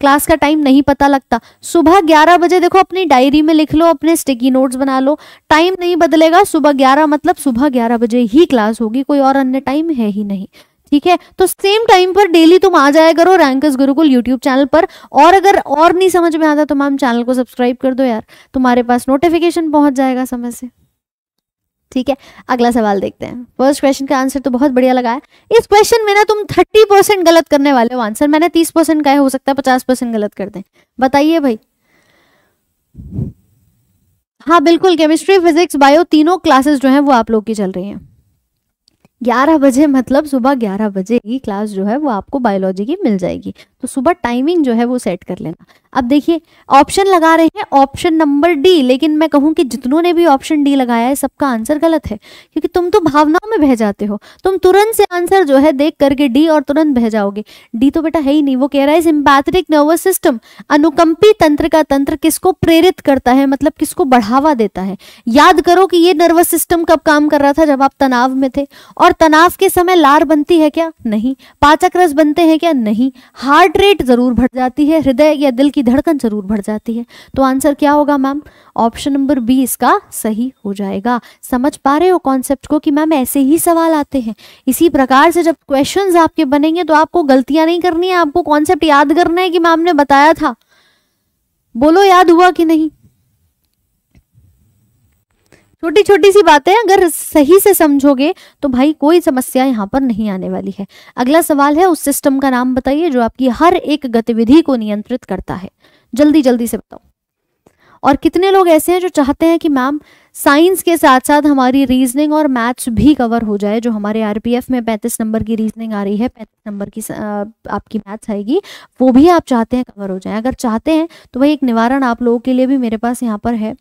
क्लास का टाइम नहीं पता लगता सुबह 11 बजे देखो अपनी डायरी में लिख लो अपने स्टिकी नोट्स बना लो टाइम नहीं बदलेगा सुबह 11 मतलब सुबह 11 बजे ही क्लास होगी कोई और अन्य टाइम है ही नहीं ठीक है तो सेम टाइम पर डेली तुम आ जाया करो रैंकस गुरुकुल यूट्यूब चैनल पर और अगर और नहीं समझ में आता तो मैम चैनल को सब्सक्राइब कर दो यार तुम्हारे पास नोटिफिकेशन पहुंच जाएगा समय से ठीक है अगला सवाल देखते हैं फर्स्ट क्वेश्चन का आंसर तो बहुत बढ़िया लगा है इस क्वेश्चन में ना तुम थर्टी परसेंट गलत करने वाले हो आंसर मैंने तीस परसेंट का है हो सकता है पचास परसेंट गलत कर दें बताइए भाई हाँ बिल्कुल केमिस्ट्री फिजिक्स बायो तीनों क्लासेस जो हैं वो आप लोग की चल रही हैं ग्यारह बजे मतलब सुबह ग्यारह बजे की क्लास जो है वो आपको बायोलॉजी की मिल जाएगी तो सुबह टाइमिंग जो है वो सेट कर लेना अब देखिए ऑप्शन लगा रहे हैं ऑप्शन नंबर डी लेकिन मैं कहूं कि जितनों ने भी ऑप्शन डी लगाया है सबका आंसर गलत है क्योंकि तुम तो भावनाओं में बह जाते हो तुम तुरंत से आंसर जो है देख करके डी और तुरंत बह जाओगे डी तो बेटा है ही नहीं वो कह रहा है सिम्पैथेटिक नर्वस सिस्टम अनुकंपी तंत्र का तंत्र किसको प्रेरित करता है मतलब किसको बढ़ावा देता है याद करो कि ये नर्वस सिस्टम कब काम कर रहा था जब आप तनाव में थे और और तनाव के समय लार बनती है क्या नहीं पाचक रस बनते हैं क्या नहीं हार्ट रेट जरूर बढ़ जाती है हृदय या दिल की धड़कन जरूर बढ़ जाती है तो आंसर क्या होगा मैम ऑप्शन नंबर बी इसका सही हो जाएगा समझ पा रहे हो कॉन्सेप्ट को कि मैम ऐसे ही सवाल आते हैं इसी प्रकार से जब क्वेश्चन आपके बनेंगे तो आपको गलतियां नहीं करनी है आपको कॉन्सेप्ट याद करना है कि मैम ने बताया था बोलो याद हुआ कि नहीं छोटी छोटी सी बातें अगर सही से समझोगे तो भाई कोई समस्या यहाँ पर नहीं आने वाली है अगला सवाल है उस सिस्टम का नाम बताइए जो आपकी हर एक गतिविधि को नियंत्रित करता है जल्दी जल्दी से बताओ और कितने लोग ऐसे हैं जो चाहते हैं कि मैम साइंस के साथ साथ हमारी रीजनिंग और मैथ्स भी कवर हो जाए जो हमारे आरपीएफ में पैंतीस नंबर की रीजनिंग आ रही है पैंतीस नंबर की आपकी मैथ्स आएगी वो भी आप चाहते हैं कवर हो जाए अगर चाहते हैं तो भाई एक निवारण आप लोगों के लिए भी मेरे पास यहाँ पर है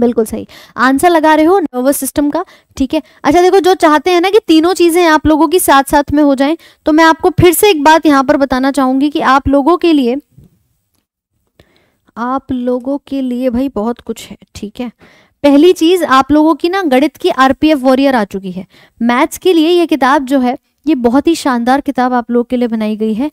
बिल्कुल सही आंसर लगा रहे हो नर्वस सिस्टम का ठीक है अच्छा देखो जो चाहते हैं ना कि तीनों चीज़ें आप लोगों की साथ साथ में हो जाएं तो मैं आपको फिर से एक बात यहां पर बताना चाहूंगी कि आप लोगों के लिए आप लोगों के लिए भाई बहुत कुछ है ठीक है पहली चीज़ आप लोगों की ना गणित की आरपीएफ वॉरियर आ चुकी है मैथ्स के लिए ये किताब जो है ये बहुत ही शानदार किताब आप लोगों के लिए बनाई गई है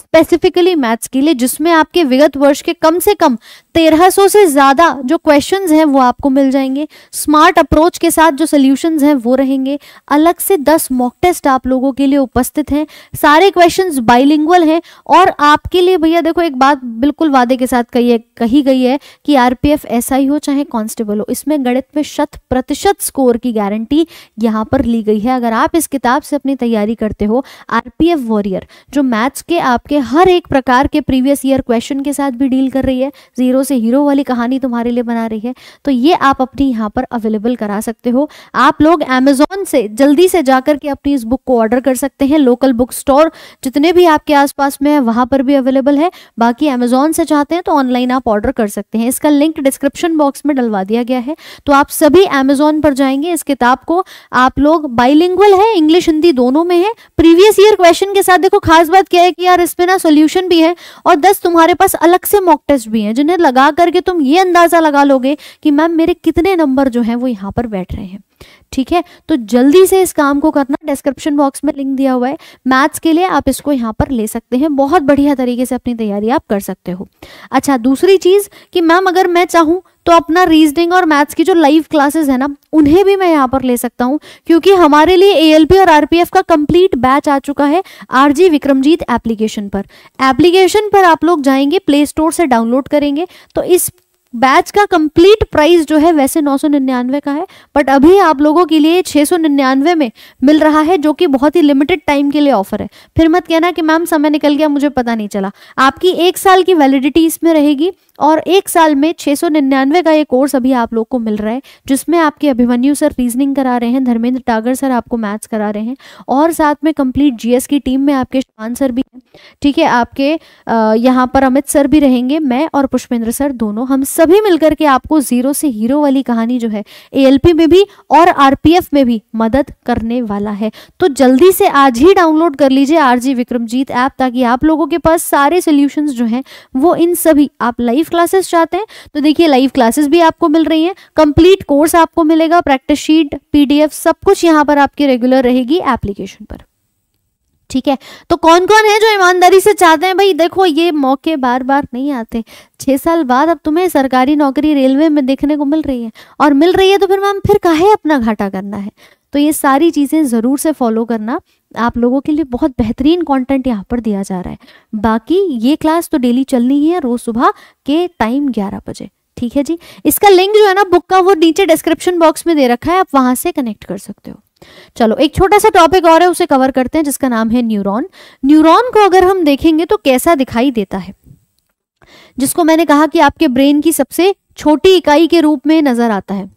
स्पेसिफिकली मैथ्स के लिए जिसमें आपके विगत वर्ष के कम से कम तेरह सौ से ज़्यादा जो क्वेश्चन हैं वो आपको मिल जाएंगे स्मार्ट अप्रोच के साथ जो सोल्यूशन हैं वो रहेंगे अलग से दस मॉक टेस्ट आप लोगों के लिए उपस्थित हैं सारे क्वेश्चन बाइलिंगुअल हैं और आपके लिए भैया देखो एक बात बिल्कुल वादे के साथ कही है कही गई है कि आरपीएफ एस आई हो चाहे कांस्टेबल हो इसमें गणित में शत प्रतिशत स्कोर की गारंटी यहाँ पर ली गई है अगर आप इस किताब से अपनी तैयारी करते हो आरपीएफ वॉरियर जो मैथ्स के आपके हर एक प्रकार के प्रीवियस ईयर क्वेश्चन के साथ भी डील कर रही है जीरो हीरो से हीरो वाली कहानी तुम्हारे लिए बना रही है तो ये आप अपनी यहाँ पर अवेलेबल करा सकते हो आप लोग अमेजोन से जल्दी से जाकर के अपनी इस बुक को ऑर्डर कर सकते हैं लोकल बुक स्टोर जितने भी आपके आसपास में है वहाँ पर भी अवेलेबल है बाकी अमेजोन से चाहते हैं तो ऑनलाइन आप ऑर्डर कर सकते हैं इसका लिंक डिस्क्रिप्शन बॉक्स में डलवा दिया गया है तो आप सभी अमेजोन पर जाएंगे इस किताब को आप लोग बाइलिंगुअल है इंग्लिश हिंदी दोनों में है प्रीवियस ईयर क्वेश्चन के साथ देखो खास बात क्या है कि यार इसमें ना सोल्यूशन भी है और दस तुम्हारे पास अलग से मॉक टेस्ट भी है जिन्हें लगा करके तुम ये अंदाजा लगा लोगे कि मैम मेरे कितने नंबर जो हैं वो यहाँ पर बैठ रहे हैं ठीक है तो जल्दी से इस काम को करना डिस्क्रिप्शन बॉक्स में लिंक दिया हुआ है मैथ्स के लिए आप इसको यहाँ पर ले सकते हैं बहुत बढ़िया तरीके से अपनी तैयारी आप कर सकते हो अच्छा दूसरी चीज़ कि मैम अगर मैं चाहूँ तो अपना रीजनिंग और मैथ्स की जो लाइव क्लासेस है ना उन्हें भी मैं यहाँ पर ले सकता हूँ क्योंकि हमारे लिए एएलपी और आरपीएफ का कंप्लीट बैच आ चुका है आरजी विक्रमजीत एप्लीकेशन पर एप्लीकेशन पर आप लोग जाएंगे प्ले स्टोर से डाउनलोड करेंगे तो इस बैच का कंप्लीट प्राइस जो है वैसे 999 का है बट अभी आप लोगों के लिए 699 में मिल रहा है जो कि बहुत ही लिमिटेड टाइम के लिए ऑफर है फिर मत कहना कि मैम समय निकल गया मुझे पता नहीं चला आपकी एक साल की वैलिडिटी इसमें रहेगी और एक साल में 699 का ये कोर्स अभी आप लोग को मिल रहा है जिसमें आपके अभिमन्यु सर रीजनिंग करा रहे हैं धर्मेंद्र टागर सर आपको मैथ्स करा रहे हैं और साथ में कंप्लीट जीएस की टीम में आपके शान सर भी हैं ठीक है आपके यहाँ पर अमित सर भी रहेंगे मैं और पुष्पेंद्र सर दोनों हम सब सभी मिलकर के आपको जीरो से हीरो वाली कहानी जो है एएलपी में भी और आरपीएफ में भी मदद करने वाला है तो जल्दी से आज ही डाउनलोड कर लीजिए आरजी विक्रमजीत ऐप ताकि आप लोगों के पास सारे सोल्यूशन जो हैं वो इन सभी आप लाइव क्लासेस चाहते हैं तो देखिए लाइव क्लासेस भी आपको मिल रही है कंप्लीट कोर्स आपको मिलेगा प्रैक्टिस शीट पीडीएफ सब कुछ यहाँ पर आपकी रेगुलर रहेगी एप्लीकेशन पर ठीक है तो कौन कौन है जो ईमानदारी से चाहते हैं भाई देखो ये मौके बार बार नहीं आते छह साल बाद अब तुम्हें सरकारी नौकरी रेलवे में देखने को मिल रही है और मिल रही है तो फिर मैम फिर काहे अपना घाटा करना है तो ये सारी चीज़ें ज़रूर से फॉलो करना आप लोगों के लिए बहुत बेहतरीन कंटेंट यहाँ पर दिया जा रहा है बाकी ये क्लास तो डेली चलनी ही है रोज़ सुबह के टाइम ग्यारह बजे ठीक है जी इसका लिंक जो है ना बुक का वो नीचे डिस्क्रिप्शन बॉक्स में दे रखा है आप वहां से कनेक्ट कर सकते हो चलो एक छोटा सा टॉपिक और है उसे कवर करते हैं जिसका नाम है न्यूरॉन न्यूरॉन को अगर हम देखेंगे तो कैसा दिखाई देता है जिसको मैंने कहा कि आपके ब्रेन की सबसे छोटी इकाई के रूप में नजर आता है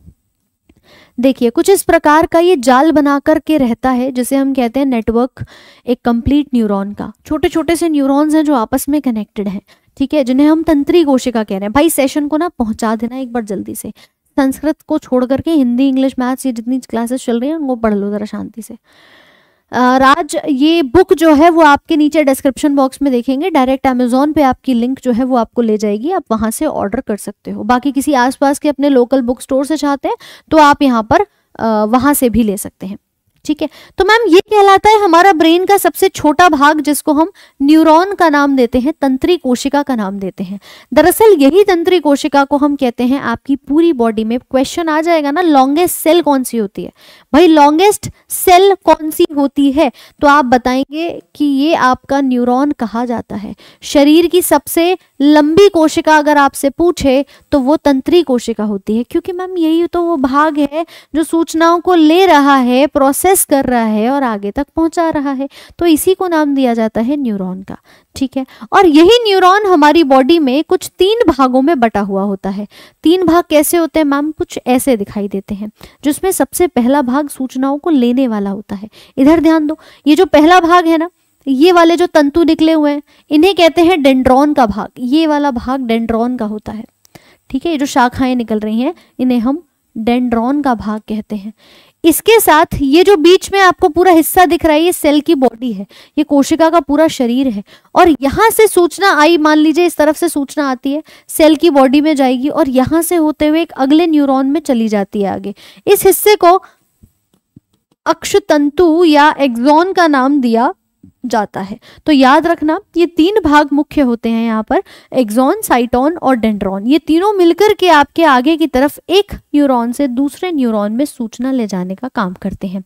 देखिए कुछ इस प्रकार का ये जाल बना करके के रहता है जिसे हम कहते हैं नेटवर्क एक कंप्लीट न्यूरॉन का छोटे छोटे से न्यूरॉन्स हैं जो आपस में कनेक्टेड हैं ठीक है जिन्हें हम तंत्री कोशिका कह रहे हैं भाई सेशन को ना पहुंचा देना एक बार जल्दी से संस्कृत को छोड़ करके हिंदी इंग्लिश मैथ्स ये जितनी क्लासेस चल रही हैं उनको पढ़ लो ज़रा शांति से राज ये बुक जो है वो आपके नीचे डिस्क्रिप्शन बॉक्स में देखेंगे डायरेक्ट अमेजोन पे आपकी लिंक जो है वो आपको ले जाएगी आप वहाँ से ऑर्डर कर सकते हो बाकी किसी आसपास के अपने लोकल बुक स्टोर से चाहते हैं तो आप यहाँ पर वहाँ से भी ले सकते हैं ठीक है तो मैम ये कहलाता है हमारा ब्रेन का सबसे छोटा भाग जिसको हम न्यूरॉन का नाम देते हैं तंत्री कोशिका का नाम देते हैं दरअसल यही तंत्री कोशिका को हम कहते हैं आपकी पूरी बॉडी में क्वेश्चन आ जाएगा ना लॉन्गेस्ट सेल कौन सी होती है भाई लॉन्गेस्ट सेल कौन सी होती है तो आप बताएंगे कि ये आपका न्यूरॉन कहा जाता है शरीर की सबसे लंबी कोशिका अगर आपसे पूछे तो वो तंत्री कोशिका होती है क्योंकि मैम यही तो वो भाग है जो सूचनाओं को ले रहा है प्रोसेस कर रहा है और आगे तक पहुंचा रहा है तो इसी को नाम दिया जाता है न्यूरोन का ठीक है और यही न्यूरॉन हमारी बॉडी में कुछ तीन भागों में बटा हुआ होता है तीन भाग कैसे होते हैं मैम कुछ ऐसे दिखाई देते हैं जिसमें सबसे पहला भाग सूचनाओं को लेने वाला होता है इधर ध्यान दो ये जो पहला भाग है ना ये वाले जो तंतु निकले हुए हैं इन्हें कहते हैं डेंड्रॉन का भाग ये वाला भाग डेंड्रॉन का होता है ठीक है ये जो शाखाएं निकल रही हैं इन्हें हम डेंड्रॉन का भाग कहते हैं इसके साथ ये जो बीच में आपको पूरा हिस्सा दिख रहा है ये सेल की बॉडी है ये कोशिका का पूरा शरीर है और यहां से सूचना आई मान लीजिए इस तरफ से सूचना आती है सेल की बॉडी में जाएगी और यहां से होते हुए एक अगले न्यूरॉन में चली जाती है आगे इस हिस्से को अक्षतंतु या एक्सॉन का नाम दिया जाता है तो याद रखना ये तीन भाग मुख्य होते हैं यहाँ पर एक्सॉन साइटोन और डेंड्रॉन ये तीनों मिलकर के आपके आगे की तरफ एक न्यूरॉन से दूसरे न्यूरॉन में सूचना ले जाने का काम करते हैं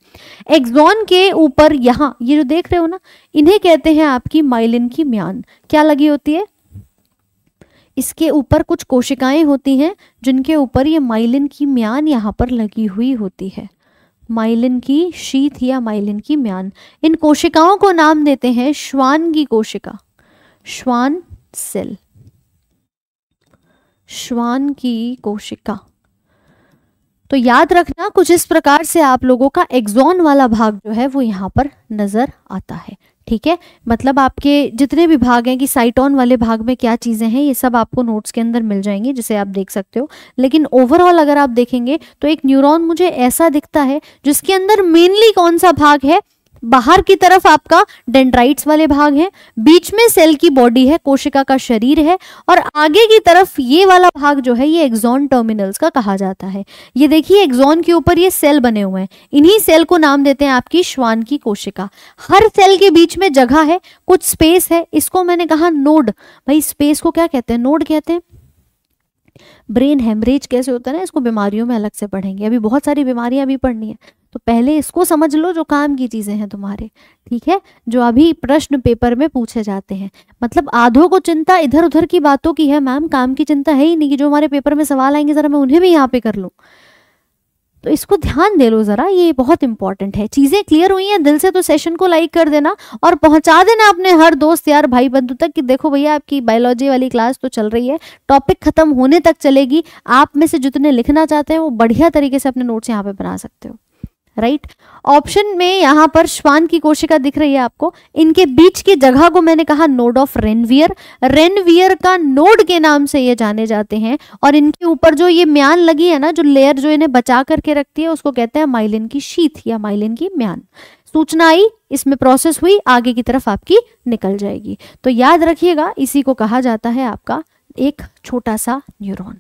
एक्सॉन के ऊपर यहाँ ये जो देख रहे हो ना इन्हें कहते हैं आपकी माइलिन की म्यान क्या लगी होती है इसके ऊपर कुछ कोशिकाएं होती हैं जिनके ऊपर ये माइलिन की म्यान यहाँ पर लगी हुई होती है माइलिन की शीत या माइलिन की म्यान इन कोशिकाओं को नाम देते हैं श्वान की कोशिका श्वान सेल श्वान की कोशिका तो याद रखना कुछ इस प्रकार से आप लोगों का एग्जॉन वाला भाग जो है वो यहां पर नजर आता है ठीक है मतलब आपके जितने भी भाग हैं कि साइटॉन वाले भाग में क्या चीज़ें हैं ये सब आपको नोट्स के अंदर मिल जाएंगी जिसे आप देख सकते हो लेकिन ओवरऑल अगर आप देखेंगे तो एक न्यूरॉन मुझे ऐसा दिखता है जिसके अंदर मेनली कौन सा भाग है बाहर की तरफ आपका डेंड्राइट्स वाले भाग है बीच में सेल की बॉडी है कोशिका का शरीर है और आगे की तरफ ये वाला भाग जो है ये एक्सॉन टर्मिनल्स का कहा जाता है ये देखिए एक्सॉन के ऊपर ये सेल बने हुए हैं इन्हीं सेल को नाम देते हैं आपकी श्वान की कोशिका हर सेल के बीच में जगह है कुछ स्पेस है इसको मैंने कहा नोड भाई स्पेस को क्या कहते हैं नोड कहते हैं ब्रेन हेमरेज कैसे होता है ना इसको बीमारियों में अलग से पढ़ेंगे अभी बहुत सारी बीमारियां भी पढ़नी है तो पहले इसको समझ लो जो काम की चीज़ें हैं तुम्हारे ठीक है जो अभी प्रश्न पेपर में पूछे जाते हैं मतलब आधों को चिंता इधर उधर की बातों की है मैम काम की चिंता है ही नहीं कि जो हमारे पेपर में सवाल आएंगे ज़रा मैं उन्हें भी यहाँ पे कर लूँ तो इसको ध्यान दे लो ज़रा ये बहुत इंपॉर्टेंट है चीज़ें क्लियर हुई हैं दिल से तो सेशन को लाइक कर देना और पहुंचा देना अपने हर दोस्त यार भाई बंधु तक कि देखो भैया आपकी बायोलॉजी वाली क्लास तो चल रही है टॉपिक खत्म होने तक चलेगी आप में से जितने लिखना चाहते हैं वो बढ़िया तरीके से अपने नोट्स यहाँ पे बना सकते हो राइट ऑप्शन में यहां पर श्वान की कोशिका दिख रही है आपको इनके बीच की जगह को मैंने कहा नोड ऑफ रेनवियर रेनवियर का नोड के नाम से ये जाने जाते हैं और इनके ऊपर जो ये म्यान लगी है ना जो लेयर जो इन्हें बचा करके रखती है उसको कहते हैं माइलिन की शीथ या माइलिन की म्यान सूचना आई इसमें प्रोसेस हुई आगे की तरफ आपकी निकल जाएगी तो याद रखिएगा इसी को कहा जाता है आपका एक छोटा सा न्यूरोन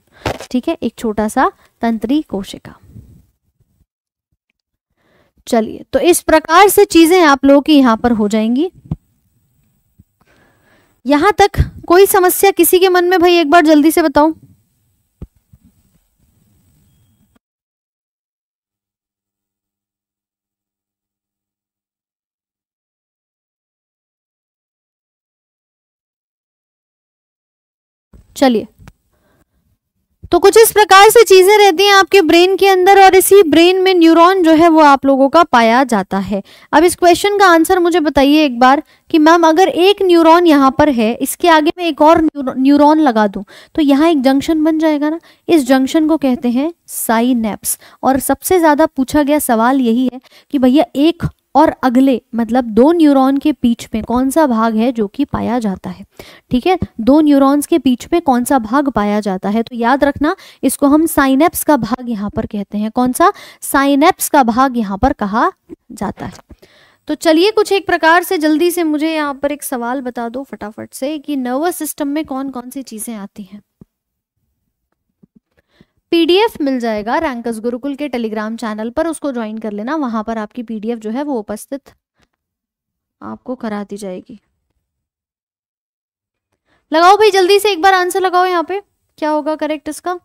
ठीक है एक छोटा सा तंत्री कोशिका चलिए तो इस प्रकार से चीजें आप लोगों की यहां पर हो जाएंगी यहां तक कोई समस्या किसी के मन में भाई एक बार जल्दी से बताओ चलिए तो कुछ इस प्रकार से चीजें रहती हैं आपके ब्रेन के अंदर और इसी ब्रेन में न्यूरॉन जो है वो आप लोगों का पाया जाता है अब इस क्वेश्चन का आंसर मुझे बताइए एक बार कि मैम अगर एक न्यूरॉन यहाँ पर है इसके आगे मैं एक और न्यूरॉन लगा दूं तो यहाँ एक जंक्शन बन जाएगा ना इस जंक्शन को कहते हैं साइनेप्स और सबसे ज्यादा पूछा गया सवाल यही है कि भैया एक और अगले मतलब दो न्यूरॉन के बीच में कौन सा भाग है जो कि पाया जाता है ठीक है दो न्यूरॉन्स के बीच में कौन सा भाग पाया जाता है तो याद रखना इसको हम साइनेप्स का भाग यहाँ पर कहते हैं कौन सा साइनेप्स का भाग यहाँ पर कहा जाता है तो चलिए कुछ एक प्रकार से जल्दी से मुझे यहाँ पर एक सवाल बता दो फटाफट से कि नर्वस सिस्टम में कौन कौन सी चीज़ें आती हैं पीडीएफ मिल जाएगा रैंकर्स गुरुकुल के टेलीग्राम चैनल पर उसको ज्वाइन कर लेना वहां पर आपकी पीडीएफ जो है वो उपस्थित आपको करा दी जाएगी लगाओ भाई जल्दी से एक बार आंसर लगाओ यहाँ पे क्या होगा करेक्ट इसका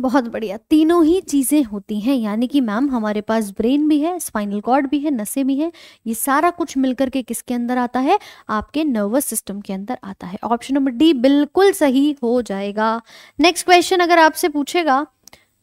बहुत बढ़िया तीनों ही चीज़ें होती हैं यानी कि मैम हमारे पास ब्रेन भी है स्पाइनल कॉर्ड भी है नसें भी हैं ये सारा कुछ मिलकर के किसके अंदर आता है आपके नर्वस सिस्टम के अंदर आता है ऑप्शन नंबर डी बिल्कुल सही हो जाएगा नेक्स्ट क्वेश्चन अगर आपसे पूछेगा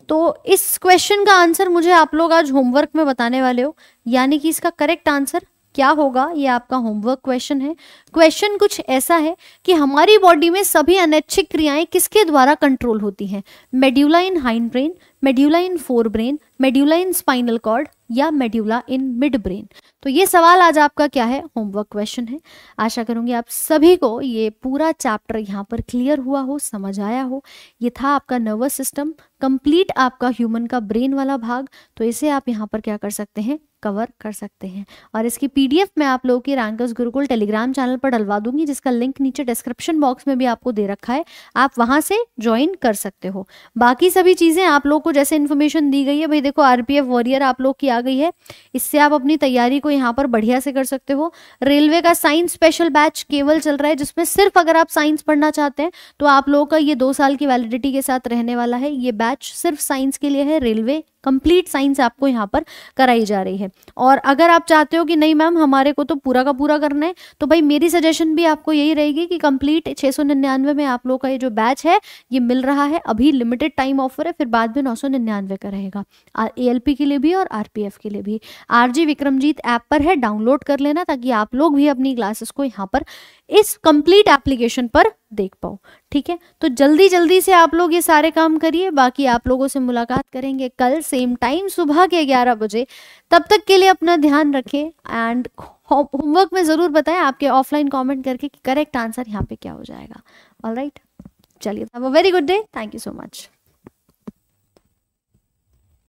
तो इस क्वेश्चन का आंसर मुझे आप लोग आज होमवर्क में बताने वाले हो यानी कि इसका करेक्ट आंसर क्या होगा ये आपका होमवर्क क्वेश्चन है क्वेश्चन कुछ ऐसा है कि हमारी बॉडी में सभी अनैच्छिक क्रियाएं किसके द्वारा कंट्रोल होती हैं medulla in hind brain medulla in fore brain medulla in spinal cord या मेड्यूला इन मिड ब्रेन तो ये सवाल आज आपका क्या है होमवर्क क्वेश्चन है आशा करूंगी आप सभी को ये पूरा चैप्टर यहाँ पर क्लियर हुआ हो समझ आया हो ये था आपका नर्वस सिस्टम कंप्लीट आपका ह्यूमन का ब्रेन वाला भाग तो इसे आप यहाँ पर क्या कर सकते हैं कवर कर सकते हैं और इसकी पीडीएफ मैं आप लोगों के रैंकर्स गुरुकुल टेलीग्राम चैनल पर डलवा दूंगी जिसका लिंक नीचे डिस्क्रिप्शन बॉक्स में भी आपको दे रखा है आप वहां से ज्वाइन कर सकते हो बाकी सभी चीज़ें आप लोग को जैसे इन्फॉर्मेशन दी गई है भाई देखो आरपीएफ वॉरियर आप लोग की आ गई है इससे आप अपनी तैयारी को यहाँ पर बढ़िया से कर सकते हो रेलवे का साइंस स्पेशल बैच केवल चल रहा है जिसमें सिर्फ अगर आप साइंस पढ़ना चाहते हैं तो आप लोगों का ये दो साल की वैलिडिटी के साथ रहने वाला है ये बैच सिर्फ साइंस के लिए है रेलवे कंप्लीट साइंस आपको यहाँ पर कराई जा रही है और अगर आप चाहते हो कि नहीं मैम हमारे को तो पूरा का पूरा करना है तो भाई मेरी सजेशन भी आपको यही रहेगी कि कंप्लीट छः सौ निन्यानवे में आप लोगों का ये जो बैच है ये मिल रहा है अभी लिमिटेड टाइम ऑफर है फिर बाद में नौ सौ निन्यानवे का रहेगा ए के लिए भी और आर के लिए भी आर विक्रमजीत ऐप पर है डाउनलोड कर लेना ताकि आप लोग भी अपनी क्लासेस को यहाँ पर इस कंप्लीट एप्लीकेशन पर देख पाओ ठीक है तो जल्दी जल्दी से आप लोग ये सारे काम करिए बाकी आप लोगों से मुलाकात करेंगे कल सेम टाइम सुबह के 11 बजे तब तक के लिए अपना ध्यान रखें एंड होमवर्क में ज़रूर बताएं आपके ऑफलाइन कमेंट करके कि करेक्ट आंसर यहाँ पे क्या हो जाएगा ऑल राइट चलिए very good day thank you so much